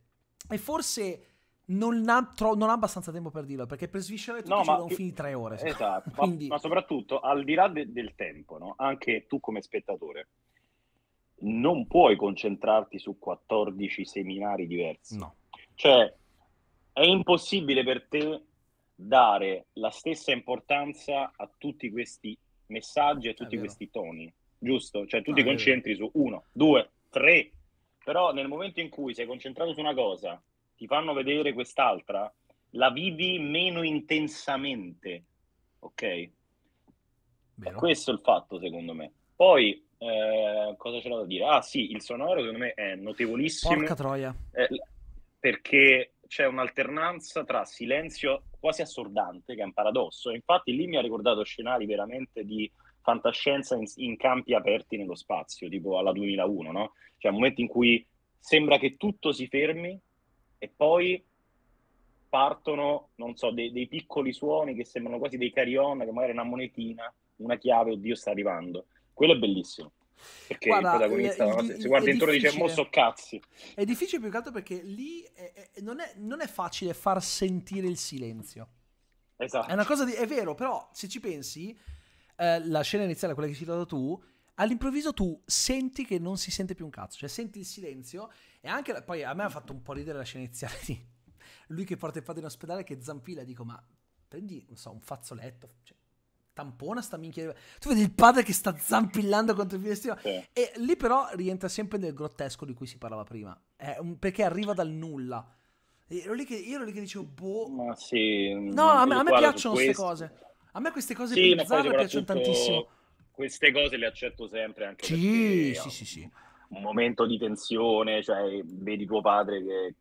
e forse non ha, tro- non ha, abbastanza tempo per dirlo perché per sviscerare tutto no, ci devono finire tre ore. Esatto, [LAUGHS] Quindi... ma, ma, soprattutto al di là de- del tempo, no? anche tu come spettatore, non puoi concentrarti su 14 seminari diversi. No. Cioè, è impossibile per te dare la stessa importanza a tutti questi messaggi, a tutti questi toni, giusto? Cioè, tu ah, ti concentri su uno, due, tre, però nel momento in cui sei concentrato su una cosa ti fanno vedere quest'altra, la vivi meno intensamente, ok? Questo è il fatto, secondo me. Poi, eh, cosa c'è da dire? Ah sì, il sonoro secondo me è notevolissimo. Porca troia. Eh, perché c'è un'alternanza tra silenzio quasi assordante, che è un paradosso. Infatti lì mi ha ricordato scenari veramente di fantascienza in, in campi aperti nello spazio, tipo alla 2001, no? Cioè un momento in cui sembra che tutto si fermi, e poi partono, non so, dei, dei piccoli suoni che sembrano quasi dei carion, che magari una monetina, una chiave, oddio sta arrivando. Quello è bellissimo. Perché guarda, il protagonista eh, è, è, si guarda intorno e dice mosso cazzi. È difficile più che altro perché lì è, è, non, non, è, facile far sentire il silenzio. Esatto. È una cosa di... È vero, però se ci pensi, eh, la scena iniziale, quella che hai citato tu, all'improvviso tu senti che non si sente più un cazzo, cioè senti il silenzio e anche la, poi a me ha fatto un po' ridere la scena iniziale di lui che porta il padre in ospedale che zampilla, dico ma prendi, non so, un fazzoletto, cioè, tampona sta minchia. Tu vedi il padre che sta zampillando contro il finestrino. E lì però rientra sempre nel grottesco di cui si parlava prima. Un, perché arriva dal nulla. E ero lì che, io ero lì che dicevo, boh. Ma sì. No, a me, a me piacciono queste cose. A me queste cose sì, bizzarre piacciono tantissimo queste cose le accetto sempre anche sì, perché, sì, sì, sì. un momento di tensione, cioè vedi tuo padre che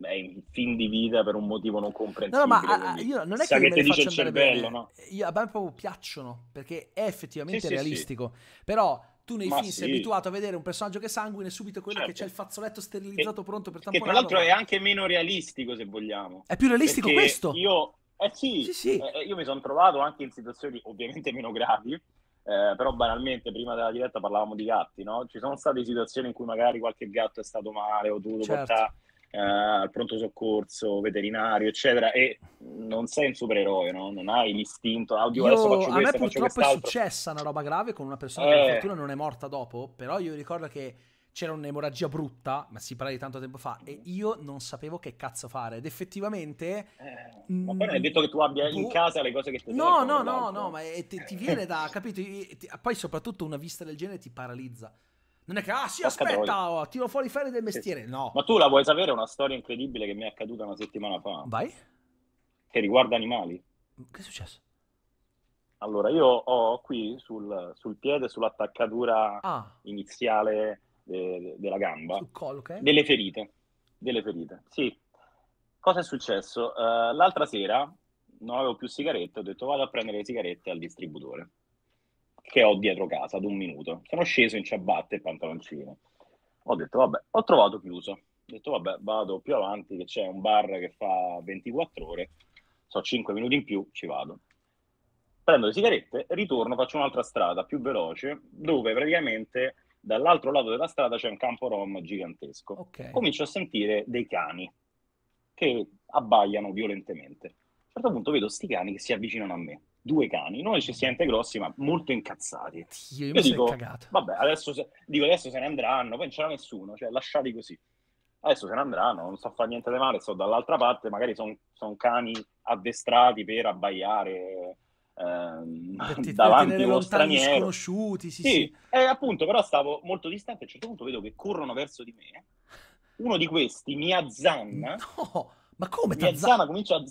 è in fin di vita per un motivo non comprensibile. No, ma a, ah, ah, io non è che, che ti dice il cervello, no? Io, a me proprio piacciono perché è effettivamente sì, realistico, però tu nei Ma film sì. sei abituato a vedere un personaggio che sanguina e subito quello certo. che c'è il fazzoletto sterilizzato e, pronto per tamponare. Che tra l'altro è anche meno realistico, se vogliamo. È più realistico questo? Io, eh sì, sì, sì. Eh, io mi sono trovato anche in situazioni ovviamente meno gravi, eh, però banalmente prima della diretta parlavamo di gatti, no? Ci sono state situazioni in cui magari qualche gatto è stato male o dovuto certo. portare eh, al pronto soccorso veterinario, eccetera, e non sei un supereroe, no? non hai l'istinto, oddio, adesso faccio questo, A me purtroppo è successa una roba grave con una persona eh... che per fortuna non è morta dopo, però io ricordo che c'era un'emorragia brutta, ma si parla di tanto tempo fa, e mm. io non sapevo che cazzo fare. Ed effettivamente... Eh, ma mm, poi non è detto che tu abbia tu... in boh, casa le cose che ti No, no, no, no, ma è, ti, ti, viene da... Eh. capito? poi soprattutto una vista del genere ti paralizza. Non è che, ah sì, Porca aspetta, oh, tiro fuori i ferri del mestiere. No. Ma tu la vuoi sapere una storia incredibile che mi è accaduta una settimana fa? Vai. Che riguarda animali. Mm, che è successo? Allora, io ho qui sul, sul piede, sull'attaccatura ah. iniziale de- della gamba, collo, okay. delle ferite, delle ferite, sì. Cosa è successo? Uh, l'altra sera non avevo più sigarette, ho detto vado a prendere le sigarette al distributore che ho dietro casa ad un minuto. Sono sceso in ciabatte e pantaloncini. Ho detto vabbè, ho trovato chiuso. Ho detto vabbè, vado più avanti che c'è un bar che fa 24 ore, so 5 minuti in più, ci vado prendo le sigarette, ritorno, faccio un'altra strada più veloce, dove praticamente dall'altro lato della strada c'è un campo rom gigantesco. Okay. Comincio a sentire dei cani che abbaiano violentemente. A un certo punto vedo questi cani che si avvicinano a me. Due cani, non necessariamente grossi, ma molto incazzati. Dio, io, io dico, cagato. vabbè, adesso se, dico, adesso se ne andranno, poi non c'era nessuno, cioè lasciati così. Adesso se ne andranno, non so fare niente di male, sto dall'altra parte, magari sono son cani addestrati per abbaiare ehm, per [LAUGHS] davanti a uno straniero. Sconosciuti, sì, sì. sì. E eh, appunto, però stavo molto distante, a un certo punto vedo che corrono verso di me, uno di questi mi azzanna. No, ma come mi azzanna? comincia a,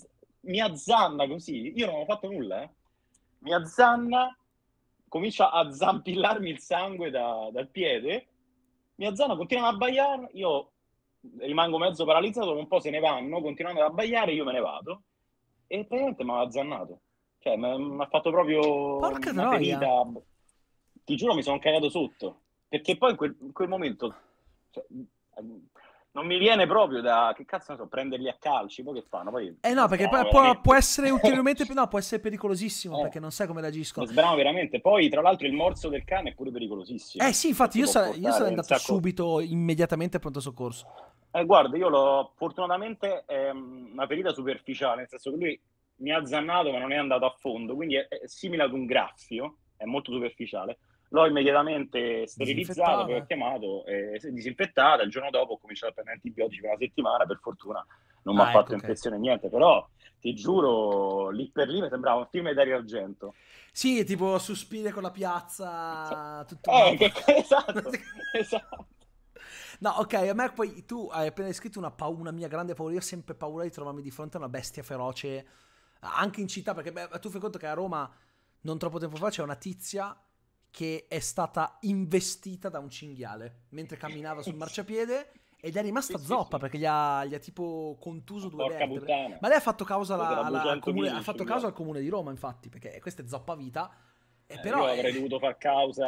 mi azzanna così, io non ho fatto nulla, eh. mi azzanna, comincia a zampillarmi il sangue da, dal piede, mi azzanna, continua a abbaiare, io rimango mezzo paralizzato, un po' se ne vanno, continuando ad abbaiare, io me ne vado. E praticamente mi aveva azzannato cioè, mi ha fatto proprio Porca una troia. ferita. Ti giuro, mi sono cagato sotto. Perché poi in quel, in quel momento... Cioè, non mi viene proprio da che cazzo ne so, prenderli a calci, poi che fanno? Poi... Eh no, perché no, può, può, essere ulteriormente [LAUGHS] no, può essere pericolosissimo eh, perché non sai come reagiscono. Sbrano veramente. Poi, tra l'altro, il morso del cane è pure pericolosissimo. Eh sì, infatti, io, sa- io sarei andato sacco... subito, immediatamente a pronto soccorso. Eh, guarda, io l'ho fortunatamente è ehm, una ferita superficiale, nel senso che lui mi ha zannato ma non è andato a fondo, quindi è, è simile ad un graffio, è molto superficiale. L'ho immediatamente sterilizzato, poi ho chiamato, eh, disinfettata, il giorno dopo ho cominciato a prendere antibiotici per una settimana, per fortuna non mi ha ah, fatto ecco impressione okay. niente, però ti giuro, lì per lì mi sembrava un film di Dario Argento. Sì, tipo sospire con la piazza, tutto eh, che, esatto, [LAUGHS] esatto. No, ok, a me poi tu hai appena descritto una, paura, una mia grande paura, io ho sempre paura di trovarmi di fronte a una bestia feroce anche in città, perché beh, tu fai conto che a Roma non troppo tempo fa c'è una tizia che è stata investita da un cinghiale mentre camminava sul marciapiede ed è rimasta zoppa perché gli ha, gli ha, tipo contuso due Porca vertebre. Ma lei ha fatto causa, la, la, al, comune, ha fatto causa al, comune, di Roma, infatti, perché questa è zoppa vita. eh, però io avrei è... dovuto far causa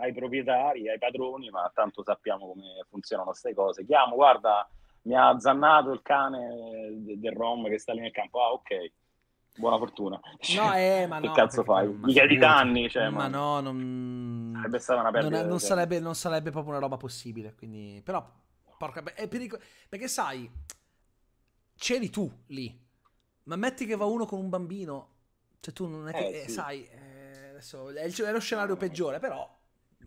ai proprietari, ai padroni, ma tanto sappiamo come funzionano queste cose. Chiamo, guarda, mi ha zannato il cane del Rom che sta lì nel campo. Ah, ok. Buona fortuna. No, [LAUGHS] eh, ma che no, cazzo fai? Mi chiedi danni, cioè, ma, ma no, non... Sarebbe stata una perdita. Non, non, sarebbe, non sarebbe proprio una roba possibile, quindi... Però, porca... È pericol... Perché sai, c'eri tu lì, ma metti che va uno con un bambino, cioè tu non è che... Eh, eh, sai, eh, adesso, è, è, lo scenario peggiore, però...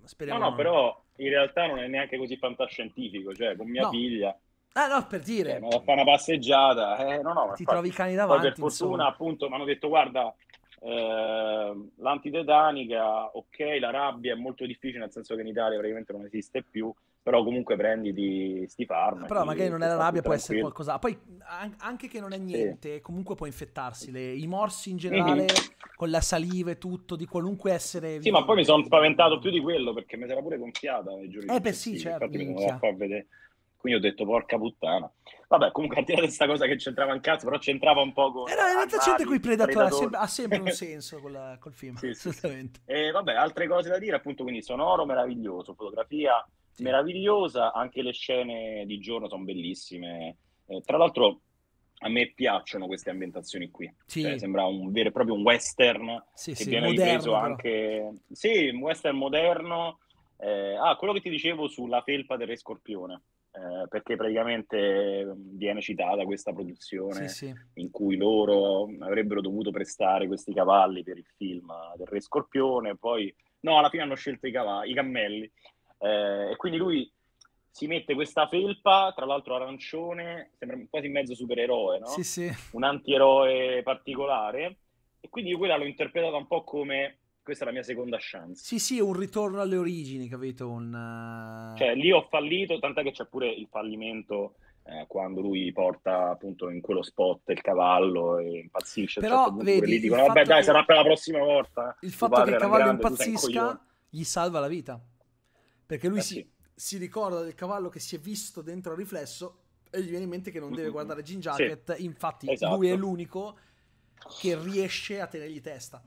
Speriamo no, no, non... però in realtà non è neanche così fantascientifico, cioè con mia no. figlia Ah, no, per dire. Eh, a fare una passeggiata. Eh, no, no, Ti trovi i cani davanti. Poi per fortuna, insomma. appunto, mi hanno detto, guarda, eh, l'antitetanica, ok, la rabbia è molto difficile, nel senso che in Italia praticamente non esiste più, però comunque prenditi sti farmaci. Però magari non è la rabbia, può essere qualcosa. Poi anche che non è niente, sì. comunque può infettarsi. Le, I morsi in mhm. generale, con la saliva e tutto, di qualunque essere... Vivo. Sì, ma poi mi sono spaventato più di quello, perché mi si pure gonfiata, eh, giuro. Eh beh sì, certo. Infatti mi sono a vedere. Quindi ho detto, porca puttana. Vabbè, comunque, a dire questa cosa che c'entrava in cazzo, però c'entrava un po' con... Era in realtà c'entra qui Predator, Predator. Ha, sempre, ha, sempre, un [LAUGHS] senso con la, col film, sì, assolutamente. Sì. E vabbè, altre cose da dire, appunto, quindi sonoro meraviglioso, fotografia sì. meravigliosa, anche le scene di giorno sono bellissime. Eh, tra l'altro, a me piacciono queste ambientazioni qui. Sì. Cioè, sembra un vero e proprio un western sì, che sì, viene moderno, ripreso però. anche. Sì, un western moderno. Eh, ah, quello che ti dicevo sulla felpa del Re Scorpione. Eh, perché praticamente mm, viene citata questa produzione sì, sì. in cui loro avrebbero dovuto prestare questi cavalli per il film del Re Scorpione, poi no, alla fine hanno scelto i, cavalli, i cammelli. Eh, e quindi lui si mette questa felpa, tra l'altro arancione, sembra quasi mezzo supereroe, no? Sì, sì. Un antieroe particolare. E quindi io quella l'ho interpretata un po' come questa è la mia seconda chance. Sì, sì, un ritorno alle origini, capito? Un... Eh, cioè, lì ho fallito, tant'è che c'è pure il fallimento eh, quando lui porta appunto in quello spot il cavallo e impazzisce. Però, certo vedi, lì dicono, vabbè dai, sarà per la prossima volta. Eh. Il fatto che il cavallo grande, impazzisca gli salva la vita. Perché lui eh, si, sì. si ricorda del cavallo che si è visto dentro il riflesso e gli viene in mente che non deve mm, mm, mm. guardare Jean Jacket. Sì, infatti, esatto. lui è esatto. l'unico che riesce a tenergli testa.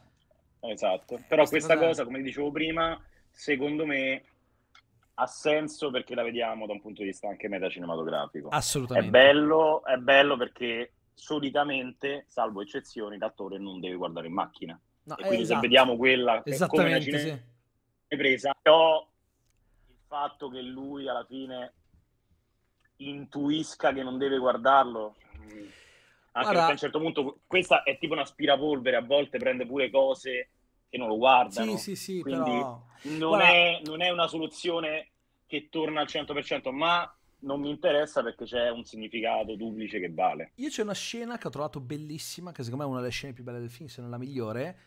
Esatto, però questa, cosa, come dicevo prima, secondo me ha senso perché la vediamo da un punto di vista anche metacinematografico. Assolutamente. È bello, è bello perché solitamente, salvo eccezioni, l'attore non deve guardare in macchina. No, quindi esatto. se vediamo quella che come una cine- sì. presa, però il fatto che lui alla fine intuisca che non deve guardarlo... Mm, anche Guarda, perché a un certo punto questa è tipo un aspirapolvere, a volte prende pure cose che non lo guardano. Sì, sì, sì, quindi però... non, è, non è una soluzione che torna al 100%, ma non mi interessa perché c'è un significato duplice che vale. Io c'è una scena che ho trovato bellissima, che secondo me è una delle scene più belle del film, se non la migliore,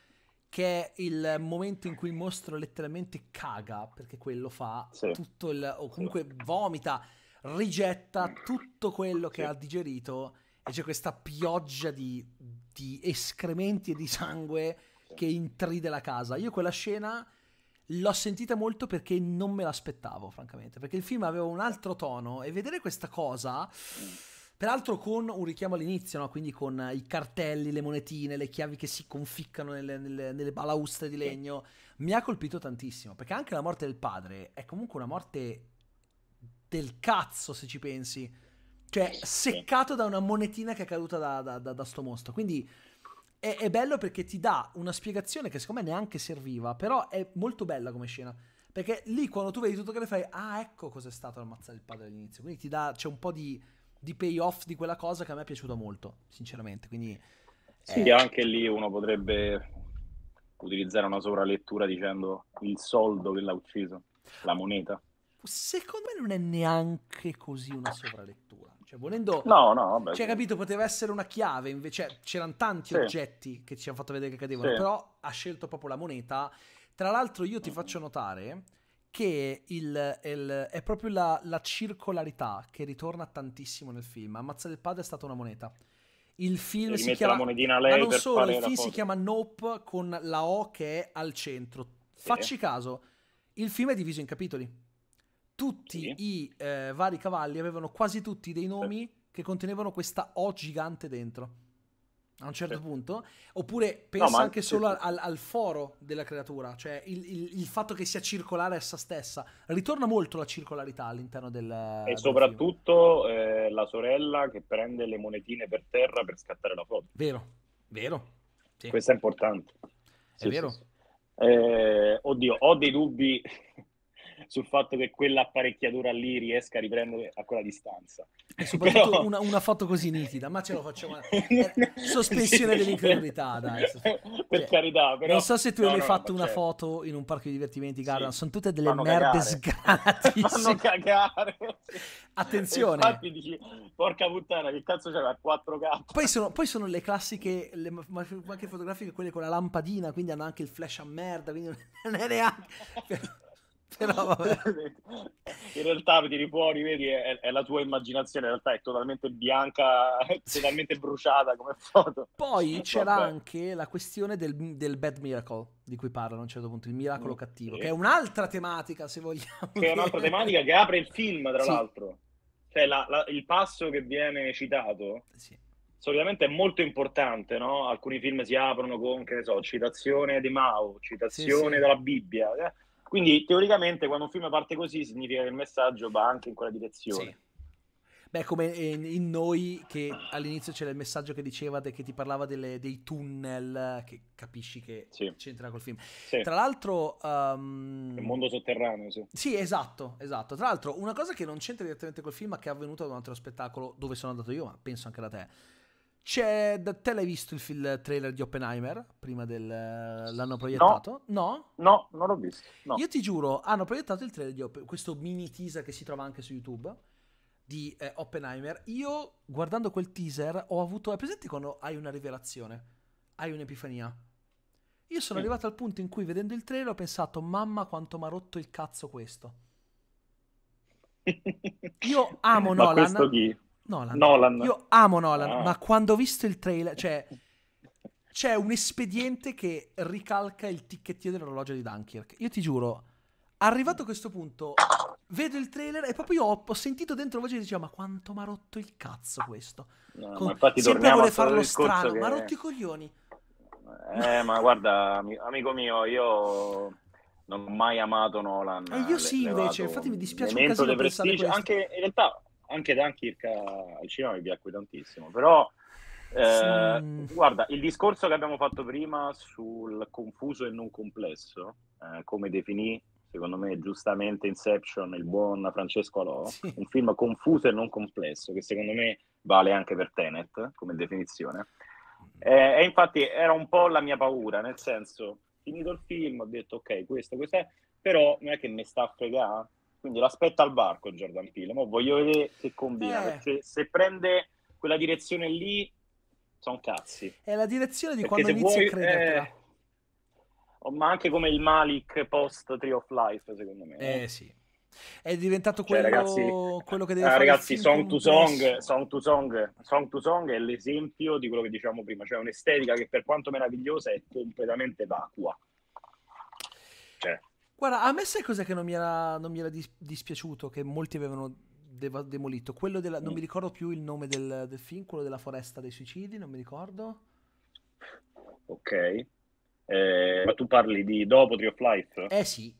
che è il momento in cui il mostro letteralmente caga, perché quello fa sì. tutto il... o comunque vomita, rigetta tutto quello che ha digerito e c'è questa pioggia di, di escrementi e di sangue che intride la casa. Io quella scena l'ho sentita molto perché non me l'aspettavo, francamente, perché il film aveva un altro tono e vedere questa cosa, peraltro con un richiamo all'inizio, no? quindi con i cartelli, le monetine, le chiavi che si conficcano nelle, nelle, nelle balaustre di legno, mi ha colpito tantissimo, perché anche la morte del padre è comunque una morte del cazzo se ci pensi cioè, seccato da una monetina che è caduta da, da, da, da sto mostro. Quindi è, è, bello perché ti dà una spiegazione che secondo me neanche serviva, però è molto bella come scena. Perché lì quando tu vedi tutto che le fai, ah ecco cos'è stato ammazzare il padre all'inizio. Quindi ti dà, c'è un po' di, di payoff di quella cosa che a me è piaciuta molto, sinceramente. Quindi, sì, eh... anche lì uno potrebbe utilizzare una sovralettura dicendo il soldo che l'ha ucciso, la moneta. Secondo me non è neanche così una sovralettura cioè, volendo... No, no, vabbè. Cioè, capito, poteva essere una chiave, invece cioè, c'erano tanti sì. oggetti che ci hanno fatto vedere che cadevano, sì. però ha scelto proprio la moneta. Tra l'altro io ti mm. faccio notare che il, il, è proprio la, la, circolarità che ritorna tantissimo nel film. Ammazza del padre è stata una moneta. Il film si chiama... ma non solo, il film si chiama Nope con la O che è al centro. Sì. Facci caso, il film è diviso in capitoli tutti sì. i eh, vari cavalli avevano quasi tutti dei nomi sì. Eh. che contenevano questa O gigante dentro. A un certo sì. punto, oppure pensa no, anche solo al, al, foro della creatura, cioè il, il, il, fatto che sia circolare essa stessa. Ritorna molto la circolarità all'interno del. E del soprattutto eh, la sorella che prende le monetine per terra per scattare la foto. Vero, vero. Questo è importante. È vero. Eh, oddio, ho dei dubbi sul fatto che quell'apparecchiatura lì riesca a riprendere a quella distanza. E soprattutto Però... una, una, foto così nitida, ma ce lo facciamo. [LAUGHS] Eh, sospensione dell'incredulità, dai. Per cioè, carità, però... Non so se tu no, hai no, fatto una certo. foto in un parco di divertimenti, Garland, sì. sono tutte delle Fanno merde sgrati. [LAUGHS] Fanno cagare. [LAUGHS] Attenzione. Infatti dici, porca puttana, che cazzo c'era? Quattro cazzo. Poi sono, poi sono le classiche, le macchine fotografiche, quelle con la lampadina, quindi hanno anche il flash a merda, quindi non è neanche... [LAUGHS] Però, in realtà tiri fuori, vedi, è, è, la tua immaginazione, in realtà è totalmente bianca, [LAUGHS] è totalmente bruciata come foto. Poi c'era vabbè. anche la questione del, del, bad miracle di cui parlano a un certo punto, il miracolo mm, cattivo, sì. che è un'altra tematica se vogliamo. Che è un'altra tematica che apre il film, tra sì. l'altro. Cioè la, la, il passo che viene citato. Sì solitamente è molto importante, no? Alcuni film si aprono con, che ne so, citazione di Mao, citazione sì, sì. dalla Bibbia. Eh? Quindi teoricamente quando un film parte così significa che il messaggio va anche in quella direzione. Sì. Beh, come in noi che all'inizio c'era il messaggio che diceva de, che ti parlava delle, dei tunnel, che capisci che sì. c'entra col film. Sì. Tra l'altro... Um... Il mondo sotterraneo, sì. Sì, esatto, esatto. Tra l'altro una cosa che non c'entra direttamente col film ma che è avvenuta ad un altro spettacolo dove sono andato io, ma penso anche da te c'è, te l'hai visto il, il trailer di Oppenheimer prima del l'hanno proiettato? No, no, no non l'ho visto. No. Io ti giuro, hanno proiettato il trailer di Oppenheimer, questo mini teaser che si trova anche su YouTube di eh, Oppenheimer. Io guardando quel teaser ho avuto. È presente quando hai una rivelazione, hai un'epifania. Io sono sì. arrivato al punto in cui vedendo il trailer ho pensato, mamma quanto mi ha rotto il cazzo questo. [LAUGHS] Io amo Nolan. Ma questo Nolan. Nolan. Io amo Nolan, ah. ma quando ho visto il trailer, cioè c'è un espediente che ricalca il ticchettino dell'orologio di Dunkirk. Io ti giuro, arrivato a questo punto, vedo il trailer e proprio io ho sentito dentro la voce che diceva ma quanto mi ha rotto il cazzo questo. No, Con, ma infatti sempre vuole farlo strano, che... ma rotto i coglioni. Eh, ma guarda, amico mio, io non ho mai amato Nolan. E eh, io sì, le, invece, infatti mi dispiace un casino pensare prestigio. Questo. Anche in realtà anche Dunkirk al cinema mi piacque tantissimo, però eh, sì. guarda, il discorso che abbiamo fatto prima sul confuso e non complesso, eh, come definì secondo me giustamente Inception il buon Francesco Alò, sì. un film confuso e non complesso, che secondo me vale anche per Tenet come definizione. Eh, e infatti era un po' la mia paura, nel senso, finito il film ho detto ok, questo, questo è, però non è che mi sta a fregare quindi lo aspetta al barco con Jordan Peele. Mo voglio vedere che combina, eh. perché se prende quella direzione lì, sono cazzi. È la direzione di perché quando inizia vuoi, a credere Eh... Ma anche come il Malik post Tree of Life, secondo me. Eh sì. È diventato cioè, quello, cioè, ragazzi, quello che deve ah, fare. Ragazzi, song to song, song to song, song to song è l'esempio di quello che dicevamo prima, cioè un'estetica che per quanto meravigliosa è completamente vacua. Cioè, Guarda, a me sai cos'è che non mi era, non mi era dis- dispiaciuto, che molti avevano deva- demolito? Quello della, non mi ricordo più il nome del, del film, quello della foresta dei suicidi, non mi ricordo. Ok. Eh, ma tu parli di dopo Tree of Life? Eh sì.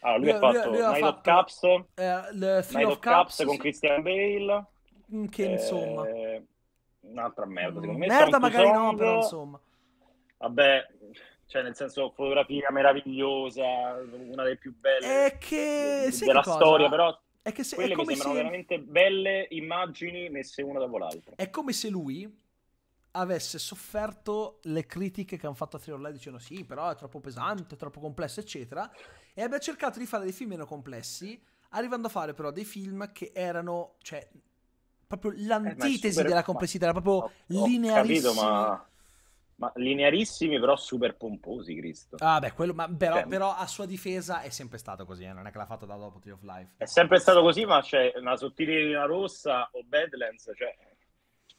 Ah, lui, lui ha fatto lui, lui Night fatto, eh, of Cups, eh, Night of Cups, con sì. Christian Bale. Mm, che eh, insomma... Un'altra merda, secondo me. Merda magari no, però insomma. Vabbè, cioè nel senso fotografia meravigliosa, una delle più belle è che... De, della storia, però è che se... quelle è come mi sembrano se... veramente belle immagini messe una dopo l'altra. È come se lui avesse sofferto le critiche che hanno fatto a Three Online dicendo sì, però è troppo pesante, è troppo complesso, eccetera, e abbia cercato di fare dei film meno complessi, arrivando a fare però dei film che erano, cioè, proprio eh, l'antitesi eh, super... della complessità, era proprio linearissimo. Capito, ma ma linearissimi, però super pomposi, Cristo. Ah, beh, quello, ma però, sì. Cioè, però, a sua difesa è sempre stato così, eh? non è che l'ha fatto da dopo Tree of Life. È sempre stato così, ma c'è una sottile linea rossa o Badlands, cioè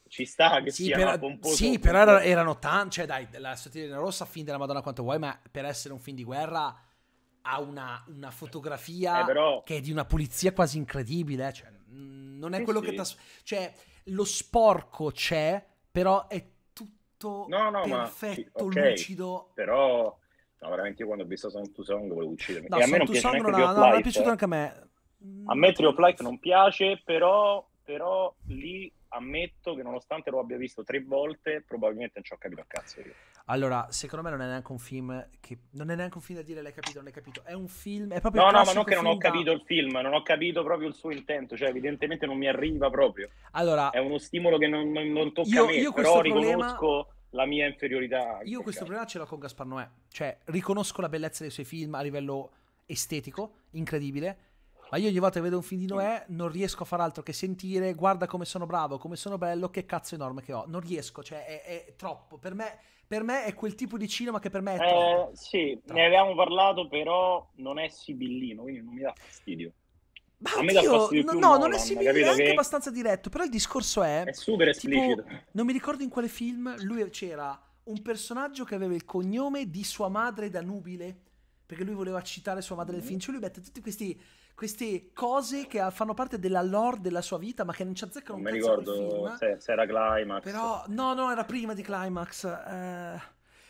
ci sta che sì, sia pomposo. Sì, pomposo. però erano tanti, cioè dai, la sottile linea rossa, fin della Madonna quanto vuoi, ma per essere un film di guerra ha una, una fotografia eh, però... che è di una pulizia quasi incredibile, eh, cioè non è sì, quello sì. che... Tras- cioè lo sporco c'è, però è tutto no, no, perfetto, ma, okay, lucido. Però, no, veramente io quando ho visto Song to Song volevo uccidermi. No, e a me non piace Song non, ha, non è piaciuto eh. anche a me. A me Tree mm. Life non piace, però, però lì ammetto che nonostante lo abbia visto tre volte, probabilmente non ci ho capito a cazzo io. Allora, secondo me non è neanche un film che... Non è neanche un film da dire l'hai capito, non l'hai capito. È un film... È proprio no, no, ma non che non ho da... capito il film, non ho capito proprio il suo intento. Cioè, evidentemente non mi arriva proprio. Allora... È uno stimolo che non, non, non tocca io, a me, io però riconosco... Problema la mia inferiorità. Io questo caso. problema ce l'ho con Gaspar Noè, cioè riconosco la bellezza dei suoi film a livello estetico, incredibile, ma io ogni volta che vedo un film di Noè non riesco a far altro che sentire guarda come sono bravo, come sono bello, che cazzo enorme che ho. Non riesco, cioè è, è troppo. Per me, per me, è quel tipo di cinema che per me è eh, troppo. Eh, sì, troppo. ne avevamo parlato, però non è sibillino, quindi non mi dà fastidio. Ma a oddio, no, no non è sibillino, è anche che... abbastanza diretto, però il discorso è... È super esplicito. Tipo, non mi ricordo in quale film, lui c'era un personaggio che aveva il cognome di sua madre da nubile, perché lui voleva citare sua madre nel mm-hmm. film, cioè lui mette tutti questi queste cose che fanno parte della lore della sua vita, ma che non ci azzeccano non un cazzo Non mi ricordo se, se, era Climax. Però, no, no, era prima di Climax. Eh,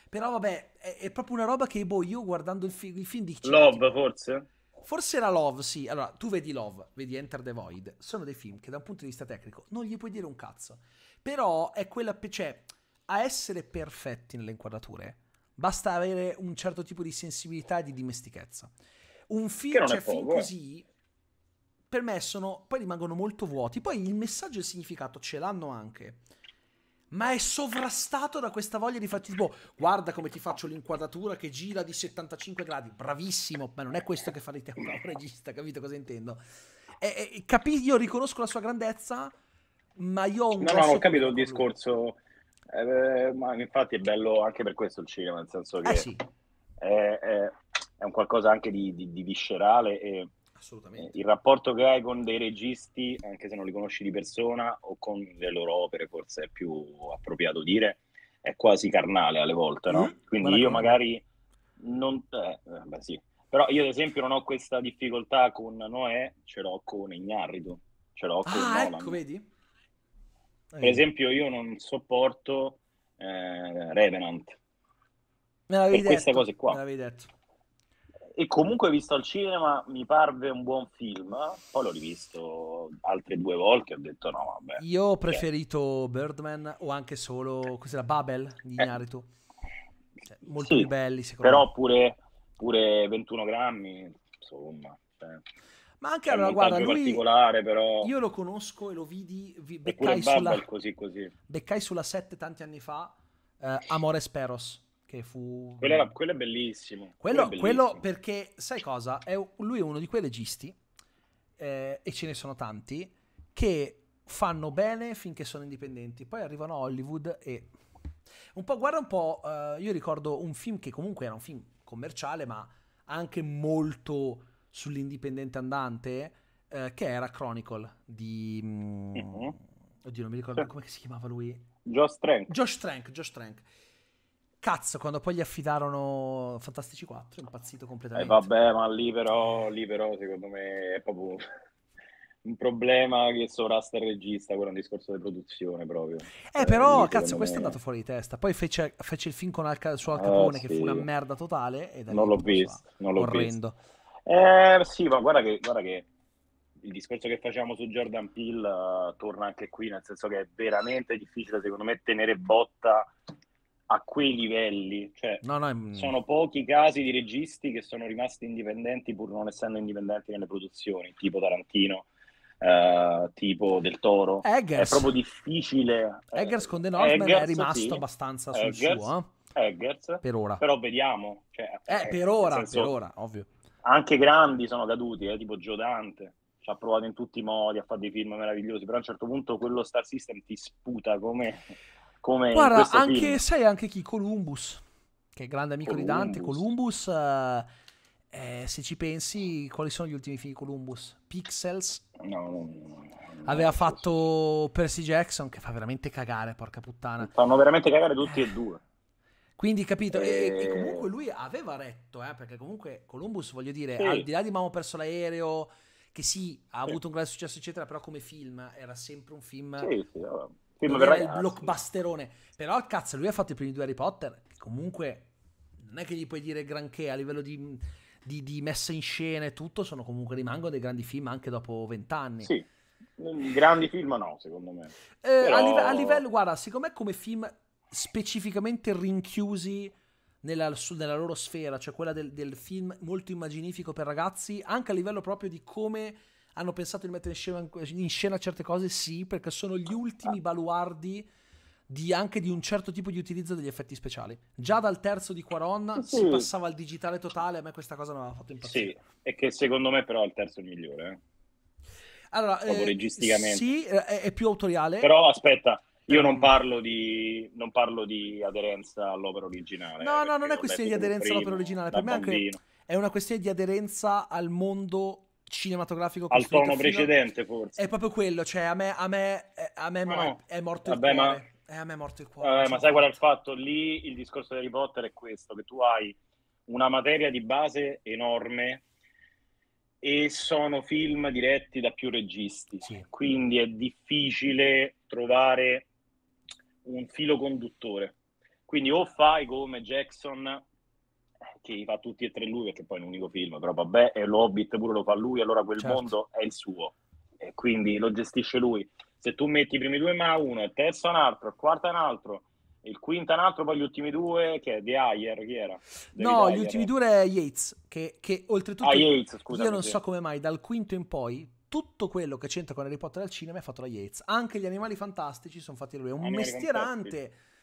però vabbè, è, è, proprio una roba che, boh, io guardando il, fi- il film di... Love, forse? Forse era Love, sì. Allora, tu vedi Love, vedi Enter the Void. Sono dei film che da un punto di vista tecnico non gli puoi dire un cazzo. Però è quella... Cioè, a essere perfetti nelle inquadrature basta avere un certo tipo di sensibilità e di dimestichezza. Un film, cioè, film eh. così, per me sono, poi rimangono molto vuoti. Poi il messaggio e il significato ce l'hanno anche. Ma è sovrastato da questa voglia di farti tipo, guarda come ti faccio l'inquadratura che gira di 75 gradi, bravissimo, ma non è questo che farete a un regista, capito cosa intendo? E, e, capi, io riconosco la sua grandezza, ma io ho un... No, no, ho capito il discorso, eh, ma infatti è bello anche per questo il cinema, nel senso eh che... Eh sì. È, è, è un qualcosa anche di, di, di viscerale e eh, Assolutamente. il rapporto che hai con dei registi, anche se non li conosci di persona, o con le loro opere, forse è più appropriato dire, è quasi carnale alle volte, no? Mm, Quindi io magari non... Eh, beh, sì. Però io ad esempio non ho questa difficoltà con Noè, ce l'ho con Ignarritu, ce l'ho ah, con Nolan. ecco, vedi? Per esempio io non sopporto eh, Revenant. Me l'avevi per detto, queste cose qua. Me l'avevi detto e comunque visto al cinema mi parve un buon film, poi l'ho rivisto altre due volte ho detto no vabbè. Io ho preferito Birdman o anche solo, cos'era, Babel di eh. Naruto. Cioè, molto sì, belli secondo però me. Però pure, pure 21 grammi, insomma. Cioè. Ma anche allora, guarda, lui, però... io lo conosco e lo vidi, beccai, sulla, così, così. beccai sulla 7 tanti anni fa, eh, Amores Peros che fu... Quello, era, quello è bellissimo. Quello, quello, è bellissimo. quello perché, sai cosa? È, lui è uno di quei registi, eh, e ce ne sono tanti, che fanno bene finché sono indipendenti, poi arrivano a Hollywood e... Un po', guarda un po', eh, io ricordo un film che comunque era un film commerciale, ma anche molto sull'indipendente andante, eh, che era Chronicle di... Mm, mm-hmm. Oddio, non mi ricordo sì. come si chiamava lui. Josh Trank. Josh Trank, Josh Trank Cazzo, quando poi gli affidarono Fantastici 4, è impazzito completamente. Eh, vabbè, ma lì però, lì però secondo me è proprio un problema che sovrasta il regista, quello è un discorso di produzione proprio. Eh, eh però, eh, cazzo, questo me... è andato fuori di testa. Poi fece, fece il film con Al, su Al ah, Capone, eh, che fu una merda totale. E non l'ho visto, non l'ho orrendo. visto. Eh, sì, ma guarda che, guarda che, il discorso che facciamo su Jordan Peele uh, torna anche qui, nel senso che è veramente difficile, secondo me, tenere botta a quei livelli. Cioè, no, no, sono pochi casi di registi che sono rimasti indipendenti pur non essendo indipendenti nelle produzioni, tipo Tarantino. Uh, tipo del Toro Eggers. è proprio difficile eh, Eggers con The Northman Eggers, è rimasto sì. abbastanza sul Eggers, suo eh? Eggers per ora però vediamo cioè, eh, eh per, ora, senso, per ora ovvio anche grandi sono caduti eh, tipo Gio Dante ci ha provato in tutti i modi a fare dei film meravigliosi però a un certo punto quello Star System ti sputa come come Guarda, anche, film. sai anche chi? Columbus, che è grande amico Columbus. di Dante. Columbus, eh, eh, se ci pensi, quali sono gli ultimi film di Columbus? Pixels? No, no, no, Aveva fatto Percy Jackson, che fa veramente cagare, porca puttana. Fanno veramente cagare tutti e eh. due. Quindi capito, e... E, eh. comunque lui aveva retto, eh, perché comunque Columbus, voglio dire, sì. al di là di Mamma perso l'aereo, che sì, ha sì. avuto un grande successo, eccetera, però come film era sempre un film... Sì, sì, Film era il blockbusterone. Però cazzo, lui ha fatto i primi due Harry Potter. Che comunque non è che gli puoi dire granché a livello di, di, di messa in scena e tutto. Sono comunque rimangono dei grandi film anche dopo vent'anni. Sì. Mm, grandi film no, secondo me. Eh, Però... a, live- a, livello, guarda, siccome come film specificamente rinchiusi nella, su, nella loro sfera, cioè quella del, del film molto immaginifico per ragazzi, anche a livello proprio di come hanno pensato di mettere in scena, in scena certe cose? Sì, perché sono gli ultimi baluardi di anche di un certo tipo di utilizzo degli effetti speciali. Già dal terzo di Quaron sì. si mm. passava al digitale totale, a me questa cosa non aveva fatto impazzire. Sì, e che secondo me però il terzo è il migliore. Eh. Allora, eh, registicamente. Sì, eh, è, è, più autoriale. Però aspetta, io non ehm. parlo di, non parlo di aderenza all'opera originale. No, no, non è questione di aderenza all'opera originale, per me anche è una questione di aderenza al mondo cinematografico al tono precedente forse è proprio quello cioè a me, a me, a me ah no, è morto Vabbè, il cuore ma... Eh, a me è morto il cuore Vabbè, ma cioè. sai qual è il fatto lì il discorso di Harry Potter è questo che tu hai una materia di base enorme e sono film diretti da più registi sì. quindi è difficile trovare un filo conduttore quindi o fai come Jackson che li fa tutti e tre lui, perché poi è un unico film, però vabbè, e l'Hobbit pure lo fa lui, allora quel certo. mondo è il suo, e quindi lo gestisce lui. Se tu metti i primi due ma uno, il terzo un altro, il quarto un altro, il quinto un altro, poi gli ultimi due, che è di Ayer, chi era? no, Ayer. gli ultimi eh. due è Yates, che, che oltretutto... Ah, Yates, scusa. Io non so come mai, dal quinto in poi, tutto quello che c'entra con Harry Potter al cinema è fatto da Yates. Anche gli animali fantastici sono fatti da lui. È un Animali mestierante. Fantastici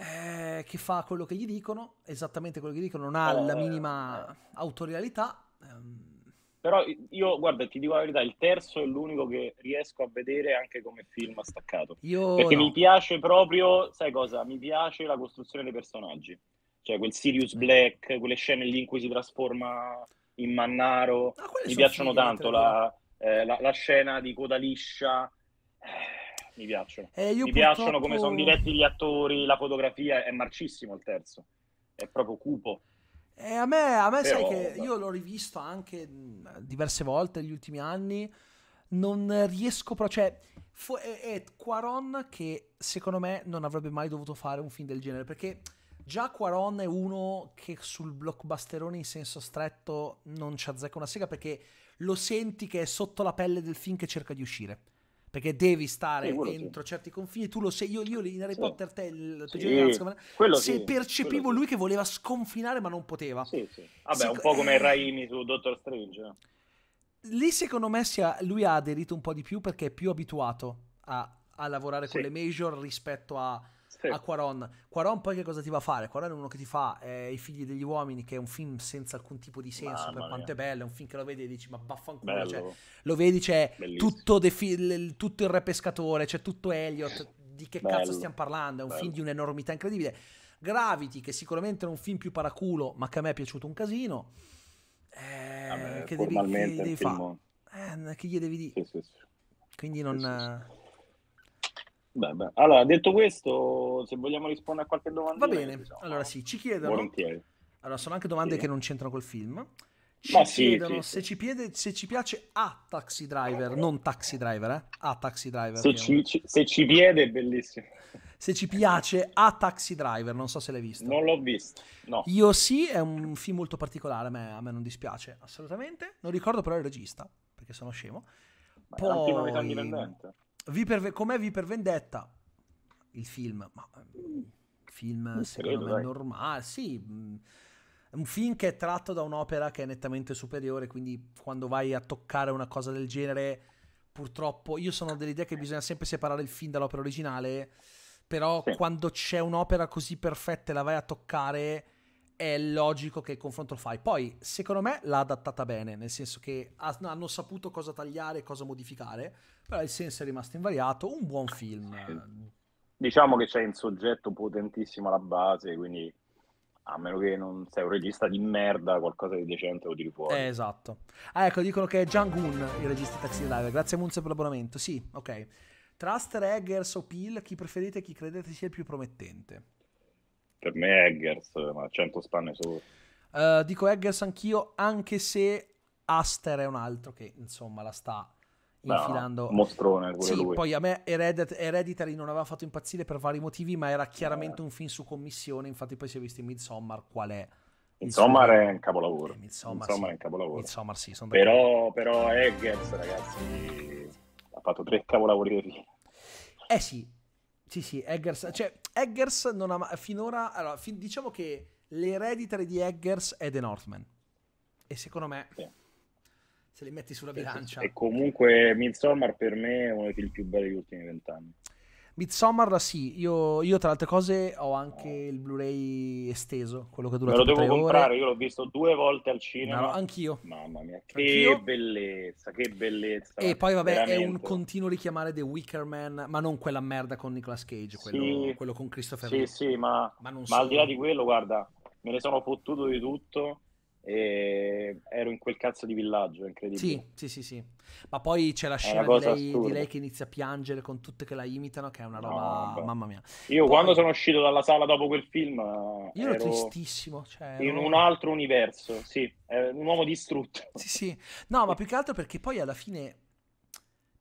eh, che fa quello che gli dicono, esattamente quello che gli dicono, non ha eh, la oh, minima eh. autorialità. Ehm. Però io, guarda, ti dico la verità, il terzo è l'unico che riesco a vedere anche come film staccato. Io Perché no. mi piace proprio, sai cosa? Mi piace la costruzione dei personaggi. Cioè quel Sirius Black, quelle scene lì in cui si trasforma in Mannaro. Ah, mi piacciono figli, tanto la, eh, la, la, scena di coda liscia. Eh, mi piacciono. Eh, mi purtroppo... piacciono come sono diretti gli attori, la fotografia è marcissimo il terzo, è proprio cupo. E eh, a me, a me Però, sai che io l'ho rivisto anche diverse volte negli ultimi anni, non riesco proprio... Cioè, fu- è, è Quaron che secondo me non avrebbe mai dovuto fare un film del genere, perché... Già Quaron è uno che sul blockbusterone in senso stretto non ci azzecca una sega perché lo senti che è sotto la pelle del film che cerca di uscire perché devi stare sì, dentro sì. certi confini. Tu lo sei, io, io in Harry sì. Potter, te, il peggiore sì. se percepivo lui che voleva sconfinare, ma non poteva. Sì, sì. Vabbè, Seco- un po' come eh, Raimi su Doctor Strange. Lì secondo me sia, lui ha aderito un po' di più perché è più abituato a, a lavorare con le major rispetto a sì. a Quaron. Quaron poi che cosa ti va a fare? Quaron è uno che ti fa eh, I figli degli uomini, che è un film senza alcun tipo di senso, Mamma per quanto è bello, è un film che lo vedi e dici ma vaffanculo, cioè, lo vedi c'è Bellissimo. tutto, defi- tutto il re pescatore, c'è tutto Elliot, di che bello. cazzo stiamo parlando? È un bello. film di un'enormità incredibile. Gravity, che sicuramente è un film più paraculo, ma che a me è piaciuto un casino. Eh, Vabbè, che devi, che devi fare? Eh, che gli devi dire? Sì, sì, sì. Quindi non... Beh, beh. Allora, detto questo, se vogliamo rispondere a qualche domanda. Va bene, diciamo. allora sì, ci chiedono. Volentieri. Allora, sono anche domande sì. che non c'entrano col film. Ci Beh, chiedono sì, sì. Se, ci piede, se, ci piace a Taxi Driver, non Taxi Driver, eh? a Taxi Driver. Se ci, ci, se ci, piede è bellissimo. Se ci piace a Taxi Driver, non so se l'hai visto. Non l'ho visto, no. Io sì, è un film molto particolare, a me, a me non dispiace assolutamente. Non ricordo però il regista, perché sono scemo. Ma Poi... è un film indipendente com'è V per Vendetta? Il film, ma film non secondo me dai. normale, sì. Mm, un film che è tratto da un'opera che è nettamente superiore, quindi quando vai a toccare una cosa del genere, purtroppo io sono dell'idea che bisogna sempre separare il film dall'opera originale, però sì. quando c'è un'opera così perfetta e la vai a toccare, è logico che il confronto lo fai. Poi, secondo me, l'ha adattata bene, nel senso che hanno saputo cosa tagliare e cosa modificare, però il senso è rimasto invariato, un buon film. Diciamo che c'è in soggetto potentissimo alla base, quindi a meno che non sei un regista di merda, qualcosa di decente lo tiri fuori. Eh, esatto. Ah, ecco, dicono che è Jang-un il regista di Taxi Driver. Grazie a Munze per l'abbonamento. Sì, ok. Truster, Eggers o Peel, chi preferite e chi credete sia il più promettente? per me Eggers, ma 100 spanne solo. Uh, dico Eggers anch'io, anche se Aster è un altro che insomma la sta infilando. No, mostrone pure sì, lui. Poi a me Heredit- Hereditary non aveva fatto impazzire per vari motivi, ma era chiaramente eh. un film su commissione. Infatti, poi si è visto in Midsommar qual è. Insomma, è un capolavoro. Eh, insomma, sì. è un capolavoro. Midsommar, sì, però, però Eggers, ragazzi, ha fatto tre capolavori di film. Eh sì, sì, sì, Eggers, cioè Eggers non ha mai... finora, allora, fin, diciamo che l'ereditare di Eggers è The Northman. E secondo me sì. se li metti sulla bilancia. E comunque Midsommar per me è uno dei film più belli degli ultimi vent'anni. Midsommar sì, io, io, tra le altre cose ho anche il Blu-ray esteso, quello che dura 3 ore. Me lo devo comprare, ore. io l'ho visto due volte al cinema. No, anch'io. Mamma mia, che anch'io. bellezza, che bellezza. E poi vabbè, veramente. è un continuo richiamare The Wicker Man, ma non quella merda con Nicolas Cage, quello, sì, quello con Christopher Sì, Lee. sì, ma, ma, ma al di là di quello, guarda, me ne sono fottuto di tutto e ero in quel cazzo di villaggio, incredibile. Sì, sì, sì, sì. Ma poi c'è la scena di lei, di lei, che inizia a piangere con tutte che la imitano, che è una roba, no, mamma mia. Io poi... quando sono uscito dalla sala dopo quel film... Eh, Io ero, ero tristissimo. Cioè, in un altro universo, sì, un uomo distrutto. Sì, sì. No, ma [LAUGHS] più che altro perché poi alla fine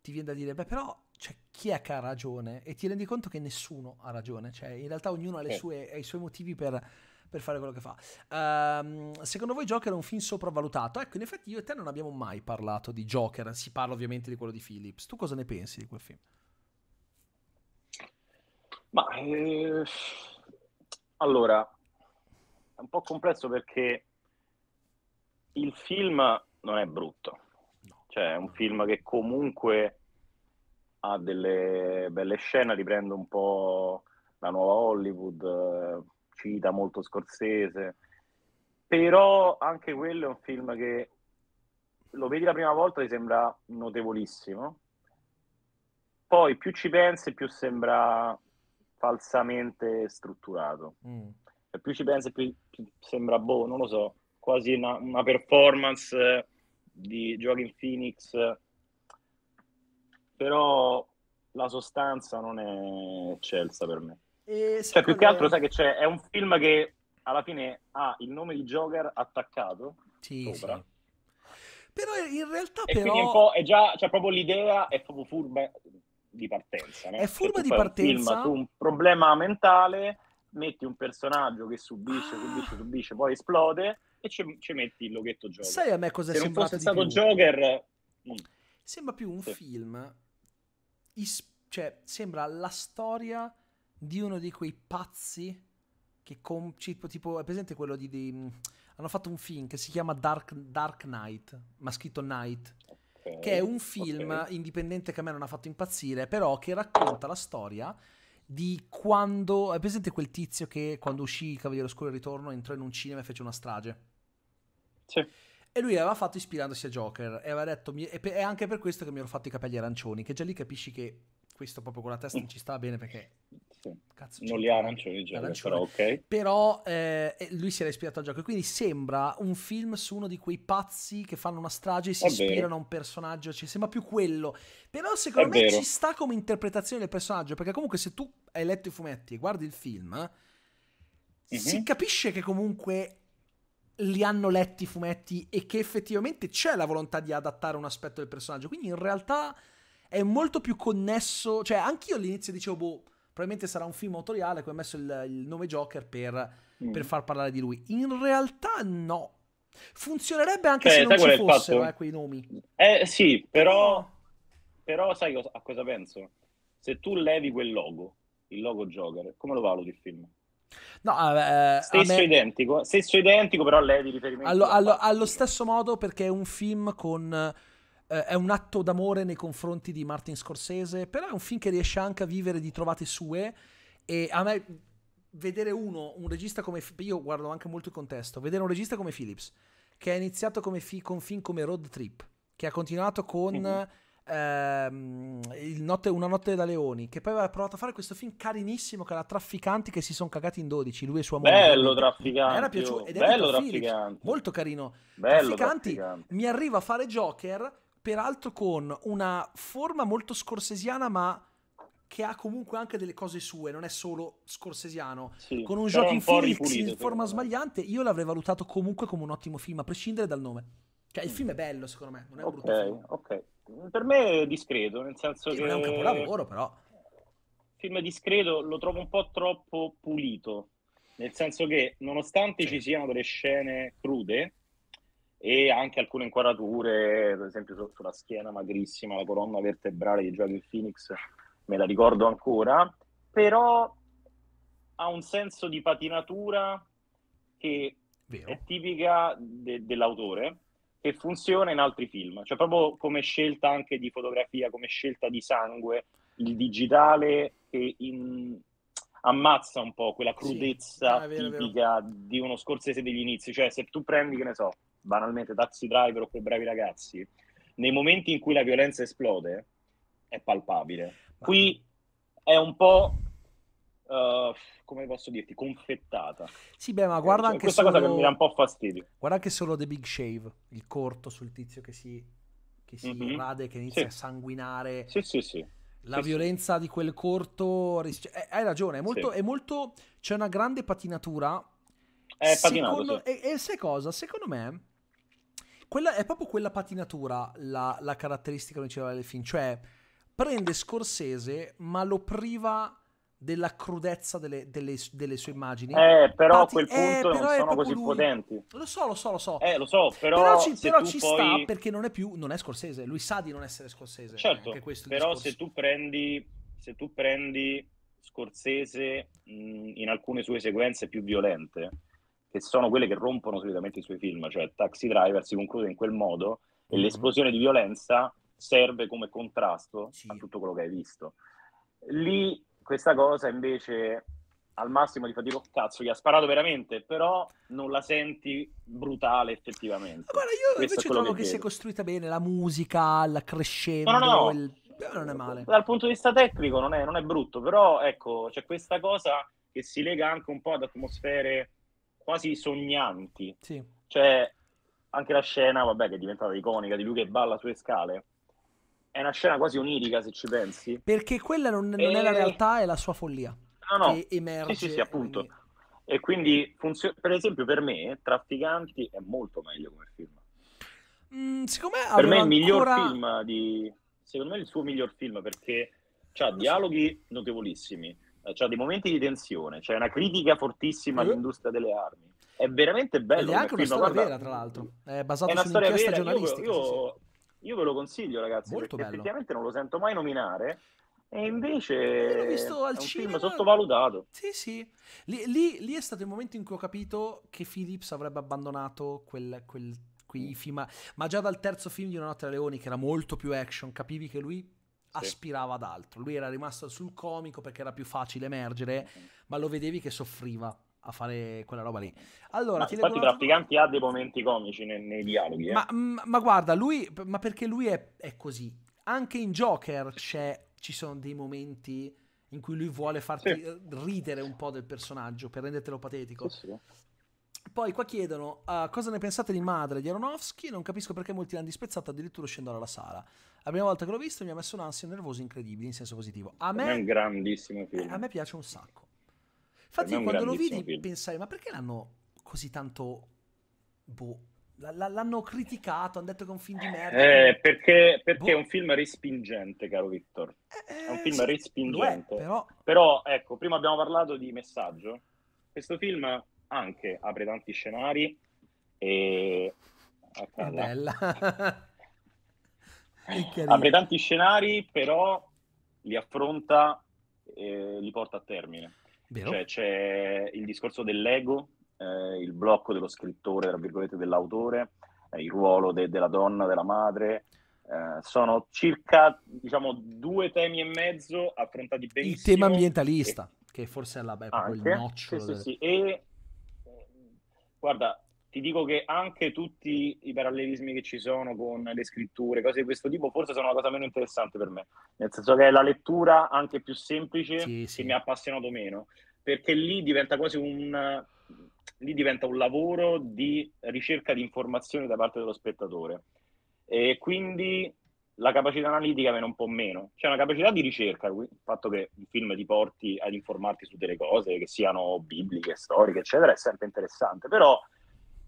ti viene da dire, beh però cioè, chi è che ha ragione? E ti rendi conto che nessuno ha ragione, cioè in realtà ognuno ha, sue, ha i suoi motivi per per fare quello che fa. Um, secondo voi Joker è un film sopravvalutato? Ecco, in effetti io e te non abbiamo mai parlato di Joker, si parla ovviamente di quello di Phillips. Tu cosa ne pensi di quel film? Ma eh, allora è un po' complesso perché il film non è brutto, cioè è un film che comunque ha delle belle scene, riprende un po' la nuova Hollywood, eh, uscita, molto scorsese. Però anche quello è un film che lo vedi la prima volta e ti sembra notevolissimo. Poi più ci pensi, più sembra falsamente strutturato. Mm. E più ci pensi, più, più, sembra, boh, non lo so, quasi una, una performance eh, di Joaquin Phoenix. Però la sostanza non è eccelsa per me. E cioè, più che altro, sai che c'è? È un film che alla fine ha il nome di Joker attaccato sì, sopra. Sì. Però in realtà e però... quindi un po' è già, cioè proprio l'idea è proprio furba di partenza, no? È cioè, furba di partenza. Un film su un problema mentale, metti un personaggio che subisce, ah. subisce, subisce, poi esplode e ci, ci metti il loghetto Joker. Sai a me cosa è Se sembrato non fosse stato più. Joker... Mm. Sembra più un sì. film... Is... Cioè, sembra la storia di uno di quei pazzi che con, tipo, tipo, è presente quello di, di, mm, hanno fatto un film che si chiama Dark, Dark Knight, ma scritto Knight, okay, che è un film okay. indipendente che a me non ha fatto impazzire, però che racconta la storia di quando, è presente quel tizio che quando uscì il Cavaliere Oscuro e Ritorno entrò in un cinema e fece una strage? Sì. E lui aveva fatto ispirandosi a Joker e aveva detto, è anche per questo che mi ero fatto i capelli arancioni, che già lì capisci che questo proprio con la testa non ci sta bene perché Cazzo, non cioè, li ha arancioni, gialli, arancioni. però ok. Però eh, eh lui si era ispirato al gioco, quindi sembra un film su uno di quei pazzi che fanno una strage e si È ispirano vero. a un personaggio, ci cioè, sembra più quello. Però secondo È me vero. ci sta come interpretazione del personaggio, perché comunque se tu hai letto i fumetti e guardi il film, mm-hmm. si mhm. capisce che comunque li hanno letti i fumetti e che effettivamente c'è la volontà di adattare un aspetto del personaggio. Quindi in realtà è molto più connesso. Cioè, anch'io all'inizio dicevo, boh, probabilmente sarà un film autoriale come ha messo il, il, nome Joker per, mm. per, far parlare di lui. In realtà no. Funzionerebbe anche eh, se non ci fossero eh, quei nomi. Eh sì, però, però sai a cosa penso? Se tu levi quel logo, il logo Joker, come lo valuti il film? No, eh, eh stesso, me... identico, stesso identico, però levi riferimento. Allo, allo, allo stesso modo perché è un film con eh, è un atto d'amore nei confronti di Martin Scorsese, però è un film che riesce anche a vivere di trovate sue e a me vedere uno, un regista come... Io guardo anche molto il contesto, vedere un regista come Phillips, che ha iniziato fi, con film come Road Trip, che ha continuato con... Mm-hmm. Ehm, notte, una notte da leoni che poi aveva provato a fare questo film carinissimo che era Trafficanti che si sono cagati in 12 lui e sua moglie bello Trafficanti era piaciuto ed è bello Trafficanti molto carino bello trafficanti, trafficanti mi arriva a fare Joker peraltro con una forma molto scorsesiana, ma che ha comunque anche delle cose sue, non è solo scorsesiano. Sì, con un gioco in Phoenix in forma sbagliante, io l'avrei valutato comunque come un ottimo film, a prescindere dal nome. Cioè, il mm. film è bello, secondo me, non è okay, okay. Per me è discreto, nel senso sì, che... Non è un capolavoro, però. Il film è discreto, lo trovo un po' troppo pulito, nel senso che nonostante sì. ci siano delle scene crude, e anche alcune inquadrature, per esempio sotto la schiena magrissima, la colonna vertebrale di Joaquin Phoenix, me la ricordo ancora, però ha un senso di patinatura che Vero. è tipica de- dell'autore, che funziona in altri film, cioè proprio come scelta anche di fotografia, come scelta di sangue, il digitale che in... ammazza un po' quella crudezza sì. ah, vero, tipica vero. di uno scorsese degli inizi, cioè se tu prendi, che ne so, banalmente taxi driver o quei bravi ragazzi, nei momenti in cui la violenza esplode, è palpabile. Qui è un po'... Uh, come posso dirti, confettata. Sì, beh, ma eh, guarda cioè, anche questa solo... cosa che mi dà un po' fastidio. Guarda anche solo The Big Shave, il corto sul tizio che si, che si mm-hmm. rade, che inizia sì. a sanguinare. Sì, sì, sì. La sì, violenza sì. di quel corto. Cioè, eh, hai ragione, è molto, è molto, C'è una grande patinatura. È patinato. Secondo... E, e sai cosa? Secondo me quella, è proprio quella patinatura la, la caratteristica principale del film, cioè prende Scorsese ma lo priva della crudezza delle, delle, delle, sue immagini. Eh, però a quel eh, punto eh, non sono così lui. potenti. Lo so, lo so, lo so. Eh, lo so, però, però ci, però ci poi... sta perché non è più, non è scorsese. Lui sa di non essere scorsese. Certo, però se tu prendi, se tu prendi Scorsese mh, mm, in alcune sue sequenze più violente, che sono quelle che rompono solitamente i suoi film, cioè Taxi Driver si conclude in quel modo e mm-hmm. l'esplosione di violenza serve come contrasto sì. a tutto quello che hai visto. Lì questa cosa invece al massimo ti fa dire oh, cazzo gli ha sparato veramente, però non la senti brutale effettivamente. Guarda, io Questo invece trovo che, che si è costruita bene la musica, la crescendo, no, no, no. Il... non è male. Dal punto di vista tecnico non è, non è brutto, però ecco, c'è questa cosa che si lega anche un po' ad atmosfere quasi sognanti. Sì. Cioè, anche la scena, vabbè, che è diventata iconica di lui che balla sulle scale. È una scena quasi onirica, se ci pensi. Perché quella non, non e... è la realtà, è la sua follia. No, no. Che emerge. Sì, sì, sì appunto. E quindi, funzio- per esempio, per me, Trafficanti è molto meglio come film. Mm, secondo me per me è il miglior ancora... film di... Secondo me è il suo miglior film perché ha dialoghi notevolissimi c'è cioè, dei momenti di tensione, c'è una critica fortissima all'industria delle armi. È veramente bello. Ed è anche una film, storia guarda, vera, tra l'altro. È basata su un'inchiesta vera. giornalistica. Io, io, io, ve lo consiglio, ragazzi, Molto perché bello. effettivamente non lo sento mai nominare. E invece l'ho visto al è un cinema. film sottovalutato. Sì, sì. Lì, lì, lì, è stato il momento in cui ho capito che Philips avrebbe abbandonato quel, quel, quei mm. film. Ma già dal terzo film di Una notte da leoni, che era molto più action, capivi che lui aspirava ad altro. Lui era rimasto sul comico perché era più facile emergere, ma lo vedevi che soffriva a fare quella roba lì. Allora, ma, infatti, Trafficanti ha dei momenti comici nei, nei dialoghi. Eh. Ma, mm, ma, guarda, lui, ma perché lui è, è così. Anche in Joker ci sono dei momenti in cui lui vuole farti sì. ridere un po' del personaggio per rendertelo patetico. Sì, sì. Poi qua chiedono uh, cosa ne pensate di Madre di Aronofsky, non capisco perché molti l'hanno disprezzata addirittura scendo dalla sala. La prima volta che l'ho visto mi ha messo un'ansia nervosa incredibile in senso positivo. A me, è un grandissimo eh, film. Eh, a me piace un sacco. Infatti io quando lo vidi film. pensai ma perché l'hanno così tanto boh l'hanno criticato, hanno detto che è un film di merda. Eh, perché, perché boh. è un film respingente, caro Victor. Eh, è un film sì, respingente. È, però... però ecco, prima abbiamo parlato di messaggio. Questo film anche apre tanti scenari e... È bella. [LAUGHS] apre tanti scenari, però li affronta e li porta a termine. Vero. Cioè c'è il discorso dell'ego, eh, il blocco dello scrittore, tra virgolette, dell'autore, eh, il ruolo de- della donna, della madre. Eh, sono circa diciamo due temi e mezzo affrontati benissimo. Il tema ambientalista, e... che forse è la, beh, il nocciolo. Sì, sì, del... sì. E Guarda, ti dico che anche tutti i parallelismi che ci sono con le scritture, cose di questo tipo, forse sono la cosa meno interessante per me. Nel senso che è la lettura anche più semplice sì, sì. che mi ha appassionato meno, perché lì diventa quasi un, lì diventa un lavoro di ricerca di informazioni da parte dello spettatore. E quindi la capacità analitica viene un po' meno. C'è una capacità di ricerca, il fatto che il film ti porti ad informarti su delle cose, che siano bibliche, storiche, eccetera, è sempre interessante, però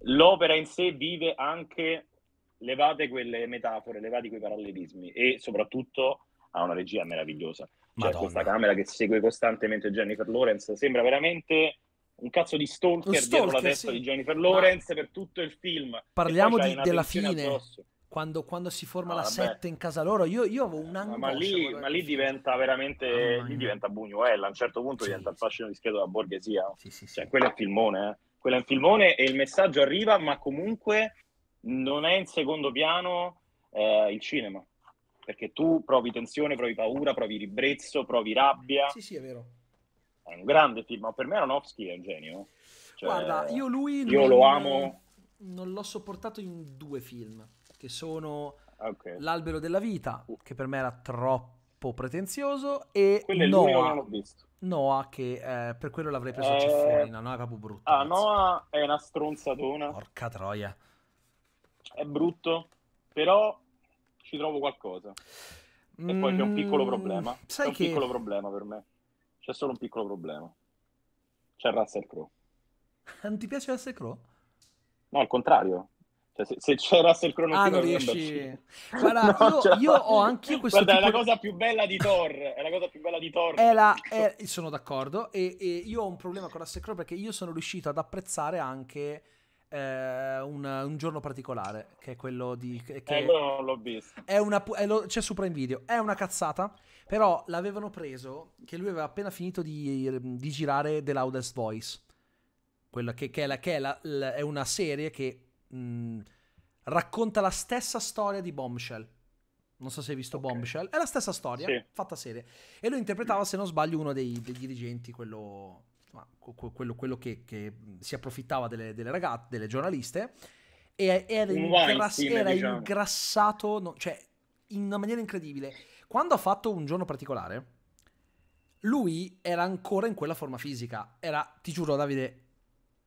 l'opera in sé vive anche levate quelle metafore, levate quei parallelismi e soprattutto ha una regia meravigliosa. Cioè, Madonna. Cioè questa camera che segue costantemente Jennifer Lawrence sembra veramente un cazzo di stalker, stalker dietro la testa sì. di Jennifer Lawrence Ma... per tutto il film. Parliamo di, della fine. Quando, quando, si forma no, la 7 in casa loro, io, io avevo un angolo. Ma lì, ma lì diventa veramente oh, lì diventa Buñuel, a un certo punto sì, diventa il fascino di scheda della borghesia. Sì, sì, cioè, quello è un filmone, eh. quello è un filmone e il messaggio arriva, ma comunque non è in secondo piano eh, il cinema. Perché tu provi tensione, provi paura, provi ribrezzo, provi rabbia. Sì, sì, è vero. È un grande film, ma per me Aronofsky è un genio. Cioè, Guarda, io lui... Io non, lo amo. Non l'ho sopportato in due film che sono ah, okay. L'albero della vita, uh. che per me era troppo pretenzioso, e quello Noah, non l'ho visto. Noah, che eh, per quello l'avrei preso eh... a Ceffonina, Noah è proprio brutto. Ah, Noah è una stronzatona. Porca troia. È brutto, però ci trovo qualcosa. E poi c'è un piccolo mm, problema. Sai c'è un piccolo problema per me. C'è solo un piccolo problema. C'è Russell Crowe. [LAUGHS] Non ti piace Russell Crowe? No, al contrario. Cioè, se, se c'è Russell Crowe non, ah, non riesci. Guarda, [LAUGHS] no, io, cioè, io, ho anche questo. Guarda, tipo... è la cosa più bella di Thor. È la cosa più bella di Thor. È la, [LAUGHS] è... Sono d'accordo. E, e, io ho un problema con Russell Crowe perché io sono riuscito ad apprezzare anche. Eh, un, un, giorno particolare che è quello di che eh, non l'ho visto è una, è lo, c'è sopra in video è una cazzata però l'avevano preso che lui aveva appena finito di, di girare The Loudest Voice quella che, che, è, la, che è, la, è una serie che Mm, racconta la stessa storia di Bombshell. Non so se hai visto okay. Bombshell. È la stessa storia, sì. fatta serie. E lo interpretava, se non sbaglio, uno dei, dei dirigenti, quello, quello, quello che, che, si approfittava delle, delle ragazze, delle giornaliste. E era, ingrass- era diciamo. ingrassato, no, cioè, in una maniera incredibile. Quando ha fatto un giorno particolare, lui era ancora in quella forma fisica. Era, ti giuro, Davide,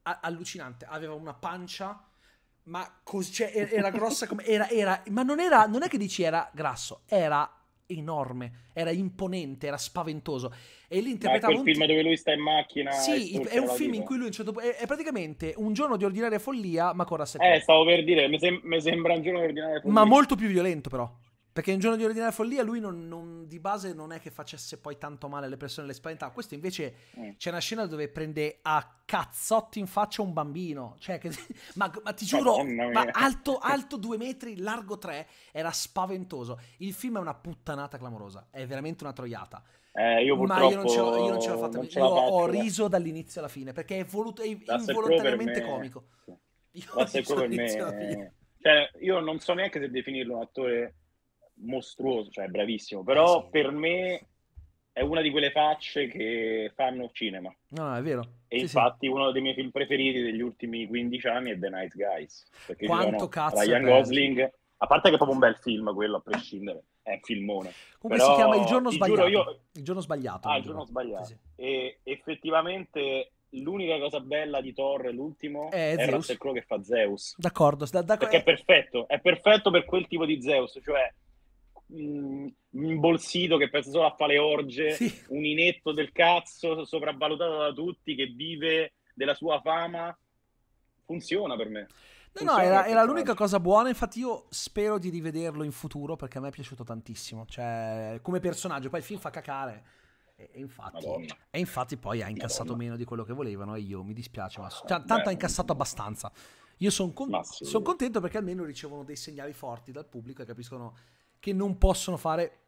allucinante. Aveva una pancia ma cos- cioè, era grossa come... Era, era, ma non era... Non è che dici era grasso, era enorme, era imponente, era spaventoso. E lì interpretava. Ah, quel film dove lui sta in macchina. Sì, è un film tipo. in cui lui certo... è, è, praticamente un giorno di ordinaria follia, ma con rassegnamento. Eh, stavo per dire, mi, sem- mi, sembra un giorno di ordinaria follia. Ma molto più violento, però. Perché in giorno di ordinare follia lui non, non, di base non è che facesse poi tanto male alle persone, le spaventava. Questo invece eh. c'è una scena dove prende a cazzotti in faccia un bambino. Cioè, che, [LAUGHS] ma, ma, ti giuro, ma alto, [LAUGHS] alto due metri, largo tre, era spaventoso. Il film è una puttanata clamorosa, è veramente una troiata. Eh, io ma io non ce l'ho, l'ho fatta, non ce ho eh. riso dall'inizio alla fine, perché è, voluto, è involontariamente comico. Io ho riso dall'inizio alla Cioè, io non so neanche se definirlo un attore mostruoso, cioè bravissimo, eh, però sì. per me è una di quelle facce che fanno cinema. No, è vero. E sì, infatti sì. uno dei miei film preferiti degli ultimi 15 anni è The Night Guys. Perché Quanto cazzo Ryan Gosling, a parte che è proprio un bel film quello, a prescindere, è un filmone. Comunque però, si chiama Il giorno sbagliato. Io... Il giorno sbagliato. Ah, Il giorno sbagliato. Sì, e effettivamente l'unica cosa bella di Thor, l'ultimo, è, è Russell Crowe che fa Zeus. D'accordo, d- d- perché è eh. perfetto, è perfetto per quel tipo di Zeus, cioè un bolsito che pensa solo a fare le orge, sì. un inetto del cazzo, sopravvalutato da tutti, che vive della sua fama, funziona per me. No, no, era, era l'unica cosa buona. Infatti, io spero di rivederlo in futuro perché a me è piaciuto tantissimo. Cioè, come personaggio, poi il film fa cacare. E, e, infatti, e infatti, poi ha incassato Madonna. meno di quello che volevano. E io mi dispiace, ma cioè, tanto ha mm. incassato abbastanza. Io sono con- son contento perché almeno ricevono dei segnali forti dal pubblico e capiscono che non possono fare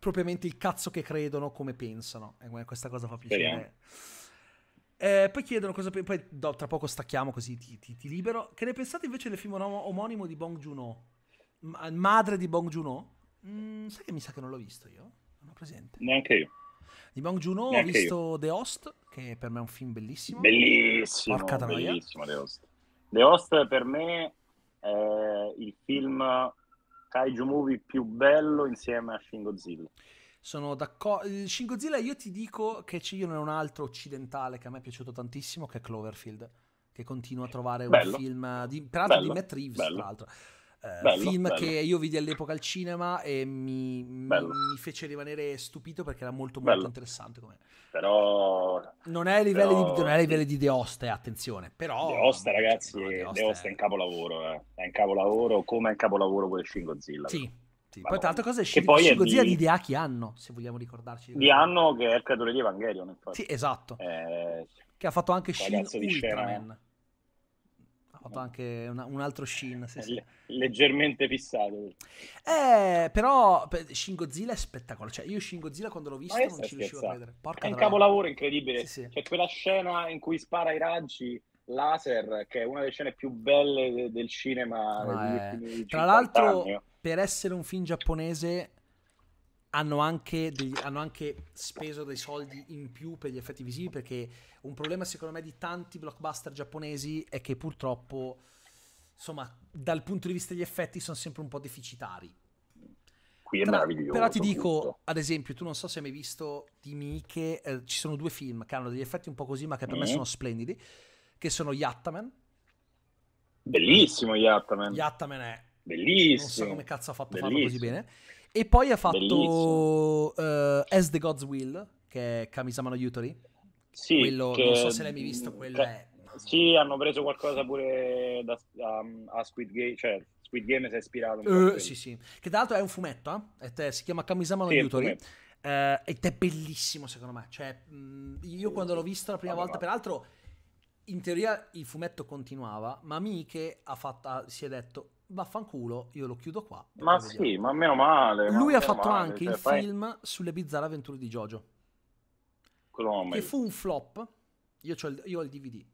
propriamente il cazzo che credono, come pensano. E questa cosa fa piacere. Eh, poi chiedono cosa poi do, tra poco stacchiamo così ti, ti, ti, libero. Che ne pensate invece del film omonimo di Bong Joon-ho? Ma- madre di Bong Joon-ho? Mm, sai che mi sa che non l'ho visto io? Non ho presente. Neanche io. Di Bong Joon-ho ho visto io. The Host, che per me è un film bellissimo. Bellissimo, Porca bellissimo The Host. The Host per me è il film kaiju movie più bello insieme a Shin Godzilla. Sono d'accordo. Shin Godzilla io ti dico che c'è io ne ho un altro occidentale che a me è piaciuto tantissimo che è Cloverfield che continuo a trovare bello. un film di, peraltro bello. di Matt Reeves bello. tra l'altro eh, bello, film bello. che io vidi all'epoca al cinema e mi, mi fece rimanere stupito perché era molto molto bello. interessante com'è. Però non è a livello, però... di, di, De Oste, attenzione, però De Oste ragazzi, no, De, Oste... è un capolavoro, eh. è un capolavoro come è un capolavoro quello Shin Godzilla. Sì. sì. Poi tra l'altro, cosa è Shin, Shin Godzilla di... di Hideaki Anno, se vogliamo ricordarci. Di, di Anno che è il creatore di Evangelion. Infatti. Sì, esatto. Eh... Che ha fatto anche Shin Ultraman. Scena fatto anche una, un altro Shin. Sì, sì. Leggermente fissato. Eh, però Shin Godzilla è spettacolare. Cioè, io Shin Godzilla quando l'ho visto non ci scherzando. riuscivo a credere. Porca è un capolavoro incredibile. Sì, C'è quella scena in cui spara i raggi laser, che è una delle scene più belle de- del cinema. Ah, eh. Tra l'altro, anni. per essere un film giapponese hanno anche, degli, hanno anche, speso dei soldi in più per gli effetti visivi perché un problema secondo me di tanti blockbuster giapponesi è che purtroppo insomma dal punto di vista degli effetti sono sempre un po' deficitari qui è Tra, meraviglioso però ti dico tutto. ad esempio tu non so se hai mai visto di Miike eh, ci sono due film che hanno degli effetti un po' così ma che per mm. me sono splendidi che sono Yattaman bellissimo Yattaman Yattaman è bellissimo non so come cazzo ha fatto bellissimo. farlo così bene e poi ha fatto uh, As the God's Will, che è Kamisama no Yutori. Sì, quello, che... non so se l'hai mai visto, mm, quello cioè, è... Sì, hanno preso qualcosa pure da, um, a Squid Game, cioè Squid Game si è ispirato. Uh, sì, sì. Che tra l'altro è un fumetto, eh? si chiama Kamisama no sì, Yutori. Eh, ed è bellissimo secondo me. Cioè, mh, mm, io quando l'ho visto la prima volta, peraltro in teoria il fumetto continuava, ma Mike ha fatto, si è detto vaffanculo, io lo chiudo qua. Ma sì, vediamo. ma meno male. Lui meno ha fatto male, anche cioè, il fai... film sulle bizzarre avventure di Jojo. Quello che fu un flop. Io, il, io, ho il DVD.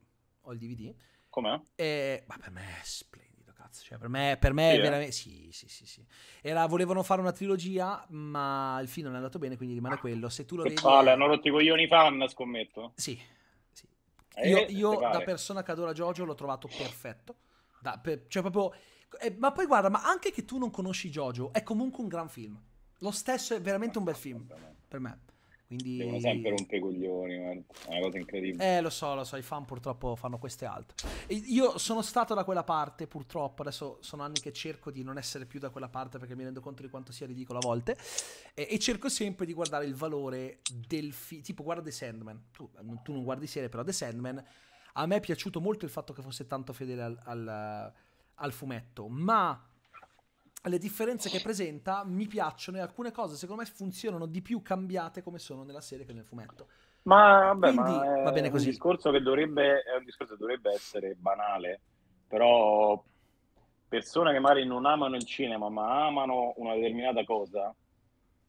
Ho il DVD. Com'è? E, ma per me è splendido, cazzo. Cioè, per me, per me sì, è veramente... Eh? Sì, sì, sì, sì. Era, volevano fare una trilogia, ma il film non è andato bene, quindi rimane quello. Se tu lo che vedi... Palle, hanno rotto i coglioni fan, scommetto. Sì. sì. Eh, io, eh, io da persona che adora Jojo, l'ho trovato perfetto. Da, per, cioè, proprio eh, ma poi guarda, ma anche che tu non conosci Jojo, è comunque un gran film. Lo stesso è veramente un bel film, per me. Quindi... Devono sempre rompere coglioni, è una cosa incredibile. Eh, lo so, lo so, i fan purtroppo fanno queste altre. io sono stato da quella parte, purtroppo, adesso sono anni che cerco di non essere più da quella parte perché mi rendo conto di quanto sia ridicolo a volte, e, e cerco sempre di guardare il valore del film, tipo guarda The Sandman, tu, tu, non guardi serie, però The Sandman, a me è piaciuto molto il fatto che fosse tanto fedele al, al al fumetto, ma le differenze che presenta mi piacciono e alcune cose secondo me funzionano di più cambiate come sono nella serie che nel fumetto. Ma, vabbè, Quindi, ma va bene così. È un discorso che dovrebbe, è un discorso che dovrebbe essere banale, però persone che magari non amano il cinema ma amano una determinata cosa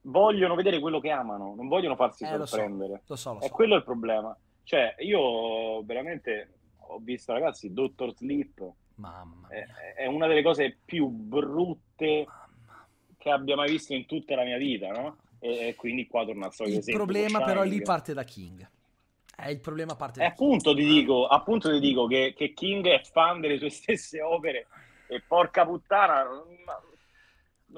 vogliono vedere quello che amano, non vogliono farsi eh, sorprendere. Lo so, lo so, lo so. E quello è il problema. Cioè, io veramente ho visto ragazzi Dottor Sleep Mamma eh, mia. È una delle cose più brutte Mamma. che abbia mai visto in tutta la mia vita, no? E, e quindi qua torna al solito Il esempio, problema però lì parte da King. È eh, il problema parte da appunto King. Ti dico, appunto ti dico che, che King è fan delle sue [LAUGHS] stesse opere e porca puttana,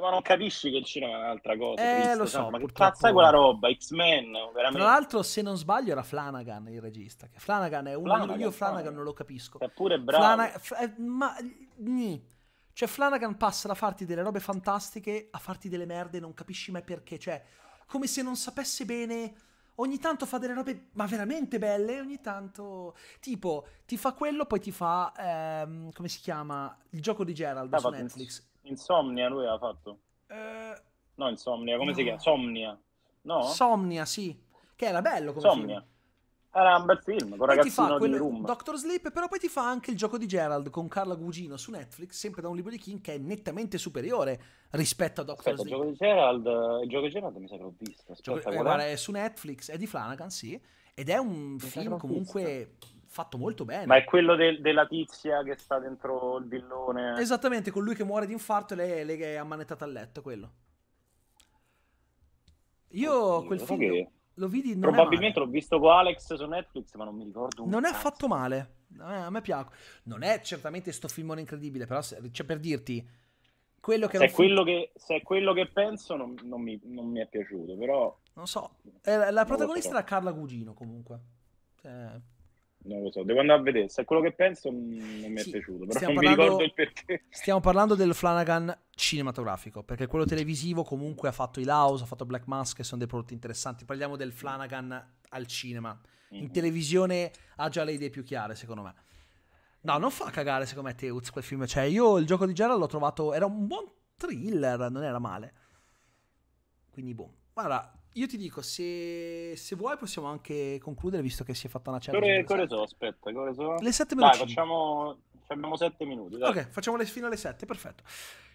ma non capisci che il cinema è un'altra cosa. Eh, triste, lo cioè, so, sai, ma che pazza è quella roba, X-Men, veramente. Tra l'altro, se non sbaglio, era Flanagan il regista, che Flanagan è uno Flanagan, io Flanagan, non lo capisco. È pure bravo. Flanagan, Fl- eh, ma mh. cioè Flanagan passa da farti delle robe fantastiche a farti delle merde, non capisci mai perché, cioè come se non sapesse bene Ogni tanto fa delle robe, ma veramente belle. Ogni tanto, tipo, ti fa quello, poi ti fa, ehm, come si chiama? Il gioco di Gerald ah, su Netflix. Insomnia lui aveva fatto. Eh... No, Insomnia, come no. si chiama? Somnia. No? Somnia, sì. Che era bello come Somnia. Film. Era un bel film, con poi ragazzino quel... di Room. Doctor Sleep, però poi ti fa anche il gioco di Gerald con Carla Gugino su Netflix, sempre da un libro di King che è nettamente superiore rispetto a Doctor Aspetta, Sleep. Il gioco di Gerald, il gioco di Gerald mi sa che l'ho visto. Aspetta, gioco... Eh, guarda, è su Netflix, è di Flanagan, sì, ed è un mi film comunque... Visto fatto molto bene. Ma è quello del, della tizia che sta dentro il villone. Esattamente, con lui che muore di infarto e lei, lei è ammanettata a letto, quello. Io Oddio, quel film che... lo vidi non Probabilmente l'ho visto con Alex su Netflix, ma non mi ricordo. Non cazzo. è affatto male. a me piace. Non è certamente sto filmone incredibile, però se, cioè, per dirti quello che, se, è quello che se è quello che penso non, non, mi, non, mi, è piaciuto, però Non so. Eh, la protagonista era Carla Gugino comunque. Eh non lo so, devo andare a vedere. Se è quello che penso, mm, non mi è sì, piaciuto. Però non parlando, mi ricordo il perché. [LAUGHS] Stiamo parlando del Flanagan cinematografico, perché quello televisivo comunque ha fatto i Laos, ha fatto Black Mask, che sono dei prodotti interessanti. Parliamo del Flanagan al cinema. In mm-hmm. televisione ha già le idee più chiare, secondo me. No, non fa cagare, secondo me, Teuz quel film. Cioè, io il gioco di Gerald l'ho trovato. Era un buon thriller, non era male. Quindi, boh. Guarda, io ti dico, se, se, vuoi possiamo anche concludere, visto che si è fatta una certa Core, so, aspetta, core so. Le 7 minuti Dai, facciamo... Abbiamo 7 minuti. Dai. Ok, facciamo le fino alle 7, perfetto.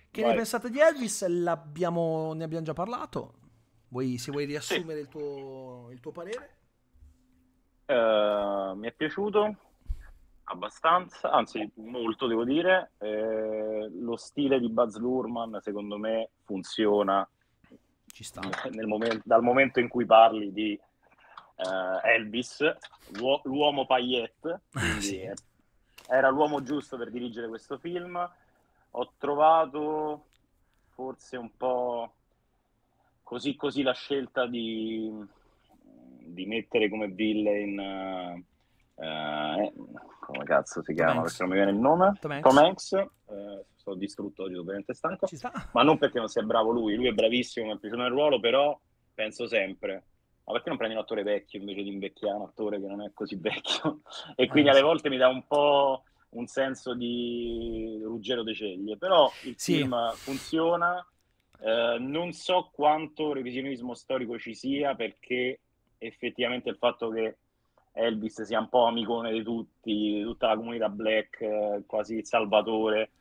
Che Vai. ne pensate di Elvis? ne abbiamo già parlato. Vuoi, se vuoi riassumere sì. il, tuo, il, tuo, parere. Uh, mi è piaciuto abbastanza, anzi molto devo dire. Eh, lo stile di Buzz Lurman secondo me funziona ci sta. Momento, dal momento in cui parli di uh, Elvis, l'u- l'uomo paillette, [LAUGHS] ah, sì. era l'uomo giusto per dirigere questo film. Ho trovato forse un po' così così la scelta di, di mettere come villain... Uh, eh, come cazzo si chiama? Tom Hanks. Perché non mi viene il nome? Tom Hanks. Tom Hanks eh, sto distrutto oggi, sono veramente stanco. Ma non perché non sia bravo lui, lui è bravissimo, mi è piaciuto nel ruolo, però penso sempre. Ma perché non prendi un attore vecchio invece di invecchiare un attore che non è così vecchio? e quindi eh, alle volte mi dà un po' un senso di Ruggero De Ceglie, però il sì. film funziona. Eh, non so quanto revisionismo storico ci sia perché effettivamente il fatto che Elvis sia un po' amicone di tutti, di tutta la comunità black, eh, quasi il salvatore,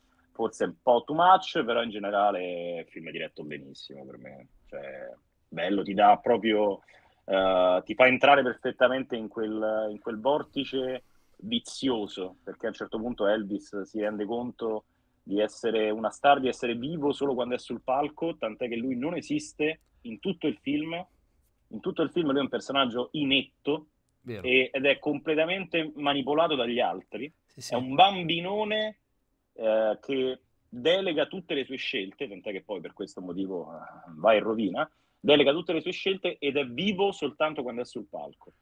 forse un po' too much, però in generale il film è diretto benissimo per me. Cioè, bello, ti dà proprio... Uh, ti fa entrare perfettamente in quel, in quel vortice vizioso, perché a un certo punto Elvis si rende conto di essere una star, di essere vivo solo quando è sul palco, tant'è che lui non esiste in tutto il film. In tutto il film lui è un personaggio inetto e, ed è completamente manipolato dagli altri. Sì, sì. È un bambinone eh, che delega tutte le sue scelte, tant'è che poi per questo motivo eh, va in rovina, delega tutte le sue scelte ed è vivo soltanto quando è sul palco.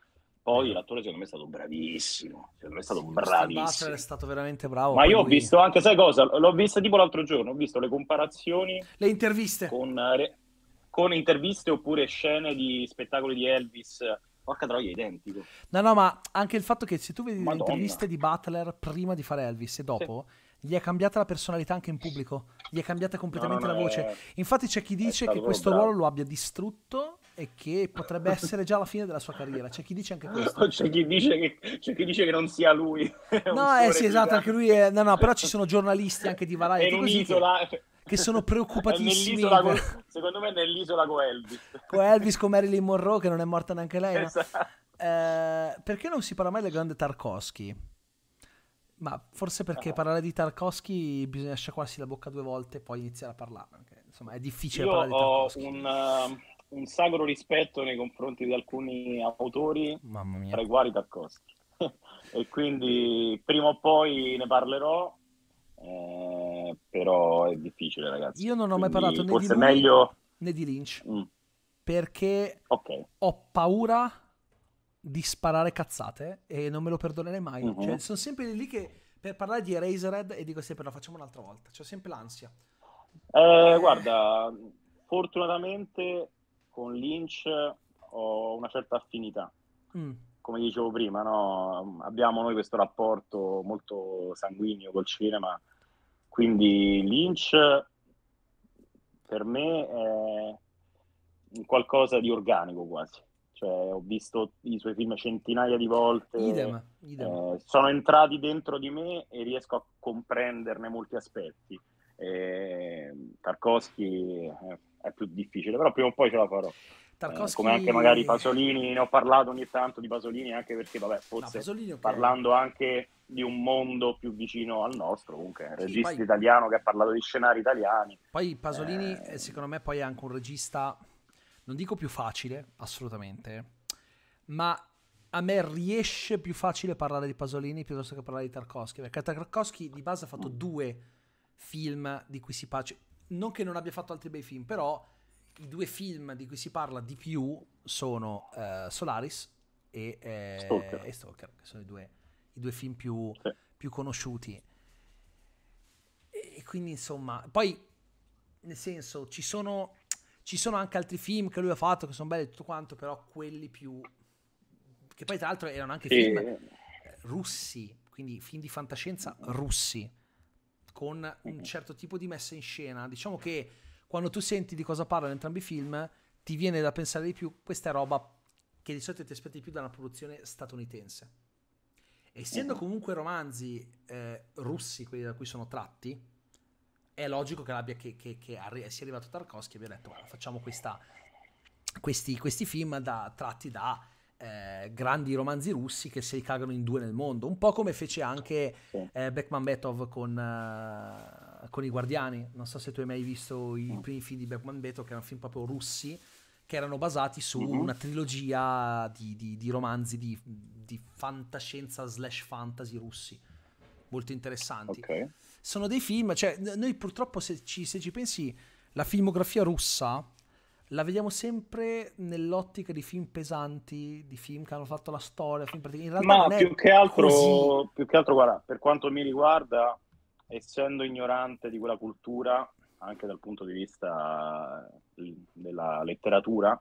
Poi mm. l'attore secondo me è stato bravissimo, secondo me è stato sì, bravissimo. è stato veramente bravo. Ma io lui. ho visto anche, sai cosa? L'ho vista tipo l'altro giorno, ho visto le comparazioni. Le interviste. Con, eh, con interviste oppure scene di spettacoli di Elvis. Porca troia, identico. No, no, ma anche il fatto che se tu vedi Madonna. le interviste di Butler prima di fare Elvis e dopo... Sì gli è cambiata la personalità anche in pubblico, gli è cambiata completamente no, no, la voce. È... Eh, Infatti c'è chi dice che questo bravo. ruolo lo abbia distrutto e che potrebbe [LAUGHS] essere già la fine della sua carriera. C'è chi dice anche questo. C'è chi dice che, chi dice che non sia lui. [LAUGHS] no, eh sì, esatto, anche lui è... No, no, però ci sono giornalisti anche di Variety. È Che, che [LAUGHS] sono preoccupatissimi. Co... Secondo me è nell'isola Coelvis. Coelvis con Marilyn Monroe, che non è morta neanche lei. Esatto. No? Eh, perché non si parla mai del grande Tarkovsky? Ma forse perché ah. parlare di Tarkovsky bisogna sciacquarsi la bocca due volte e poi iniziare a parlare. Perché, insomma, è difficile Io parlare di Tarkovsky. Ho un, uh, un, sacro rispetto nei confronti di alcuni autori, Mamma mia. tra i quali Tarkovsky. [LAUGHS] e quindi prima o poi ne parlerò. Eh, però è difficile, ragazzi. Io non ho mai parlato né di, lui, meglio... né di Lynch. Mm. Perché okay. ho paura di sparare cazzate e non me lo perdonerei mai. Uh-huh. Cioè, sono sempre lì che per parlare di Eraserhead e dico sempre la facciamo un'altra volta. C'ho sempre l'ansia. Eh, eh. Guarda, fortunatamente con Lynch ho una certa affinità. Mm. Come dicevo prima, no? abbiamo noi questo rapporto molto sanguigno col cinema. Quindi Lynch per me è qualcosa di organico quasi. Cioè, ho visto i suoi film centinaia di volte. Idem, idem. Eh, sono entrati dentro di me e riesco a comprenderne molti aspetti. Mm, eh, Tarkovsky è più difficile, però prima o poi ce la farò. Tarkovsky... Eh, come anche magari Pasolini, ne ho parlato ogni tanto di Pasolini, anche perché, vabbè, forse no, okay. parlando anche di un mondo più vicino al nostro, comunque, un sì, regista poi... italiano che ha parlato di scenari italiani. Poi Pasolini, eh... eh secondo me, poi è anche un regista non dico più facile, assolutamente, ma a me riesce più facile parlare di Pasolini piuttosto che parlare di Tarkovsky, perché Tarkovsky di base ha fatto due film di cui si parla, cioè, non che non abbia fatto altri bei film, però i due film di cui si parla di più sono uh, Solaris e, eh, Stalker. e, Stalker. che sono i due, i due film più, sì. più conosciuti. e quindi insomma, poi nel senso ci sono ci sono anche altri film che lui ha fatto che sono belli e tutto quanto, però quelli più... Che poi tra l'altro erano anche film e... Eh, russi, quindi film di fantascienza russi, con un eh. certo tipo di messa in scena. Diciamo che quando tu senti di cosa parlano entrambi i film, ti viene da pensare di più, questa roba che di solito ti aspetti più da una produzione statunitense. Essendo eh. comunque romanzi eh, russi, quelli da cui sono tratti, è logico che, l'abbia, che, che, che arri- sia arrivato Tarkovsky e abbia detto facciamo questa, questi, questi, film da, tratti da eh, grandi romanzi russi che si cagano in due nel mondo, un po' come fece anche eh, Beckman Betov con, eh, con, I Guardiani. Non so se tu hai mai visto i primi film di Beckman Betov, che erano film proprio russi, che erano basati su mm-hmm. una trilogia di, di, di romanzi di, di, fantascienza slash fantasy russi, molto interessanti. Okay sono dei film, cioè noi purtroppo se ci, se ci pensi, la filmografia russa la vediamo sempre nell'ottica di film pesanti, di film che hanno fatto la storia, film In realtà Ma più che, altro, più che altro, guarda, per quanto mi riguarda, essendo ignorante di quella cultura, anche dal punto di vista eh, della letteratura,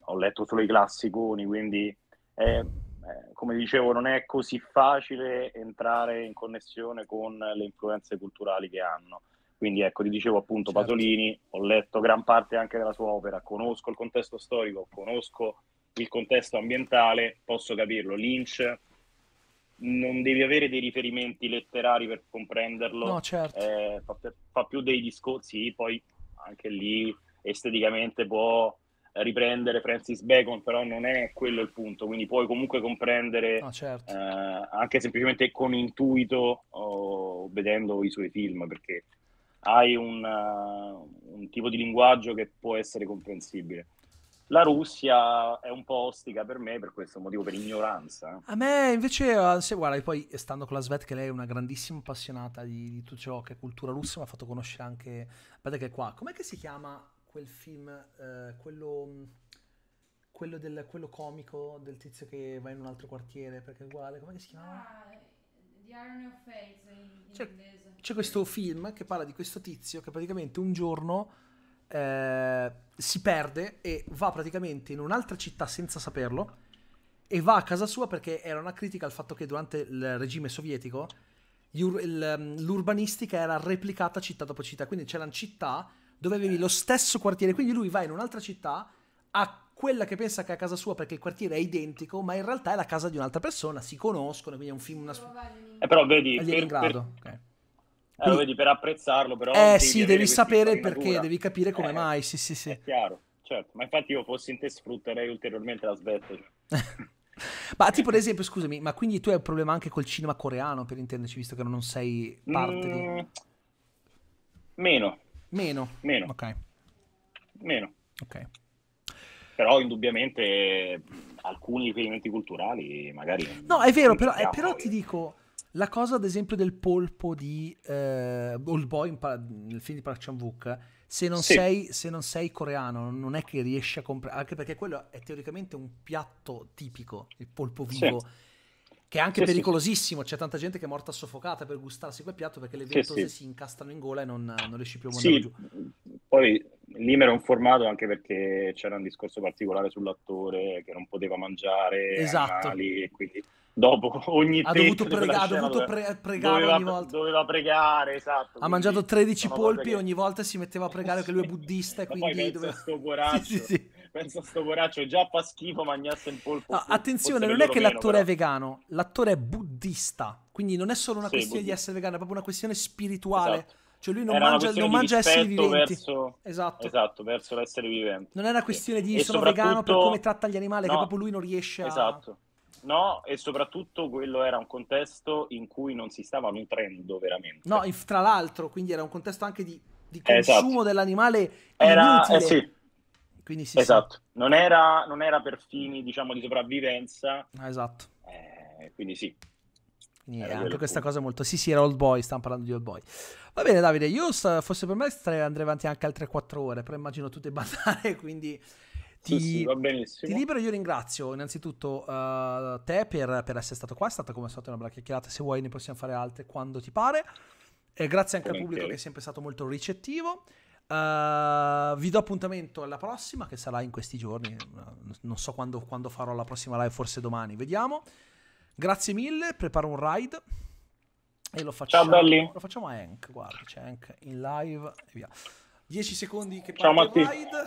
ho letto solo i classiconi, quindi... Eh, eh, come dicevo, non è così facile entrare in connessione con le influenze culturali che hanno. Quindi ecco, ti dicevo appunto certo. Pasolini, ho letto gran parte anche della sua opera, conosco il contesto storico, conosco il contesto ambientale, posso capirlo. Lynch non devi avere dei riferimenti letterari per comprenderlo, no, certo. eh, fa, fa, più dei discorsi, poi anche lì esteticamente può riprendere Francis Bacon, però non è quello il punto, quindi puoi comunque comprendere oh, certo. eh, anche semplicemente con intuito o vedendo i suoi film, perché hai un, uh, un, tipo di linguaggio che può essere comprensibile. La Russia è un po' ostica per me per questo motivo, per ignoranza. A me invece, eh, se guarda, poi stando con la Svet, che lei è una grandissima appassionata di, di tutto ciò che è cultura russa, mi ha fatto conoscere anche... Aspetta che è qua, com'è che si chiama quel film, eh, quello, mm, quello, del, quello, comico del tizio che va in un altro quartiere, perché è uguale, come si chiama? Ah, The Irony of Fate in c'è, inglese. C'è questo film che parla di questo tizio che praticamente un giorno eh, si perde e va praticamente in un'altra città senza saperlo e va a casa sua perché era una critica al fatto che durante il regime sovietico mm, l'urbanistica era replicata città dopo città, quindi c'erano città dove avevi lo stesso quartiere. Quindi lui va in un'altra città, a quella che pensa che è a casa sua perché il quartiere è identico, ma in realtà è la casa di un'altra persona, si conoscono, quindi è un film... Una... Eh, però vedi... Per, per... Okay. Eh, quindi... Eh, vedi, per apprezzarlo però... Eh sì, devi sapere perché, devi capire come eh, mai, sì sì sì. È chiaro, certo, ma infatti io fossi in te sfrutterei ulteriormente la cioè. l'aspetto. [LAUGHS] ma tipo ad esempio, scusami, ma quindi tu hai un problema anche col cinema coreano, per intenderci, visto che non sei parte mm... di... Meno, Meno. Meno. Ok. Meno. Ok. Però indubbiamente alcuni riferimenti culturali magari... No, è vero, però, eh, però ti eh. dico... La cosa, ad esempio, del polpo di eh, Old Boy pa- nel film di Park Chan-wook, se non, sì. sei, se non, sei, coreano, non è che riesci a comprare, anche perché quello è teoricamente un piatto tipico, il polpo vivo. Sì che è anche sì, pericolosissimo, sì. c'è tanta gente che è morta soffocata per gustarsi quel piatto perché le ventose sì, si incastrano in gola e non, non riesci più a mandarlo giù. Poi l'Imer è un formato anche perché c'era un discorso particolare sull'attore che non poteva mangiare esatto. Anali, e quindi dopo [LAUGHS] ogni ha dovuto, prega- ha dovuto pre- pregare doveva, ogni volta doveva pregare esatto ha mangiato 13 polpi che... ogni volta si metteva a pregare che lui è buddista e [LAUGHS] quindi doveva questo [LAUGHS] coraggio sì, sì, sì penso a sto coraccio già fa schifo mangiasse in polpo. No, attenzione, non è che l'attore meno, è vegano, l'attore è buddista, quindi non è solo una sì, questione buddista. di essere vegano, è proprio una questione spirituale. Esatto. Cioè lui non Era mangia, non mangia esseri viventi. Verso, esatto. esatto, verso l'essere vivente. Non è una questione di e sono vegano per come tratta gli animali, no, che proprio lui non riesce a... Esatto. No, e soprattutto quello era un contesto in cui non si stava nutrendo veramente. No, tra l'altro, quindi era un contesto anche di, di esatto. consumo esatto. dell'animale era, Eh sì. Quindi sì, esatto, sì. Non, era, non, era, per fini diciamo, di sopravvivenza. Ah, esatto. Eh, quindi sì. Quindi anche questa cosa è molto... Sì, sì, era Old Boy, stiamo parlando di Old Boy. Va bene Davide, io st- fosse per me stare, andrei avanti anche altre 4 ore, però immagino tu debba [LAUGHS] andare, quindi... Ti, sì, sì, ti, libero, io ringrazio innanzitutto uh, te per, per, essere stato qua, è stata come è stata una bella chiacchierata, se vuoi ne possiamo fare altre quando ti pare. E grazie anche come al pubblico che è sempre stato molto ricettivo. Uh, vi do appuntamento alla prossima, che sarà in questi giorni. Eh, non so quando, quando farò la prossima live, forse domani. Vediamo. Grazie mille, preparo un ride. E lo facciamo, Ciao, belli. lo facciamo a Hank. Guarda, c'è Hank in live e via. 10 secondi che Ciao, parte ride.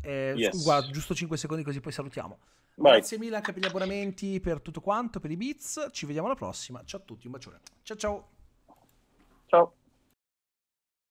Eh, yes. Guarda, giusto 5 secondi così poi salutiamo. Vai. Grazie mille anche per gli abbonamenti, per tutto quanto, per i bits. Ci vediamo alla prossima. Ciao a tutti, un bacione. Ciao ciao. Ciao.